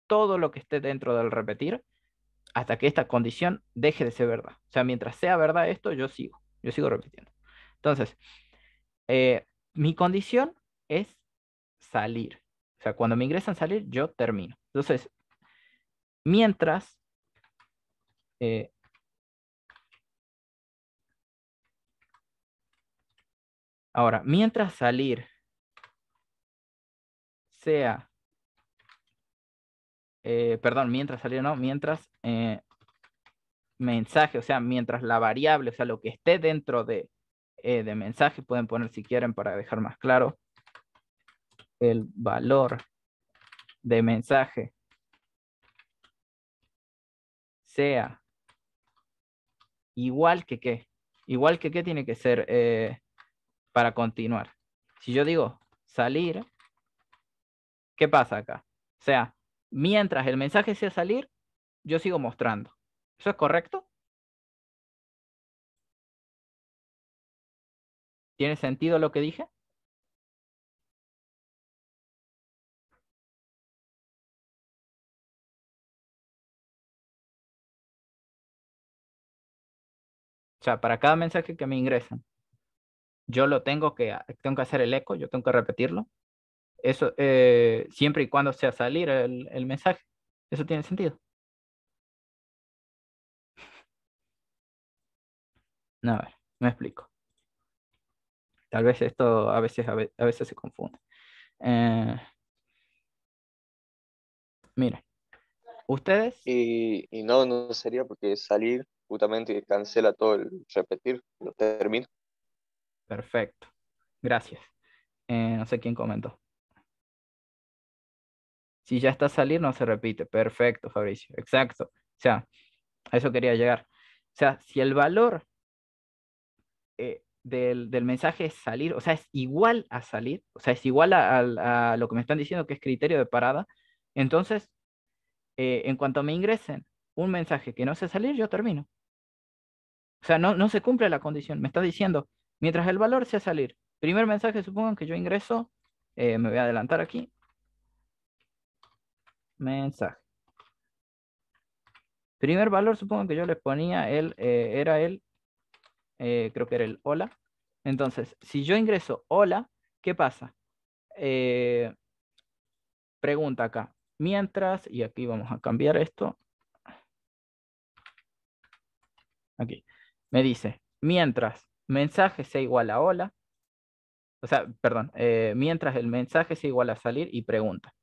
todo lo que esté dentro del repetir hasta que esta condición deje de ser verdad. O sea, mientras sea verdad esto, yo sigo, yo sigo repitiendo. Entonces, eh, mi condición es salir. O sea, cuando me ingresan salir, yo termino. Entonces, mientras... Eh, ahora, mientras salir sea... Eh, perdón, mientras salir no, mientras mensaje, o sea, mientras la variable, o sea, lo que esté dentro de eh, de mensaje, pueden poner si quieren para dejar más claro el valor de mensaje sea igual que qué. Igual que qué tiene que ser eh, para continuar. Si yo digo salir, ¿qué pasa acá? O sea, mientras el mensaje sea salir, yo sigo mostrando. ¿Eso es correcto? ¿Tiene sentido lo que dije? O sea, para cada mensaje que me ingresan, yo lo tengo que, tengo que hacer el eco, yo tengo que repetirlo. Eso, eh, siempre y cuando sea salir el, mensaje. Eso tiene sentido. No, a ver, me explico. Tal vez esto a veces, a veces se confunde. Eh, mire, ¿ustedes? Y, no, no sería porque salir justamente cancela todo el repetir, lo termino. Perfecto, gracias. Eh, no sé quién comentó. Si ya está salir, no se repite. Perfecto, Fabricio. Exacto. O sea, a eso quería llegar. O sea, si el valor eh, del, mensaje salir, o sea, es igual a salir, o sea, es igual a, lo que me están diciendo que es criterio de parada. Entonces, eh, en cuanto me ingresen un mensaje que no sé salir, yo termino. O sea, no, no se cumple la condición. Me está diciendo, mientras el valor sea salir, primer mensaje, supongo que yo ingreso, eh, me voy a adelantar aquí. Mensaje. Primer valor, supongo que yo le ponía, eh, era el eh, creo que era el hola. Entonces, si yo ingreso hola, ¿qué pasa? Eh, pregunta acá. Mientras, y aquí vamos a cambiar esto. Aquí. Me dice, mientras mensaje sea igual a hola, o sea, perdón, eh, mientras el mensaje sea igual a salir y pregunta.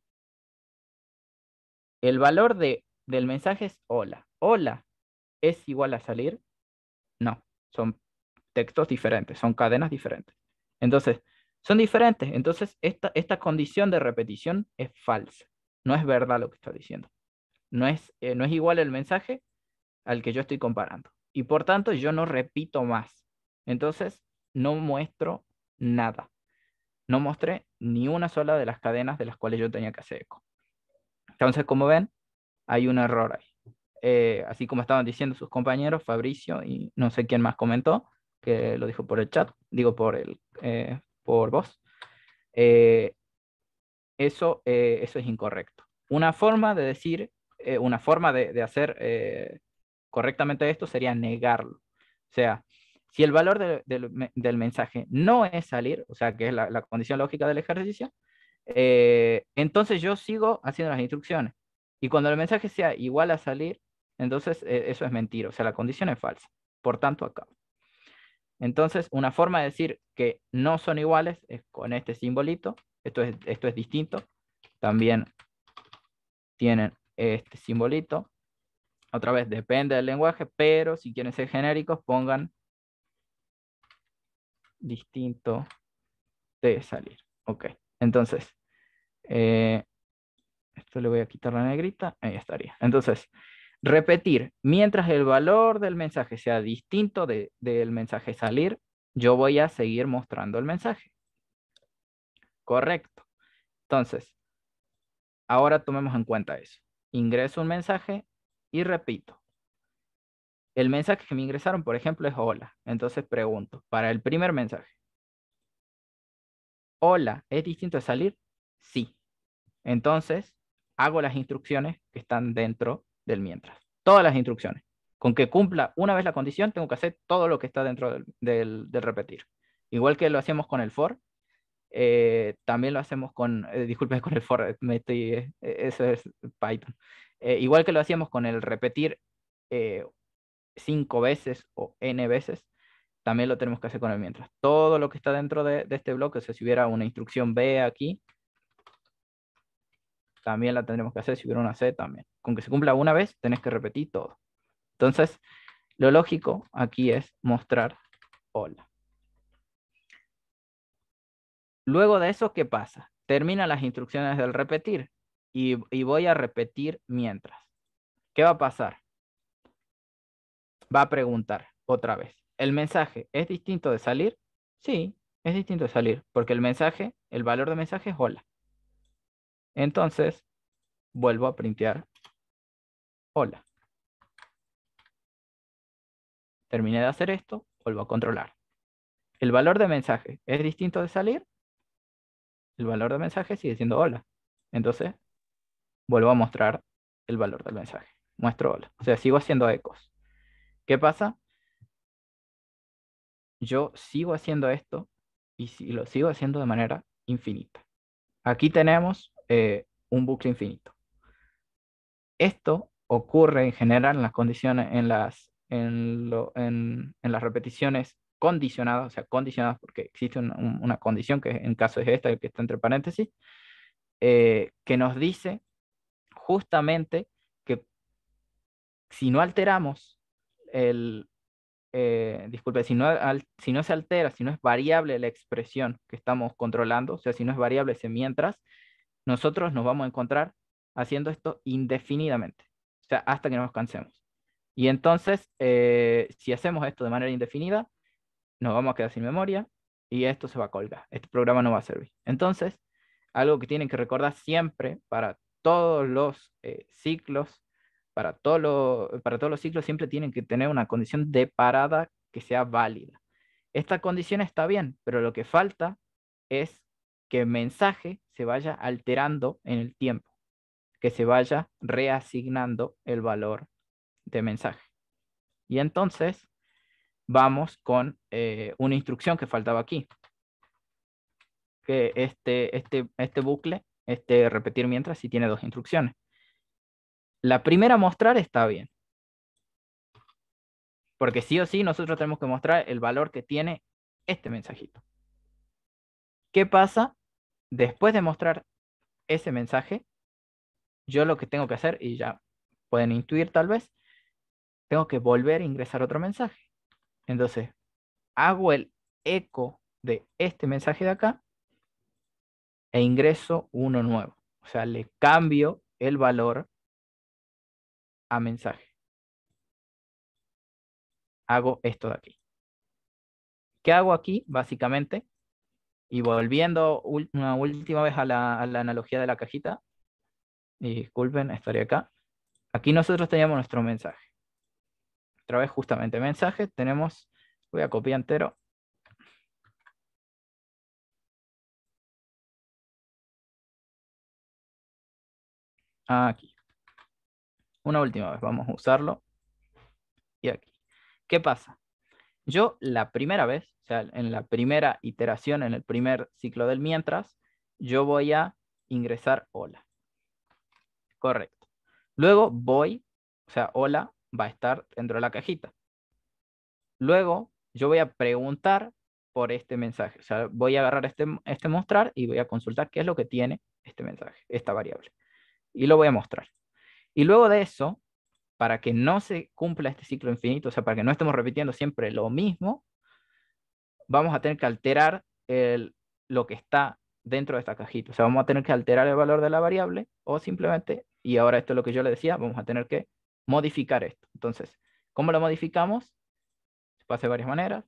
El valor de, del mensaje es hola. Hola es igual a salir. No, son textos diferentes, son cadenas diferentes. Entonces, son diferentes. Entonces, esta, esta condición de repetición es falsa. No es verdad lo que está diciendo. No es, eh, no es igual el mensaje al que yo estoy comparando. Y por tanto, yo no repito más. Entonces, no muestro nada. No mostré ni una sola de las cadenas de las cuales yo tenía que hacer eco. Entonces, como ven, hay un error ahí. Eh, así como estaban diciendo sus compañeros, Fabricio y no sé quién más comentó, que lo dijo por el chat, digo por el eh, por voz, eh, eso, eh, eso es incorrecto. Una forma de decir, una forma de, de hacer correctamente esto sería negarlo. O sea, si el valor del mensaje no es salir, o sea, que es la, la condición lógica del ejercicio, entonces yo sigo haciendo las instrucciones. Y cuando el mensaje sea igual a salir, entonces eso es mentira, o sea, la condición es falsa. Por tanto, acabo. Entonces, una forma de decir que no son iguales es con este simbolito. Esto es, esto es distinto. También tienen este simbolito. Otra vez, depende del lenguaje, pero si quieren ser genéricos, pongan distinto de salir. Ok, entonces, eh, esto le voy a quitar la negrita, ahí estaría. Entonces, Repetir, mientras el valor del mensaje sea distinto del de, mensaje salir, yo voy a seguir mostrando el mensaje. Correcto. Entonces, ahora tomemos en cuenta eso. Ingreso un mensaje y repito. El mensaje que me ingresaron, por ejemplo, es hola. Entonces pregunto, para el primer mensaje, hola, ¿es distinto de salir? Sí. Entonces, hago las instrucciones que están dentro del mientras. Todas las instrucciones. Con que cumpla una vez la condición, tengo que hacer todo lo que está dentro del, repetir. Igual que lo hacemos con el for, eh, también lo hacemos con, eh, disculpe [laughs] con el for, me eh, eso es Python. igual que lo hacíamos con el repetir cinco veces o n veces, también lo tenemos que hacer con el mientras. Todo lo que está dentro de, este bloque, si hubiera una instrucción B aquí, también la tendremos que hacer. Si hubiera una C, también. Con que se cumpla una vez, tenés que repetir todo. Entonces, lo lógico aquí es mostrar hola. Luego de eso, ¿qué pasa? Termina las instrucciones del repetir y, voy a repetir mientras. ¿Qué va a pasar? Va a preguntar otra vez. ¿El mensaje es distinto de salir? Sí, es distinto de salir, porque el mensaje, el valor de mensaje es hola. Entonces, vuelvo a printear hola. Terminé de hacer esto, vuelvo a controlar. El valor de mensaje es distinto de salir. El valor de mensaje sigue siendo hola. Entonces, vuelvo a mostrar el valor del mensaje. Muestro hola. O sea, sigo haciendo ecos. ¿Qué pasa? Yo sigo haciendo esto y lo sigo haciendo de manera infinita. Aquí tenemos eh, un bucle infinito. Esto ocurre en general en las condiciones, en las, en, en, las repeticiones condicionadas, o sea, condicionadas porque existe una, condición que en caso es esta, que está entre paréntesis, eh, que nos dice justamente que si no alteramos el, eh, disculpe, si no, si no se altera, si no es variable la expresión que estamos controlando, o sea, si no es variable ese mientras, nosotros nos vamos a encontrar haciendo esto indefinidamente, o sea, hasta que nos cansemos. Y entonces, eh, si hacemos esto de manera indefinida, nos vamos a quedar sin memoria y esto se va a colgar, este programa no va a servir. Entonces, algo que tienen que recordar siempre para todos los eh, ciclos, para, todo para todos los ciclos siempre tienen que tener una condición de parada que sea válida. Esta condición está bien, pero lo que falta es que el mensaje se vaya alterando en el tiempo, que se vaya reasignando el valor de mensaje. Y entonces vamos con eh, una instrucción que faltaba aquí, que este, este, este bucle, este repetir mientras, sí tiene dos instrucciones. La primera mostrar está bien, porque sí o sí nosotros tenemos que mostrar el valor que tiene este mensajito. ¿Qué pasa después de mostrar ese mensaje, yo lo que tengo que hacer, y ya pueden intuir tal vez, tengo que volver a ingresar otro mensaje. Entonces, hago el eco de este mensaje de acá e ingreso uno nuevo. O sea, le cambio el valor a mensaje. Hago esto de aquí. ¿Qué hago aquí? Básicamente, y volviendo una última vez a la, analogía de la cajita, y disculpen, estaría acá. Aquí nosotros teníamos nuestro mensaje. Otra vez, justamente, mensaje, tenemos, voy a copiar entero. Aquí. Una última vez, vamos a usarlo. Y aquí. ¿Qué pasa? Yo la primera vez, o sea, en la primera iteración, en el primer ciclo del mientras, yo voy a ingresar hola. Correcto. Luego voy, o sea, hola va a estar dentro de la cajita. Luego yo voy a preguntar por este mensaje. O sea, voy a agarrar este, este mostrar y voy a consultar qué es lo que tiene este mensaje, esta variable. Y lo voy a mostrar. Y luego de eso, para que no se cumpla este ciclo infinito, o sea, para que no estemos repitiendo siempre lo mismo, vamos a tener que alterar lo que está dentro de esta cajita. O sea, vamos a tener que alterar el valor de la variable o simplemente, y ahora esto es lo que yo le decía, vamos a tener que modificar esto. Entonces, ¿cómo lo modificamos? Se puede de varias maneras.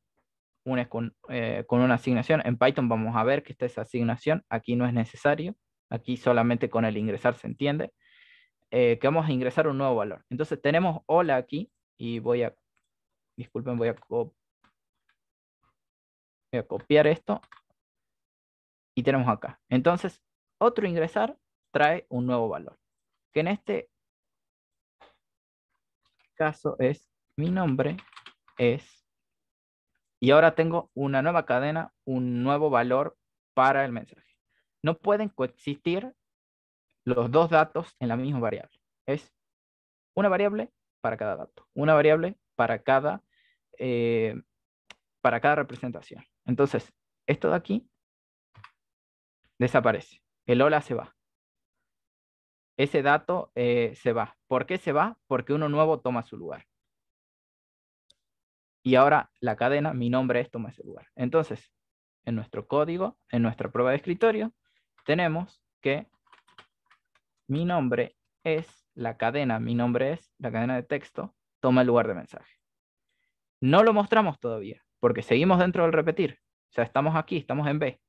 Una es con, eh, con una asignación. En Python vamos a ver que esta esa asignación. Aquí no es necesario. Aquí solamente con el ingresar se entiende. Eh, que vamos a ingresar un nuevo valor. Entonces tenemos hola aquí y voy a, disculpen, voy a, voy a copiar esto y tenemos acá. Entonces, otro ingresar trae un nuevo valor, que en este caso es mi nombre es, y ahora tengo una nueva cadena, un nuevo valor para el mensaje. No pueden coexistir los dos datos en la misma variable. Es una variable para cada dato, una variable para cada, eh, para cada representación. Entonces, esto de aquí desaparece. El hola se va. Ese dato eh, se va. ¿Por qué se va? Porque uno nuevo toma su lugar. Y ahora la cadena, mi nombre es, toma ese lugar. Entonces, en nuestro código, en nuestra prueba de escritorio, tenemos que mi nombre es la cadena, mi nombre es la cadena de texto, toma el lugar de mensaje. No lo mostramos todavía, porque seguimos dentro del repetir. O sea, estamos aquí, estamos en B.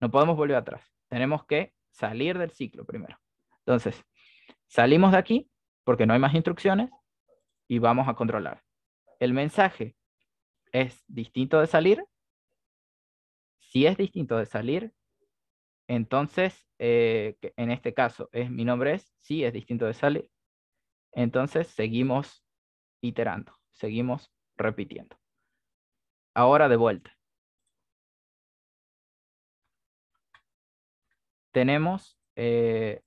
No podemos volver atrás. Tenemos que salir del ciclo primero. Entonces, salimos de aquí porque no hay más instrucciones y vamos a controlar. El mensaje es distinto de salir. Si es distinto de salir, entonces, eh, en este caso, es mi nombre es, sí, es distinto de Sally. Entonces, seguimos iterando, seguimos repitiendo. Ahora de vuelta. Tenemos, eh,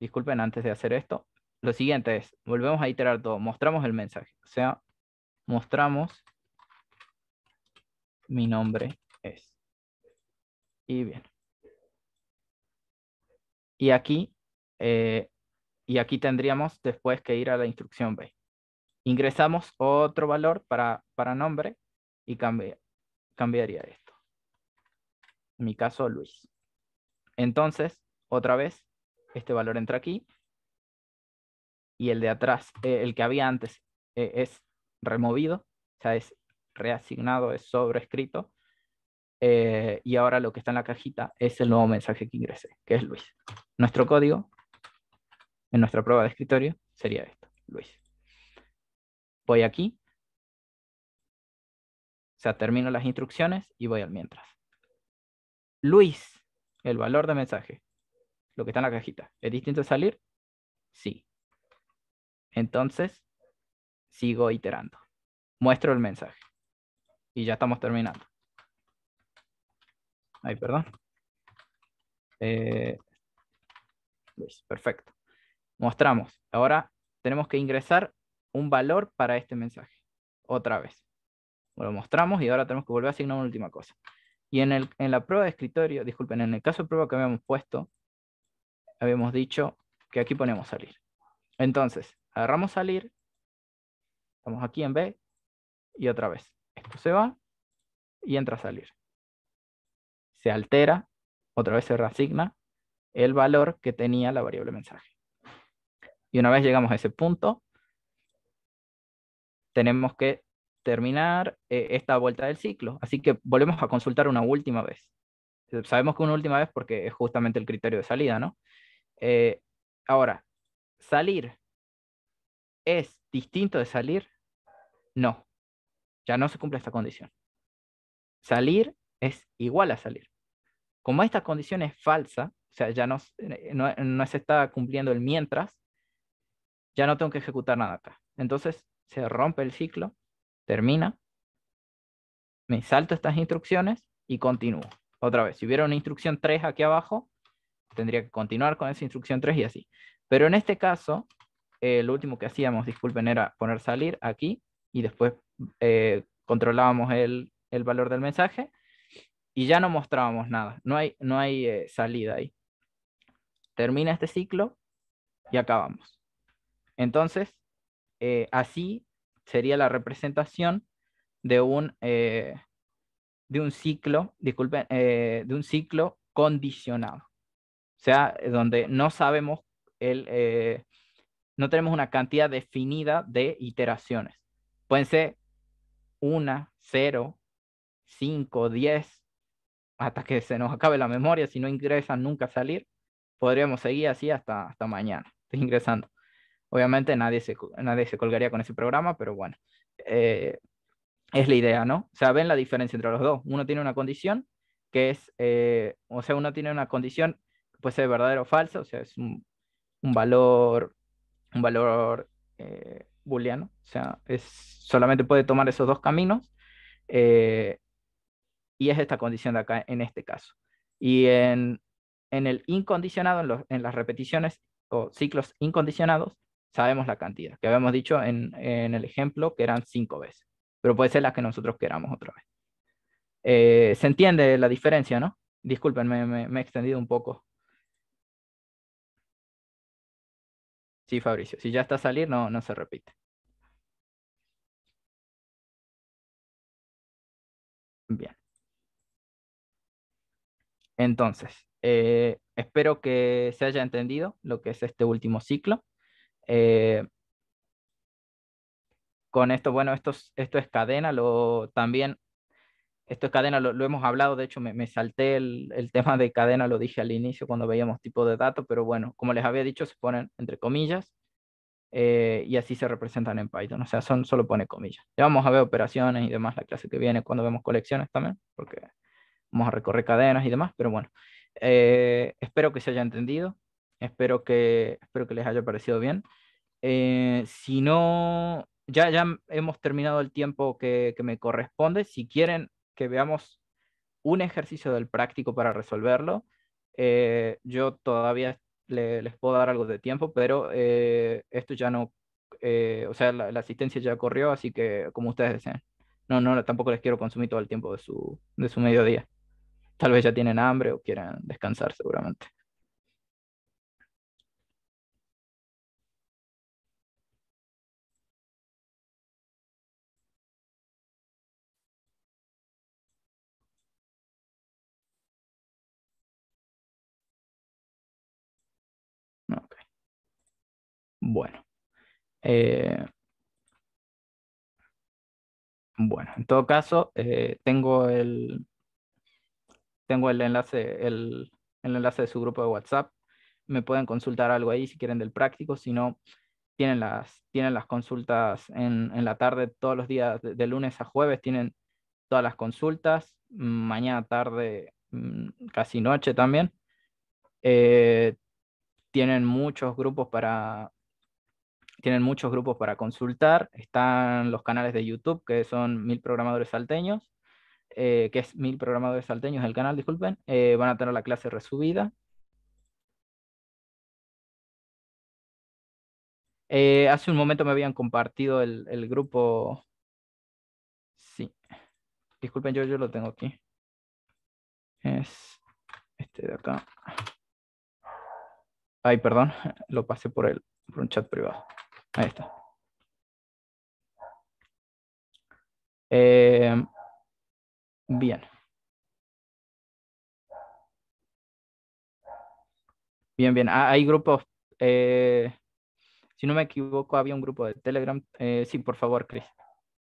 disculpen antes de hacer esto, lo siguiente es, volvemos a iterar todo, mostramos el mensaje, o sea, mostramos mi nombre es. Y bien. Y aquí, eh, y aquí tendríamos después que ir a la instrucción B. Ingresamos otro valor para, para nombre y cambiaría esto. En mi caso, Luis. Entonces, otra vez, este valor entra aquí y el de atrás, eh, el que había antes, eh, es removido, o sea, es reasignado, es sobrescrito eh, y ahora lo que está en la cajita es el nuevo mensaje que ingresé, que es Luis. Nuestro código en nuestra prueba de escritorio sería esto, Luis. Voy aquí, o sea, termino las instrucciones y voy al mientras. Luis, el valor de mensaje, lo que está en la cajita, ¿es distinto a salir? Sí. Entonces, sigo iterando. Muestro el mensaje. Y ya estamos terminando. Ahí, perdón. Eh, pues, perfecto. Mostramos. Ahora tenemos que ingresar un valor para este mensaje. Otra vez. Lo mostramos y ahora tenemos que volver a asignar una última cosa. Y en, el, en la prueba de escritorio, disculpen, en el caso de prueba que habíamos puesto, habíamos dicho que aquí ponemos salir. Entonces, agarramos salir, estamos aquí en B, y otra vez. Esto se va y entra a salir se altera, otra vez se reasigna el valor que tenía la variable mensaje. Y una vez llegamos a ese punto, tenemos que terminar eh, esta vuelta del ciclo. Así que volvemos a consultar una última vez. Sabemos que una última vez porque es justamente el criterio de salida, ¿no? Eh, ahora, ¿salir es distinto de salir? No, ya no se cumple esta condición. Salir es igual a salir. Como esta condición es falsa, o sea, ya eh, no, no, se está cumpliendo el mientras, ya no tengo que ejecutar nada acá. Entonces se rompe el ciclo, termina, me salto estas instrucciones y continúo. Otra vez, si hubiera una instrucción 3 aquí abajo, tendría que continuar con esa instrucción 3 y así. Pero en este caso, eh, lo último que hacíamos, disculpen, era poner salir aquí y después eh, controlábamos el, el valor del mensaje y ya no mostrábamos nada, no hay, no hay eh, salida ahí. Termina este ciclo y acabamos. Entonces, eh, así sería la representación de un, eh, de un ciclo, disculpen, de un ciclo condicionado. O sea, donde no sabemos el, no tenemos una cantidad definida de iteraciones. Pueden ser una, cero, cinco, diez, hasta que se nos acabe la memoria, si no ingresan nunca a salir, podríamos seguir así hasta, hasta mañana, [laughs] ingresando. Obviamente nadie se, nadie se colgaría con ese programa, pero bueno, eh, es la idea, ¿no? O sea, ven la diferencia entre los dos. Uno tiene una condición que es, eh, o sea, uno tiene una condición, puede ser verdadero o falso, o sea, es un, un valor, un valor eh, booleano, o sea, es, solamente puede tomar esos dos caminos. Eh, y es esta condición de acá en este caso. Y en, en el incondicionado, en, las repeticiones o ciclos incondicionados, sabemos la cantidad, que habíamos dicho en, en el ejemplo que eran cinco veces, pero puede ser las que nosotros queramos otra vez. Eh, se entiende la diferencia, ¿no? Disculpen, me, he extendido un poco. Sí, Fabricio, si ya está a salir, no, no se repite. Bien. Entonces, eh, espero que se haya entendido lo que es este último ciclo. Eh, con esto, bueno, esto, es cadena, lo, también, esto es cadena, lo, hemos hablado, de hecho me, salté el, tema de cadena, lo dije al inicio cuando veíamos tipo de datos, pero bueno, como les había dicho, se ponen entre comillas eh, y así se representan en Python, o sea, son, solo pone comillas. Ya vamos a ver operaciones y demás la clase que viene cuando vemos colecciones también, porque vamos a recorrer cadenas y demás, pero bueno, eh, espero que se haya entendido, espero que, espero que les haya parecido bien. Eh, si no, ya, ya hemos terminado el tiempo que, que me corresponde. Si quieren que veamos un ejercicio del práctico para resolverlo, eh, yo todavía les puedo dar algo de tiempo, pero esto ya no, o sea, la, asistencia ya corrió, así que como ustedes deseen. No, no, tampoco les quiero consumir todo el tiempo de su, de su mediodía. Tal vez ya tienen hambre o quieran descansar seguramente. Bueno. Eh, bueno, en todo caso, eh, tengo el, tengo el enlace, el, enlace de su grupo de WhatsApp. Me pueden consultar algo ahí si quieren del práctico, si no, tienen las, tienen las consultas en, la tarde todos los días, de, lunes a jueves, tienen todas las consultas, mañana tarde, mm, casi noche también. Eh, tienen muchos grupos para tienen muchos grupos para consultar, están los canales de YouTube que son Mil Programadores Salteños eh, que es Mil Programadores Salteños el canal, disculpen, eh, van a tener la clase resubida. Eh, hace un momento me habían compartido el, grupo. Sí. Disculpen, yo, lo tengo aquí. Es este de acá. Ay, perdón, [laughs] lo pasé por, el, por un chat privado. Ahí está. Eh, Bien. Bien, bien. Ah, hay grupos. Eh, si no me equivoco, había un grupo de Telegram. Eh, sí, por favor, Chris.